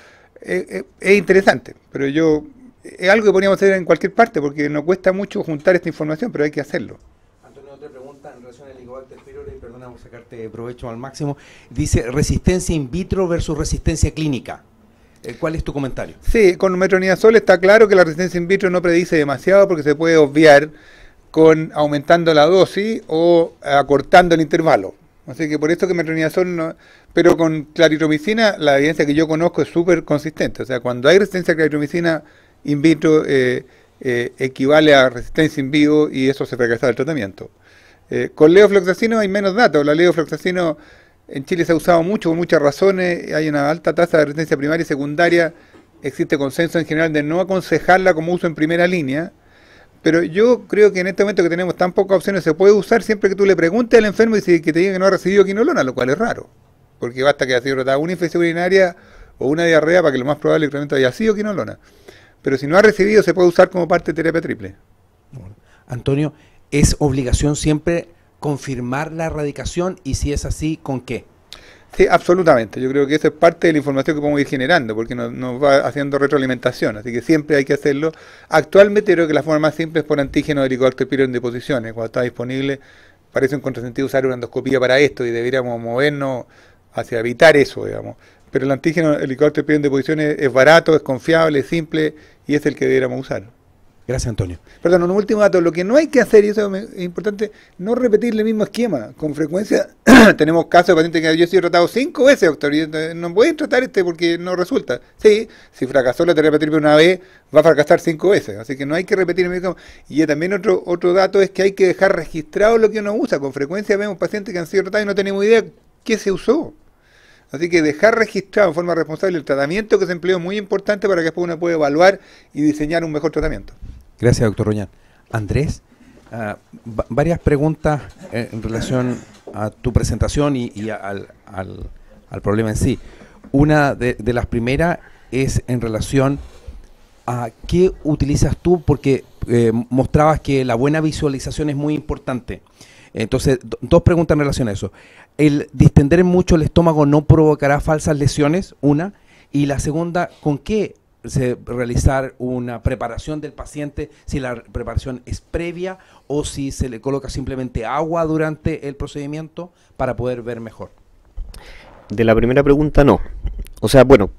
es interesante, pero yo es algo que podríamos hacer en cualquier parte, porque nos cuesta mucho juntar esta información, pero hay que hacerlo. Antonio, otra pregunta en relación al Icobacter pylori, perdona por sacarte provecho al máximo. Dice resistencia in vitro versus resistencia clínica. Eh, ¿Cuál es tu comentario? Sí, con metronidazol está claro que la resistencia in vitro no predice demasiado porque se puede obviar con aumentando la dosis o acortando el intervalo. Así que por esto que metronidazol no... Pero con claritromicina la evidencia que yo conozco es súper consistente. O sea, cuando hay resistencia a claritromicina in vitro eh, eh, equivale a resistencia in vivo y eso se regresa el tratamiento. Eh, con leofloxacino hay menos datos. La leofloxacino en Chile se ha usado mucho, por muchas razones. Hay una alta tasa de resistencia primaria y secundaria. Existe consenso en general de no aconsejarla como uso en primera línea. Pero yo creo que en este momento que tenemos tan pocas opciones se puede usar siempre que tú le preguntes al enfermo y si, que te diga que no ha recibido quinolona, lo cual es raro. Porque basta que haya sido tratada una infección urinaria o una diarrea para que lo más probable que haya sido quinolona. Pero si no ha recibido, se puede usar como parte de terapia triple. Antonio, ¿es obligación siempre confirmar la erradicación? Y si es así, ¿con qué? Sí, absolutamente. Yo creo que eso es parte de la información que podemos ir generando, porque nos, va haciendo retroalimentación, así que siempre hay que hacerlo. Actualmente creo que la forma más simple es por antígeno de helicobacter en deposiciones, cuando está disponible. Parece un contrasentido usar una endoscopía para esto y deberíamos movernos hacia evitar eso, digamos pero el antígeno, el pide de en deposiciones es barato, es confiable, es simple y es el que deberíamos usar. Gracias, Antonio. Perdón, un último dato. Lo que no hay que hacer, y eso es importante, no repetir el mismo esquema. Con frecuencia tenemos casos de pacientes que yo he sido tratado cinco veces, doctor, y no voy a tratar este porque no resulta. Sí, si fracasó la terapia triple una vez, va a fracasar cinco veces. Así que no hay que repetir el mismo esquema. Y también otro, otro dato es que hay que dejar registrado lo que uno usa. Con frecuencia vemos pacientes que han sido tratados y no tenemos idea qué se usó. Así que dejar registrado en forma responsable el tratamiento que se empleó es muy importante para que después uno pueda evaluar y diseñar un mejor tratamiento. Gracias, doctor Roñán. Andrés, ah, varias preguntas eh, en relación a tu presentación y, al, problema en sí. Una de, las primeras es en relación a qué utilizas tú, porque eh, mostrabas que la buena visualización es muy importante. Entonces, dos preguntas en relación a eso. ¿El distender mucho el estómago no provocará falsas lesiones? Una. Y la segunda, ¿con qué se, realizar una preparación del paciente, si la preparación es previa o si se le coloca simplemente agua durante el procedimiento para poder ver mejor? De la primera pregunta, no. O sea, bueno,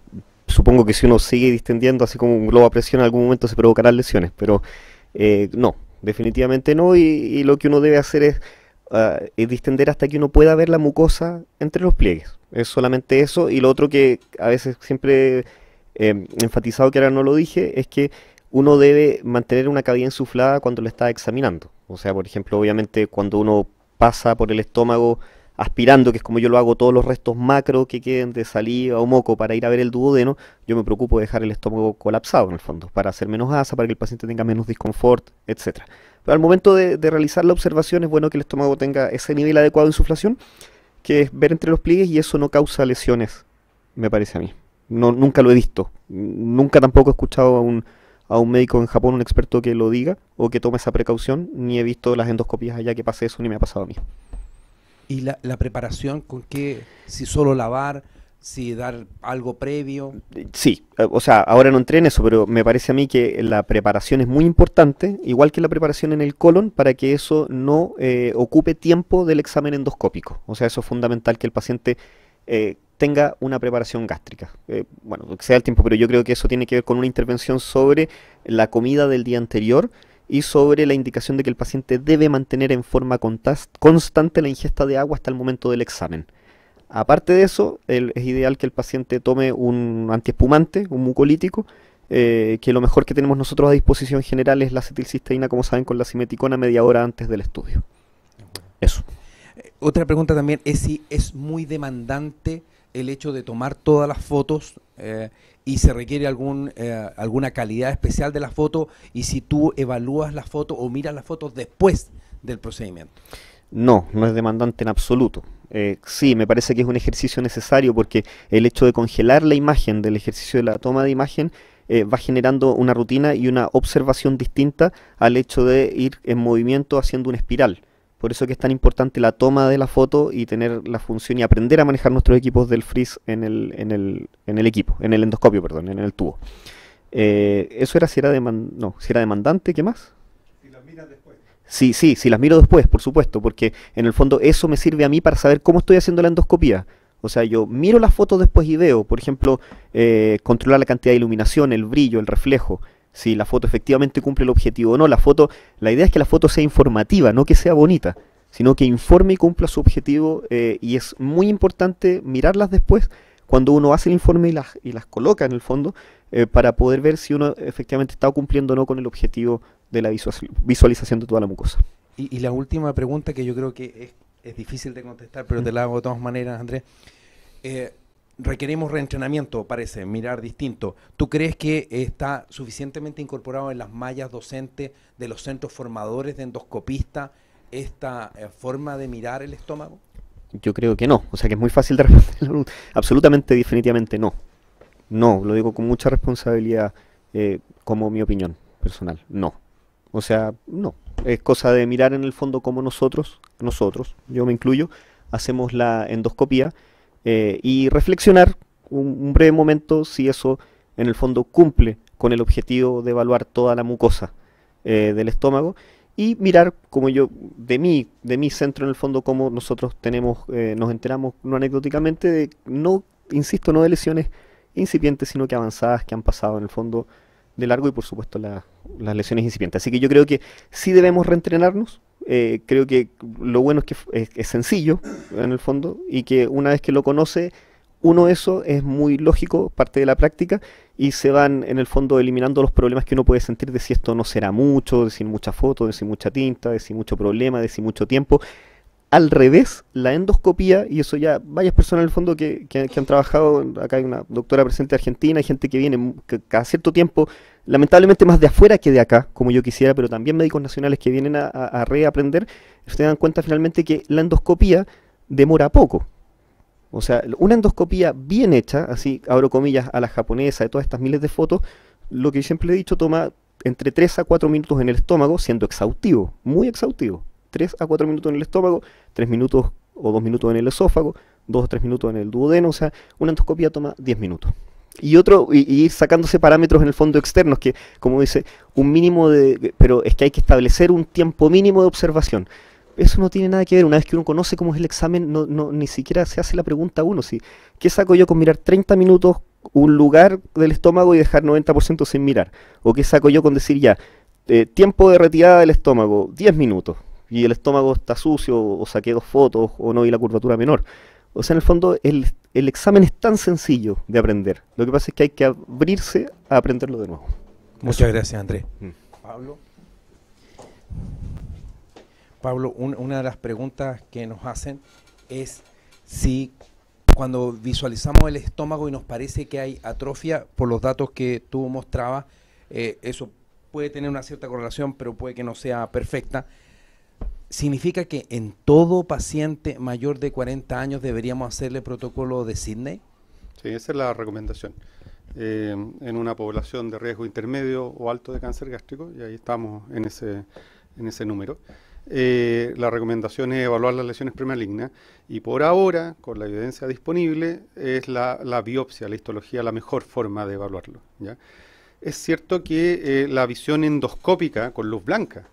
supongo que si uno sigue distendiendo así como un globo a presión, en algún momento se provocarán lesiones, pero eh, no, definitivamente no. y lo que uno debe hacer es eh, distender hasta que uno pueda ver la mucosa entre los pliegues. Es solamente eso. Y lo otro que a veces siempre eh, enfatizado que ahora no lo dije es que uno debe mantener una cavidad insuflada cuando lo está examinando. O sea, por ejemplo, obviamente cuando uno pasa por el estómago aspirando, que es como yo lo hago, todos los restos macro que queden de saliva o moco para ir a ver el duodeno, yo me preocupo de dejar el estómago colapsado en el fondo, para hacer menos asa, para que el paciente tenga menos disconfort, etcétera. Pero al momento de, realizar la observación es bueno que el estómago tenga ese nivel adecuado de insuflación, que es ver entre los pliegues y eso no causa lesiones, me parece a mí. No, nunca lo he visto. Nunca tampoco he escuchado a un, a un médico en Japón, un experto que lo diga o que tome esa precaución, ni he visto las endoscopias allá que pase eso, ni me ha pasado a mí. ¿Y la, la preparación con qué? Si solo lavar, si dar algo previo. Sí, eh, o sea, ahora no entré en eso, pero me parece a mí que la preparación es muy importante, igual que la preparación en el colon, para que eso no eh, ocupe tiempo del examen endoscópico. O sea, eso es fundamental que el paciente eh, tenga una preparación gástrica. bueno, sea el tiempo, pero yo creo que eso tiene que ver con una intervención sobre la comida del día anterior y sobre la indicación de que el paciente debe mantener en forma constante la ingesta de agua hasta el momento del examen. Aparte de eso, es ideal que el paciente tome un antiespumante, un mucolítico, eh, que lo mejor que tenemos nosotros a disposición general es la acetilcisteína, como saben, con la simeticona media hora antes del estudio. Eso. Eh, otra pregunta también es si es muy demandante el hecho de tomar todas las fotos eh, y se requiere algún, alguna calidad especial de la foto y si tú evalúas la foto o miras las fotos después del procedimiento. No, no es demandante en absoluto. Eh, sí, me parece que es un ejercicio necesario porque el hecho de congelar la imagen, del ejercicio de la toma de imagen, eh, va generando una rutina y una observación distinta al hecho de ir en movimiento haciendo una espiral. Por eso que es tan importante la toma de la foto y tener la función y aprender a manejar nuestros equipos del freeze en el, en el, en el equipo, en el endoscopio, perdón, en el tubo. Eh, eso era si era, no, si era demandante, ¿qué más? Sí, sí, sí, las miro después, por supuesto, porque en el fondo eso me sirve a mí para saber cómo estoy haciendo la endoscopía. O sea, yo miro las fotos después y veo, por ejemplo, eh, controlar la cantidad de iluminación, el brillo, el reflejo, si la foto efectivamente cumple el objetivo o no. La foto, la idea es que la foto sea informativa, no que sea bonita, sino que informe y cumpla su objetivo. Eh, y es muy importante mirarlas después cuando uno hace el informe y las, y las coloca en el fondo eh, para poder ver si uno efectivamente está cumpliendo o no con el objetivo de la visualización de toda la mucosa. Y, la última pregunta que yo creo que es, difícil de contestar, pero te mm. la hago de todas maneras, Andrés. Eh, reentrenamiento, parece, mirar distinto. ¿Tú crees que está suficientemente incorporado en las mallas docentes de los centros formadores de endoscopistas esta eh, forma de mirar el estómago? Yo creo que no, o sea que es muy fácil de responder. Absolutamente, definitivamente no. No, lo digo con mucha responsabilidad eh, como mi opinión personal, no. O sea, no. Es cosa de mirar en el fondo como nosotros, nosotros, yo me incluyo, hacemos la endoscopía eh, y reflexionar un, breve momento si eso en el fondo cumple con el objetivo de evaluar toda la mucosa eh, del estómago y mirar como yo de mí de mi centro en el fondo como nosotros tenemos eh, nos enteramos no anecdóticamente de no insisto no de lesiones incipientes sino que avanzadas que han pasado en el fondo de largo y por supuesto las lesiones incipientes. Así que yo creo que sí debemos reentrenarnos. Eh, creo que lo bueno es que es, es, sencillo en el fondo y que una vez que lo conoce uno eso es muy lógico, parte de la práctica y se van en el fondo eliminando los problemas que uno puede sentir de si esto no será mucho, de si mucha foto, de si mucha tinta, de si mucho problema, de si mucho tiempo al revés la endoscopía, y eso ya varias personas en el fondo que, han trabajado, acá hay una doctora presente de Argentina, hay gente que viene mm, cada cierto tiempo, lamentablemente más de afuera que de acá, como yo quisiera, pero también médicos nacionales que vienen a, reaprender, se dan cuenta finalmente que la endoscopía demora poco. O sea, una endoscopía bien hecha, así abro comillas a la japonesa de todas estas miles de fotos, lo que siempre he dicho toma entre 3 a 4 minutos en el estómago, siendo exhaustivo, muy exhaustivo. 3 a 4 minutos en el estómago, 3 minutos o 2 minutos en el esófago, 2 o 3 minutos en el duodeno, o sea, una endoscopia toma 10 minutos. Y otro, y, sacándose parámetros en el fondo externos, que como dice, un mínimo de, pero es que hay que establecer un tiempo mínimo de observación. Eso no tiene nada que ver, una vez que uno conoce cómo es el examen, no, no, ni siquiera se hace la pregunta a uno, si, ¿qué saco yo con mirar 30 minutos un lugar del estómago y dejar 90% sin mirar? ¿O qué saco yo con decir ya, eh, tiempo de retirada del estómago, 10 minutos? y el estómago está sucio, o saqué dos fotos, o no vi la curvatura menor. O sea, en el fondo, el, examen es tan sencillo de aprender. Lo que pasa es que hay que abrirse a aprenderlo de nuevo. Muchas gracias, Andrés. Mm. Pablo. Pablo, una de las preguntas que nos hacen es si cuando visualizamos el estómago y nos parece que hay atrofia, por los datos que tú mostrabas, eh, eso puede tener una cierta correlación, pero puede que no sea perfecta significa que en todo paciente mayor de 40 años deberíamos hacerle protocolo de Sydney? Sí, esa es la recomendación. Eh, en una población de riesgo intermedio o alto de cáncer gástrico, y ahí estamos en ese, número. Eh, la recomendación es evaluar las lesiones premalignas y por ahora, con la evidencia disponible, es la, biopsia, la histología, la mejor forma de evaluarlo. Es cierto que eh, la visión endoscópica con luz blanca,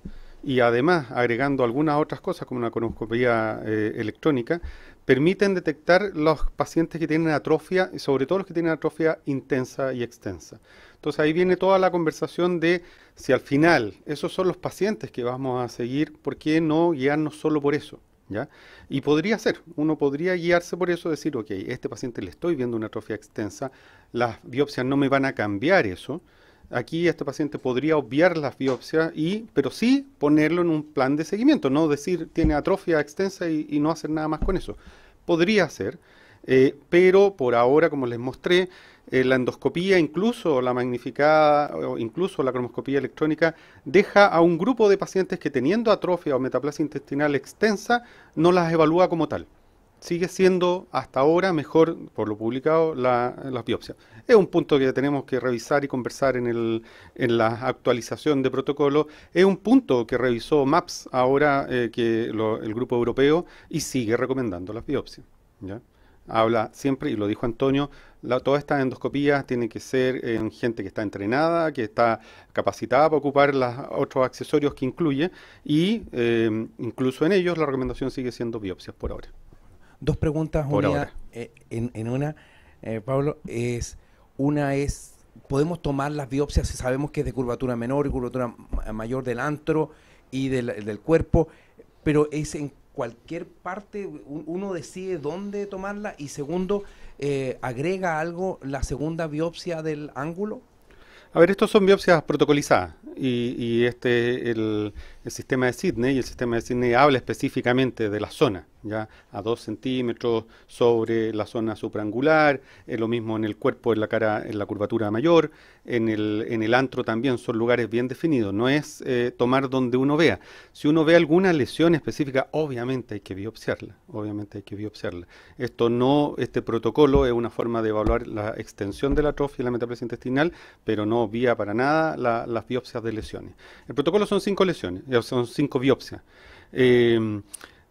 y además agregando algunas otras cosas como una conoscopía eh, electrónica, permiten detectar los pacientes que tienen atrofia, y sobre todo los que tienen atrofia intensa y extensa. Entonces ahí viene toda la conversación de si al final esos son los pacientes que vamos a seguir, ¿por qué no guiarnos solo por eso? ¿Ya? Y podría ser, uno podría guiarse por eso, decir, ok, este paciente le estoy viendo una atrofia extensa, las biopsias no me van a cambiar eso, aquí este paciente podría obviar las biopsias, y, pero sí ponerlo en un plan de seguimiento, no decir tiene atrofia extensa y, no hacer nada más con eso. Podría ser, eh, pero por ahora, como les mostré, eh, la endoscopía, incluso la magnificada, o incluso la cromoscopía electrónica, deja a un grupo de pacientes que teniendo atrofia o metaplasia intestinal extensa, no las evalúa como tal sigue siendo hasta ahora mejor, por lo publicado, las biopsias Es un punto que tenemos que revisar y conversar en, el, en la actualización de protocolo. Es un punto que revisó MAPS ahora eh, que el grupo europeo y sigue recomendando las biopsias. ¿ya? Habla siempre, y lo dijo Antonio, la, todas estas endoscopías tienen que ser en gente que está entrenada, que está capacitada para ocupar los otros accesorios que incluye, y eh, incluso en ellos la recomendación sigue siendo biopsias por ahora dos preguntas unidas eh, en, en, una, eh, Pablo, es una es, ¿podemos tomar las biopsias si sabemos que es de curvatura menor y curvatura mayor del antro y del, cuerpo? Pero es en cualquier parte, uno decide dónde tomarla y segundo, eh, ¿agrega algo la segunda biopsia del ángulo? A ver, estos son biopsias protocolizadas y, este, el, el, sistema de Sydney, y el sistema de Sydney habla específicamente de la zona, ya a dos centímetros sobre la zona supraangular, es eh, lo mismo en el cuerpo, en la cara, en la curvatura mayor, en el, en el antro también son lugares bien definidos, no es eh, tomar donde uno vea. Si uno ve alguna lesión específica, obviamente hay que biopsiarla, obviamente hay que biopsiarla. Esto no, este protocolo es una forma de evaluar la extensión de la atrofia y la metaplasia intestinal, pero no vía para nada las biopsias de lesiones. El protocolo son cinco lesiones, eh, son cinco biopsias. Em,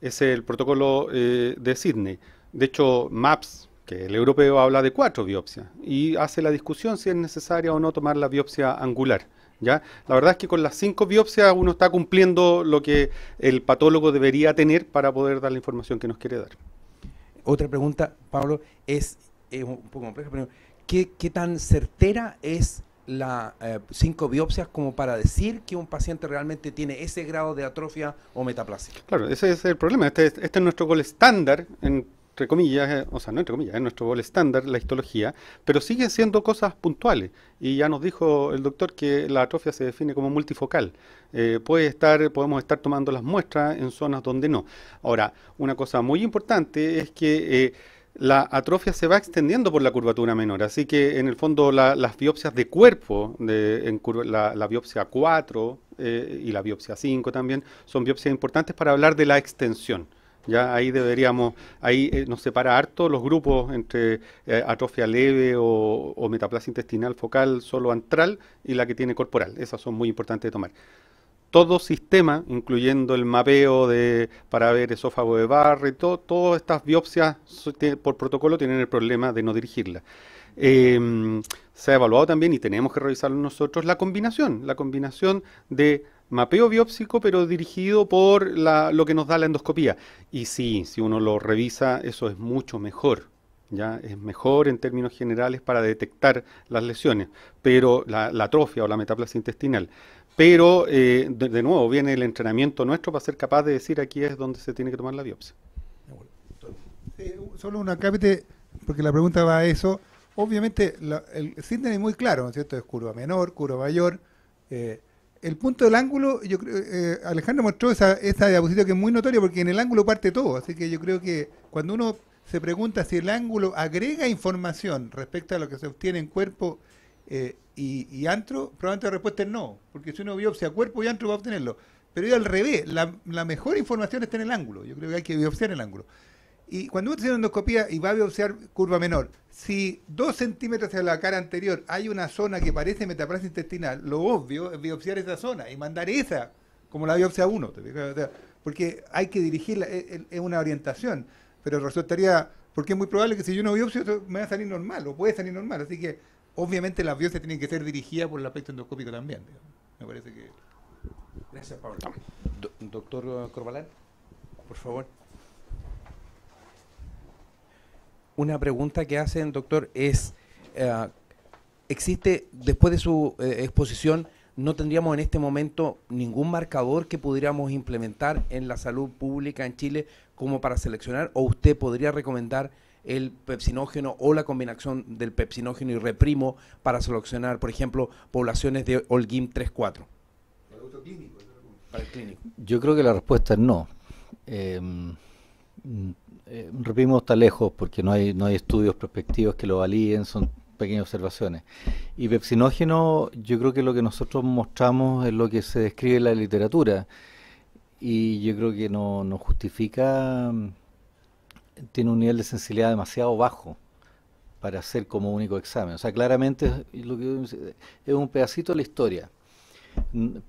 es el protocolo eh, de Sydney. De hecho, MAPS, que el europeo habla de cuatro biopsias y hace la discusión si es necesaria o no tomar la biopsia angular. ¿ya? La verdad es que con las cinco biopsias uno está cumpliendo lo que el patólogo debería tener para poder dar la información que nos quiere dar. Otra pregunta, Pablo, es, eh, un poco compleja, pero ¿qué, tan certera es las eh, cinco biopsias como para decir que un paciente realmente tiene ese grado de atrofia o metaplasia. Claro, ese es el problema. Este es, este nuestro gol estándar, entre comillas, eh, o sea, no entre comillas, es nuestro gol estándar, la histología, pero siguen siendo cosas puntuales. Y ya nos dijo el doctor que la atrofia se define como multifocal. Eh, puede estar, podemos estar tomando las muestras en zonas donde no. Ahora, una cosa muy importante es que la atrofia se va extendiendo por la curvatura menor. Así que en el fondo la, las biopsias de cuerpo, de, la, biopsia 4 eh, y la biopsia 5 también, son biopsias importantes para hablar de la extensión. Ya ahí deberíamos, ahí eh, nos separa harto los grupos entre eh, atrofia leve o, o metaplasia intestinal focal solo antral y la que tiene corporal. Esas son muy importantes de tomar todo sistema, incluyendo el mapeo de, para ver esófago de barre, todas estas biopsias por protocolo tienen el problema de no dirigirlas. Em, se ha evaluado también, y tenemos que revisarlo nosotros, la combinación, la combinación de mapeo biópsico, pero dirigido por lo que nos da la endoscopía. Y sí, si uno lo revisa, eso es mucho mejor. ¿ya? Es mejor en términos generales para detectar las lesiones, pero la atrofia o la metaplasia intestinal. Pero, eh, de, nuevo, viene el entrenamiento nuestro para ser capaz de decir aquí es donde se tiene que tomar la biopsia. Ah, eh, solo un cápita, porque la pregunta va a eso. Obviamente, el síndrome es muy claro, ¿no es cierto? Es curva menor, curva mayor. Eh, el punto del ángulo, yo creo, Alejandro mostró esa, esa diapositiva que es muy notoria porque en el ángulo parte todo, así que yo creo que cuando uno se pregunta si el ángulo agrega información respecto a lo que se obtiene en cuerpo, eh, y, antro, probablemente la respuesta es no, porque si uno biopsia cuerpo y antro va a obtenerlo. Pero al revés, la, mejor información está en el ángulo, yo creo que hay que biopsiar el ángulo. Y cuando uno hace una endoscopía y va a biopsiar curva menor, si dos centímetros hacia la cara anterior hay una zona que parece metaplasia intestinal, lo obvio es biopsiar esa zona y mandar esa como la biopsia 1, porque hay que dirigirla, e, e, es una orientación, pero resultaría, porque es muy probable que si yo no biopsio me va a salir normal, o puede salir normal, así que obviamente las biopsias tienen que ser dirigidas por el aspecto endoscópico también. Me parece que... Gracias, Pablo. Ah, doctor Corbalán, por favor. Una pregunta que hacen, doctor, es, eh, ¿existe, después de su eh, exposición, no tendríamos en este momento ningún marcador que pudiéramos implementar en la salud pública en Chile como para seleccionar? ¿O usted podría recomendar el pepsinógeno o la combinación del pepsinógeno y reprimo para seleccionar, por ejemplo, poblaciones de Holguín 3-4? clínico. Yo creo que la respuesta es no. Eh, mm, eh, reprimo está lejos porque no hay, no hay estudios prospectivos que lo valíen, son pequeñas observaciones. Y pepsinógeno, yo creo que lo que nosotros mostramos es lo que se describe en la literatura y yo creo que no, no justifica tiene un nivel de sensibilidad demasiado bajo para hacer como único examen. O sea, claramente es, un pedacito de la historia,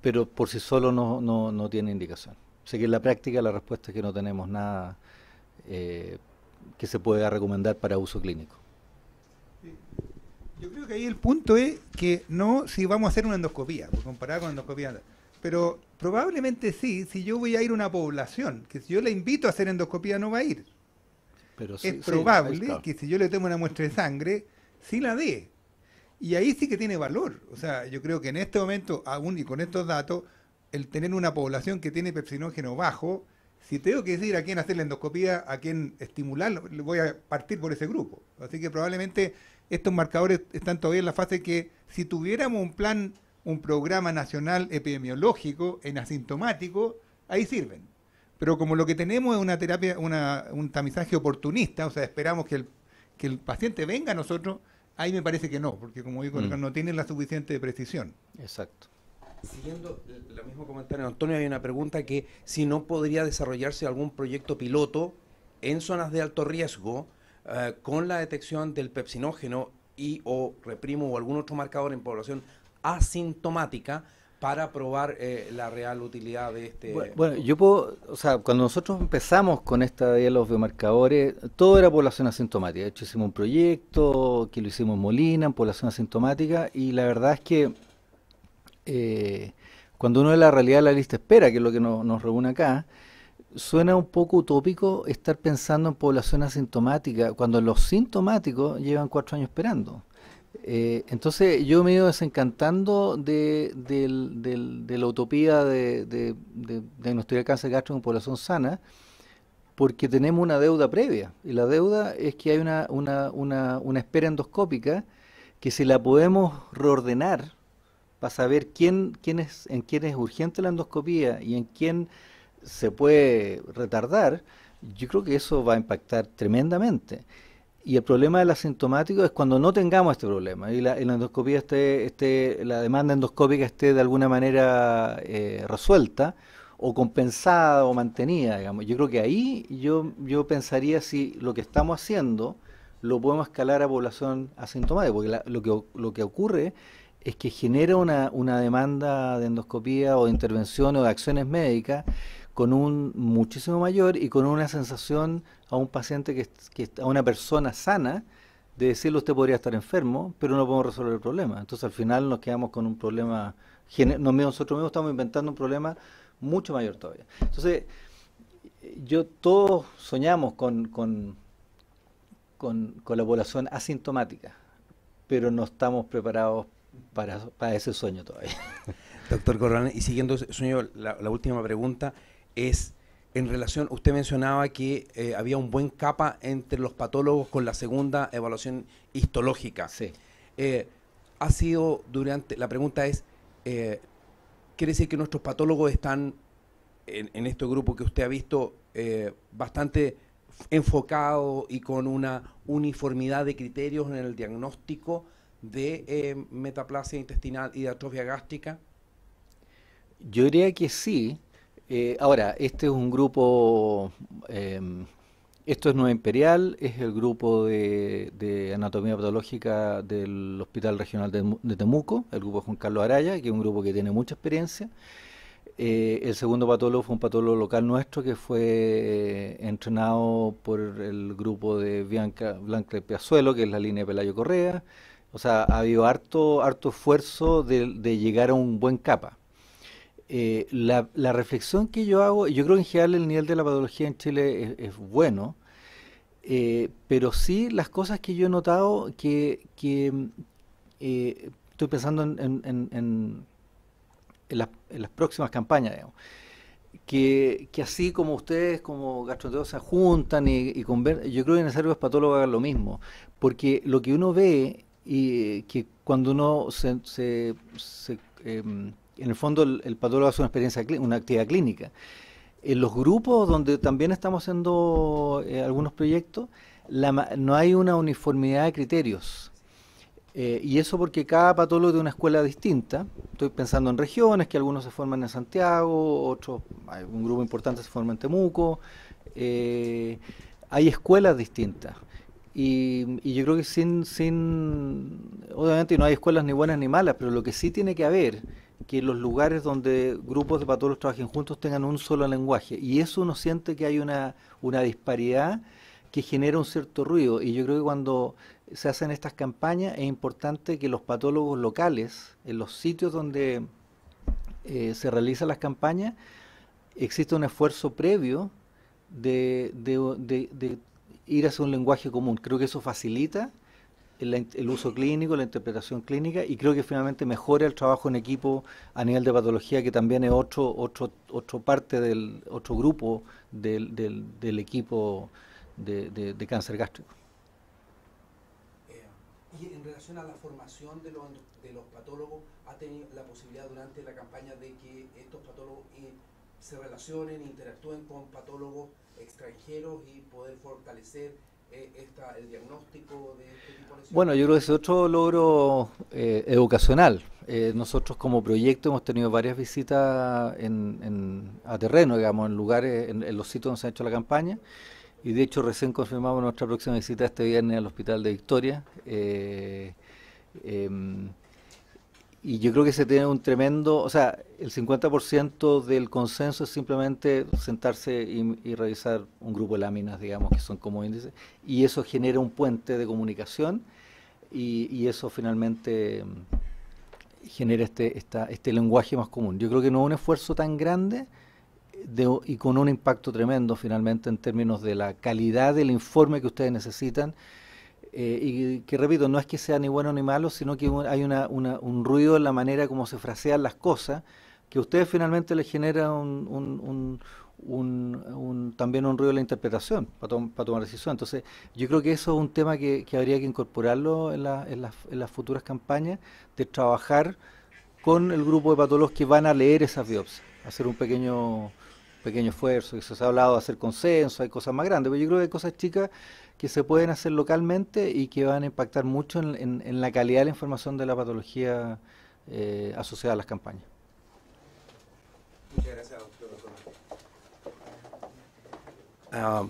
pero por sí solo no, tiene indicación. O sea que en la práctica la respuesta es que no tenemos nada eh, que se pueda recomendar para uso clínico. Yo creo que ahí el punto es que no si vamos a hacer una endoscopía, pues, comparada con endoscopía, pero probablemente sí, si yo voy a ir a una población, que si yo la invito a hacer endoscopía no va a ir es probable que si yo le tomo una muestra de sangre, sí la dé. Y ahí sí que tiene valor. O sea, yo creo que en este momento, aún y con estos datos, el tener una población que tiene pepsinógeno bajo, si tengo que decir a quién hacer la endoscopía, a quién estimular, voy a partir por ese grupo. Así que probablemente estos marcadores están todavía en la fase que si tuviéramos un plan, un programa nacional epidemiológico en asintomático, ahí sirven. Pero como lo que tenemos es una terapia, un tamizaje oportunista, o sea, esperamos que el, paciente venga a nosotros, ahí me parece que no, porque como digo, mm. no tiene la suficiente precisión. Exacto. Siguiendo el mismo comentario Antonio, hay una pregunta que si no podría desarrollarse algún proyecto piloto en zonas de alto riesgo eh, con la detección del pepsinógeno y o reprimo o algún otro marcador en población asintomática para probar eh, la real utilidad de este... Bueno, yo puedo, o sea, cuando nosotros empezamos con esta de los biomarcadores, todo era población asintomática. De hecho, hicimos un proyecto que lo hicimos en Molina, en población asintomática, y la verdad es que eh, cuando uno ve la realidad de la lista espera, que es lo que nos reúne acá, suena un poco utópico estar pensando en población asintomática, cuando los sintomáticos llevan cuatro años esperando. Eh, entonces yo me he ido desencantando de, la utopía de, diagnosticar cáncer gastro en población sana, porque tenemos una deuda previa. Y la deuda es que hay una, espera endoscópica que si la podemos reordenar para saber quién, en quién es urgente la endoscopía y en quién se puede retardar, yo creo que eso va a impactar tremendamente. Y el problema del asintomático es cuando no tengamos este problema y la, endoscopía esté, esté, la demanda endoscópica esté de alguna manera eh, resuelta o compensada o mantenida, digamos. Yo creo que ahí yo, yo pensaría si lo que estamos haciendo lo podemos escalar a población asintomática, porque lo, que, lo que ocurre es que genera una, una demanda de endoscopía o de intervención o de acciones médicas con un muchísimo mayor y con una sensación a un paciente, que, que a una persona sana, de decirle usted podría estar enfermo, pero no podemos resolver el problema. Entonces al final nos quedamos con un problema, nosotros mismos estamos inventando un problema mucho mayor todavía. Entonces, yo todos soñamos con, con, con, la población asintomática, pero no estamos preparados para, para ese sueño todavía. Doctor Corrales, y siguiendo sueño, la última pregunta es en relación, usted mencionaba que eh, había un buen capa entre los patólogos con la segunda evaluación histológica. Sí. Eh, ha sido durante, la pregunta es, eh, ¿quiere decir que nuestros patólogos están en, en este grupo que usted ha visto bastante enfocado y con una uniformidad de criterios en el diagnóstico de metaplasia intestinal y de atrofia gástrica? Yo diría que sí, eh, ahora, este es un grupo, em, esto es Nueva Imperial, es el grupo de, anatomía patológica del Hospital Regional de, Temuco, el grupo Juan Carlos Araya, que es un grupo que tiene mucha experiencia. Eh, el segundo patólogo fue un patólogo local nuestro que fue eh, entrenado por el grupo de Bianca Blanca Piazuelo, que es la línea de Pelayo Correa. O sea, ha habido harto, harto esfuerzo de llegar a un buen capa. Eh, la, reflexión que yo hago, yo creo que en general el nivel de la patología en Chile es, bueno, eh, pero sí las cosas que yo he notado que, eh, estoy pensando en, en, las, próximas campañas, que, así como ustedes, como gastroenterólogos, se juntan y, conversan, yo creo que en necesario es patólogo hagan lo mismo, porque lo que uno ve y que cuando uno se, se, em, en el fondo el, patólogo hace una experiencia, una actividad clínica. En los grupos donde también estamos haciendo eh, algunos proyectos, no hay una uniformidad de criterios. Eh, y eso porque cada patólogo de una escuela distinta, estoy pensando en regiones, que algunos se forman en Santiago, otros, hay un grupo importante se forma en Temuco, eh, hay escuelas distintas. Y, yo creo que sin, sin, obviamente no hay escuelas ni buenas ni malas, pero lo que sí tiene que haber que los lugares donde grupos de patólogos trabajen juntos tengan un solo lenguaje. Y eso uno siente que hay una, disparidad que genera un cierto ruido. Y yo creo que cuando se hacen estas campañas es importante que los patólogos locales, en los sitios donde eh, se realizan las campañas, exista un esfuerzo previo de, de, de ir hacia un lenguaje común. Creo que eso facilita el, uso clínico, la interpretación clínica y creo que finalmente mejora el trabajo en equipo a nivel de patología, que también es otro, otro, parte del otro grupo del, del, equipo de, de, cáncer gástrico. Eh, y en relación a la formación de los, de los patólogos, ¿ha tenido la posibilidad durante la campaña de que estos patólogos eh, se relacionen, interactúen con patólogos extranjeros y poder fortalecer eh, esta, el diagnóstico de este Bueno, yo creo que es otro logro eh, educacional. Eh, nosotros como proyecto hemos tenido varias visitas a terreno, digamos, en lugares, en, los sitios donde se ha hecho la campaña. Y de hecho recién confirmamos nuestra próxima visita este viernes al Hospital de Victoria. Eh, em, y yo creo que se tiene un tremendo, o sea, el 50% del consenso es simplemente sentarse y, y, revisar un grupo de láminas, digamos, que son como índices, y eso genera un puente de comunicación y, eso finalmente mm, genera este, este, lenguaje más común. Yo creo que no es un esfuerzo tan grande y con un impacto tremendo finalmente en términos de la calidad del informe que ustedes necesitan eh, y que repito, no es que sea ni bueno ni malo, sino que hay una, un ruido en la manera como se frasean las cosas, que a ustedes finalmente les genera un, también un ruido en la interpretación para, para tomar decisión. Entonces, yo creo que eso es un tema que, habría que incorporarlo en, la, en, las, en, las futuras campañas, de trabajar con el grupo de patólogos que van a leer esas biopsias, hacer un pequeño pequeño esfuerzo, que se ha hablado de hacer consenso, hay cosas más grandes, pero yo creo que hay cosas chicas que se pueden hacer localmente y que van a impactar mucho en, la calidad de la información de la patología eh, asociada a las campañas. Muchas gracias, doctor. Ah,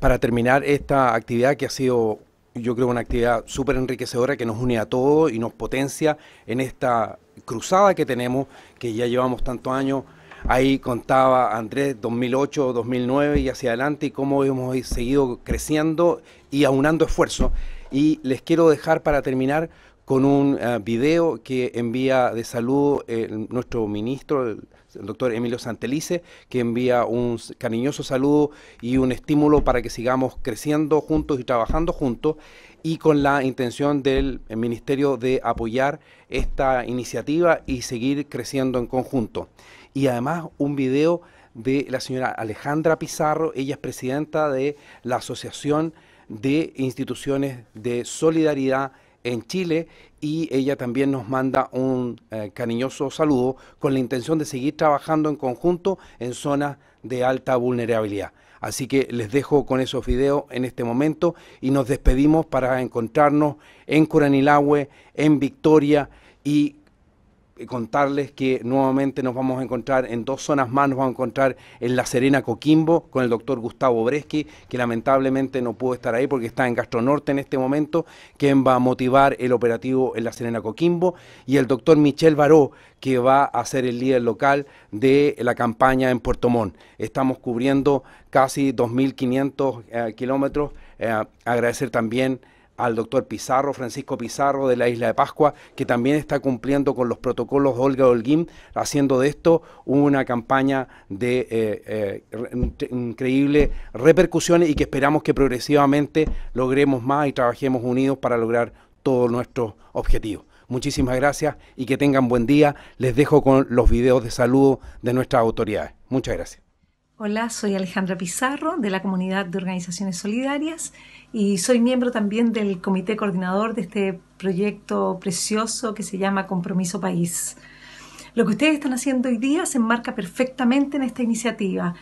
para, terminar esta actividad que ha sido yo creo una actividad súper enriquecedora que nos une a todos y nos potencia en esta cruzada que tenemos, que ya llevamos tantos años Ahí contaba Andrés 2008, 2009 y hacia adelante y cómo hemos seguido creciendo y aunando esfuerzos. Y les quiero dejar para terminar con un eh, video que envía de salud eh, nuestro ministro, el, doctor Emilio Santelice, que envía un cariñoso saludo y un estímulo para que sigamos creciendo juntos y trabajando juntos y con la intención del eh, Ministerio de apoyar esta iniciativa y seguir creciendo en conjunto y además un video de la señora Alejandra Pizarro, ella es presidenta de la Asociación de Instituciones de Solidaridad en Chile y ella también nos manda un eh, cariñoso saludo con la intención de seguir trabajando en conjunto en zonas de alta vulnerabilidad. Así que les dejo con esos videos en este momento y nos despedimos para encontrarnos en Curanilahue, en Victoria y contarles que nuevamente nos vamos a encontrar en dos zonas más, nos vamos a encontrar en La Serena Coquimbo con el doctor Gustavo Breschi, que lamentablemente no pudo estar ahí porque está en Gastronorte en este momento, quien va a motivar el operativo en La Serena Coquimbo, y el doctor Michel Baró, que va a ser el líder local de la campaña en Puerto Montt. Estamos cubriendo casi 2.500 eh, kilómetros. Eh, agradecer también al doctor Pizarro, Francisco Pizarro de la Isla de Pascua, que también está cumpliendo con los protocolos de Olga Holguín, haciendo de esto una campaña de eh, eh, increíbles repercusiones y que esperamos que progresivamente logremos más y trabajemos unidos para lograr todos nuestros objetivos. Muchísimas gracias y que tengan buen día. Les dejo con los videos de saludo de nuestras autoridades. Muchas gracias. Hola, soy Alejandra Pizarro de la comunidad de organizaciones solidarias y soy miembro también del comité coordinador de este proyecto precioso que se llama Compromiso País. Lo que ustedes están haciendo hoy día se enmarca perfectamente en esta iniciativa,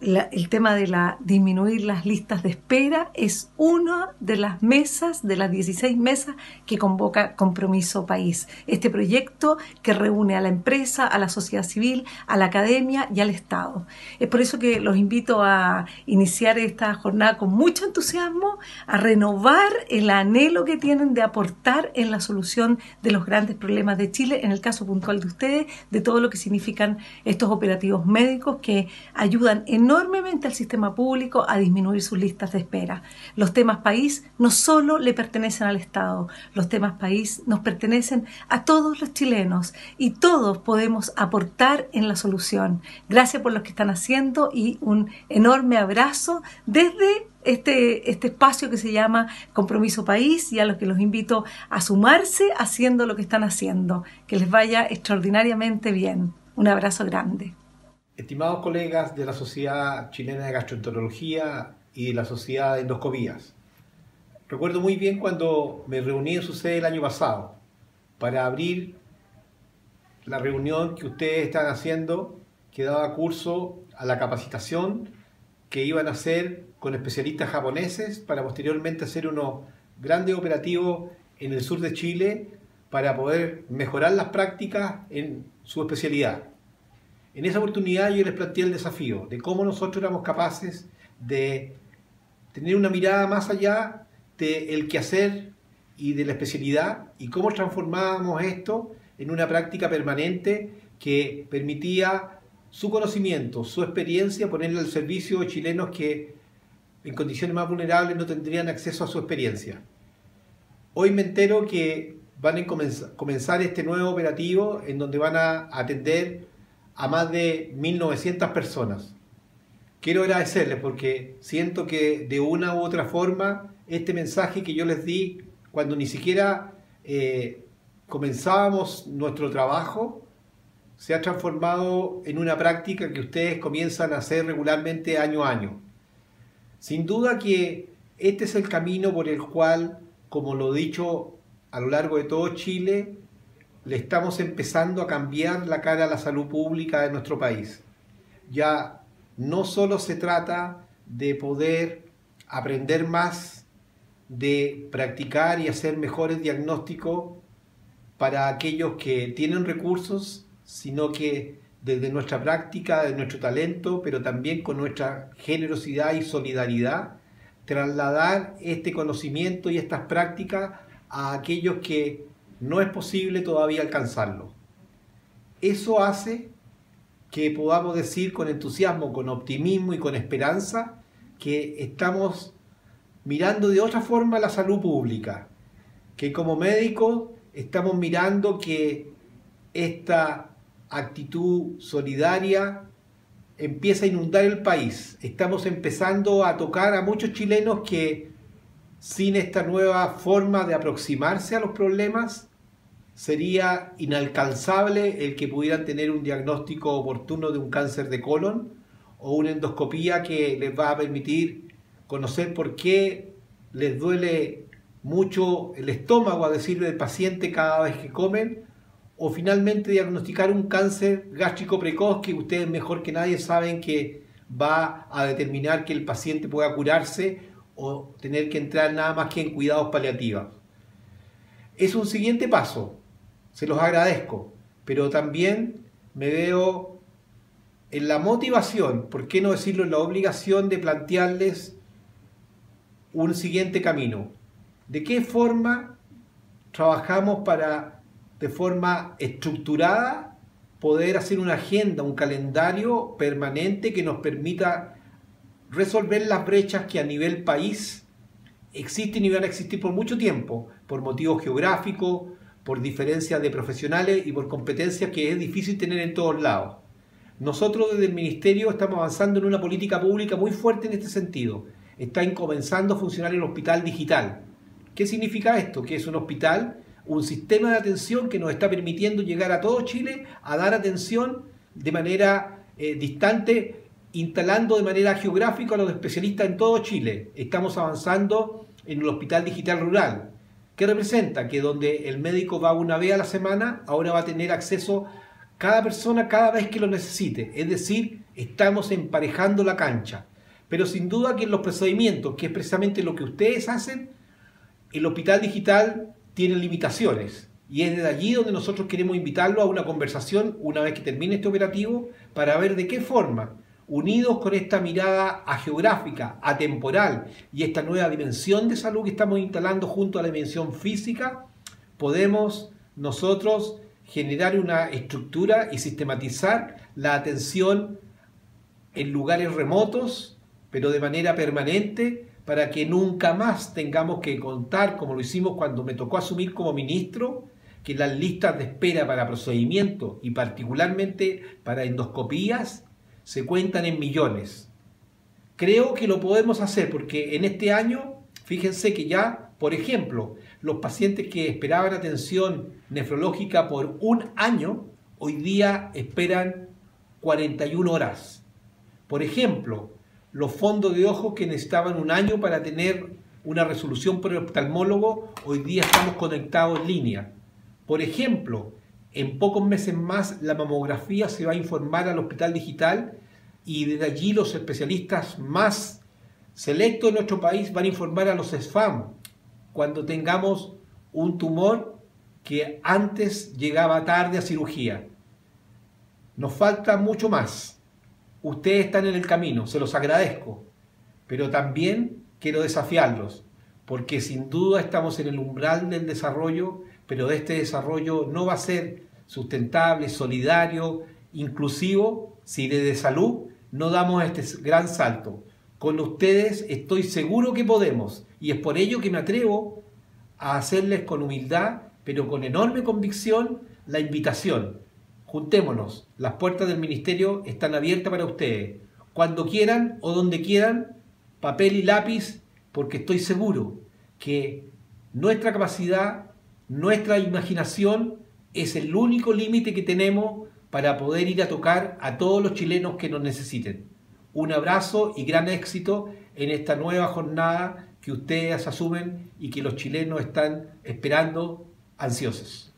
el tema de la, disminuir las listas de espera es una de las mesas, de las 16 mesas que convoca Compromiso País. Este proyecto que reúne a la empresa, a la sociedad civil, a la academia y al Estado. Es por eso que los invito a iniciar esta jornada con mucho entusiasmo, a renovar el anhelo que tienen de aportar en la solución de los grandes problemas de Chile, en el caso puntual de ustedes, de todo lo que significan estos operativos médicos que ayudan en enormemente al sistema público a disminuir sus listas de espera. Los temas país no solo le pertenecen al Estado, los temas país nos pertenecen a todos los chilenos y todos podemos aportar en la solución. Gracias por lo que están haciendo y un enorme abrazo desde este, este, espacio que se llama Compromiso País y a los que los invito a sumarse haciendo lo que están haciendo. Que les vaya extraordinariamente bien. Un abrazo grande. Estimados colegas de la Sociedad Chilena de Gastroenterología y de la Sociedad de Endoscopías, recuerdo muy bien cuando me reuní en su sede el año pasado para abrir la reunión que ustedes están haciendo que daba curso a la capacitación que iban a hacer con especialistas japoneses para posteriormente hacer unos grandes operativos en el sur de Chile para poder mejorar las prácticas en su especialidad. En esa oportunidad yo les planteé el desafío de cómo nosotros éramos capaces de tener una mirada más allá del de quehacer y de la especialidad y cómo transformábamos esto en una práctica permanente que permitía su conocimiento, su experiencia, ponerle al servicio de chilenos que en condiciones más vulnerables no tendrían acceso a su experiencia. Hoy me entero que van a comenzar este nuevo operativo en donde van a atender a más de 1.900 personas. Quiero agradecerles porque siento que de una u otra forma este mensaje que yo les di cuando ni siquiera eh, comenzábamos nuestro trabajo se ha transformado en una práctica que ustedes comienzan a hacer regularmente año a año. Sin duda que este es el camino por el cual, como lo he dicho a lo largo de todo Chile, le estamos empezando a cambiar la cara a la salud pública de nuestro país. Ya no solo se trata de poder aprender más, de practicar y hacer mejores diagnósticos para aquellos que tienen recursos, sino que desde nuestra práctica, de nuestro talento, pero también con nuestra generosidad y solidaridad, trasladar este conocimiento y estas prácticas a aquellos que no es posible todavía alcanzarlo. Eso hace que podamos decir con entusiasmo, con optimismo y con esperanza que estamos mirando de otra forma la salud pública, que como médicos estamos mirando que esta actitud solidaria empieza a inundar el país. Estamos empezando a tocar a muchos chilenos que sin esta nueva forma de aproximarse a los problemas sería inalcanzable el que pudieran tener un diagnóstico oportuno de un cáncer de colon o una endoscopía que les va a permitir conocer por qué les duele mucho el estómago, a decirle del paciente cada vez que comen, o finalmente diagnosticar un cáncer gástrico precoz que ustedes mejor que nadie saben que va a determinar que el paciente pueda curarse o tener que entrar nada más que en cuidados paliativos. Es un siguiente paso, se los agradezco, pero también me veo en la motivación, por qué no decirlo, en la obligación de plantearles un siguiente camino. ¿De qué forma trabajamos para, de forma estructurada, poder hacer una agenda, un calendario permanente que nos permita resolver las brechas que a nivel país existen y van a existir por mucho tiempo, por motivos geográficos, por diferencias de profesionales y por competencias que es difícil tener en todos lados. Nosotros desde el Ministerio estamos avanzando en una política pública muy fuerte en este sentido. Está comenzando a funcionar el hospital digital. ¿Qué significa esto? Que es un hospital, un sistema de atención que nos está permitiendo llegar a todo Chile a dar atención de manera eh, distante, instalando de manera geográfica a los especialistas en todo Chile. Estamos avanzando en el hospital digital rural ¿Qué representa? Que donde el médico va una vez a la semana, ahora va a tener acceso cada persona cada vez que lo necesite. Es decir, estamos emparejando la cancha. Pero sin duda que en los procedimientos, que es precisamente lo que ustedes hacen, el hospital digital tiene limitaciones. Y es desde allí donde nosotros queremos invitarlo a una conversación una vez que termine este operativo para ver de qué forma unidos con esta mirada a geográfica, atemporal y esta nueva dimensión de salud que estamos instalando junto a la dimensión física, podemos nosotros generar una estructura y sistematizar la atención en lugares remotos, pero de manera permanente, para que nunca más tengamos que contar, como lo hicimos cuando me tocó asumir como ministro, que las listas de espera para procedimientos y particularmente para endoscopías se cuentan en millones. Creo que lo podemos hacer porque en este año, fíjense que ya, por ejemplo, los pacientes que esperaban atención nefrológica por un año, hoy día esperan 41 horas. Por ejemplo, los fondos de ojos que necesitaban un año para tener una resolución por el oftalmólogo, hoy día estamos conectados en línea. Por ejemplo, en pocos meses más la mamografía se va a informar al hospital digital y desde allí los especialistas más selectos de nuestro país van a informar a los SFAM cuando tengamos un tumor que antes llegaba tarde a cirugía. Nos falta mucho más. Ustedes están en el camino, se los agradezco, pero también quiero desafiarlos, porque sin duda estamos en el umbral del desarrollo, pero de este desarrollo no va a ser sustentable, solidario, inclusivo, si de salud no damos este gran salto. Con ustedes estoy seguro que podemos y es por ello que me atrevo a hacerles con humildad, pero con enorme convicción, la invitación. Juntémonos, las puertas del ministerio están abiertas para ustedes, cuando quieran o donde quieran, papel y lápiz, porque estoy seguro que nuestra capacidad, nuestra imaginación es el único límite que tenemos para poder ir a tocar a todos los chilenos que nos necesiten. Un abrazo y gran éxito en esta nueva jornada que ustedes asumen y que los chilenos están esperando ansiosos.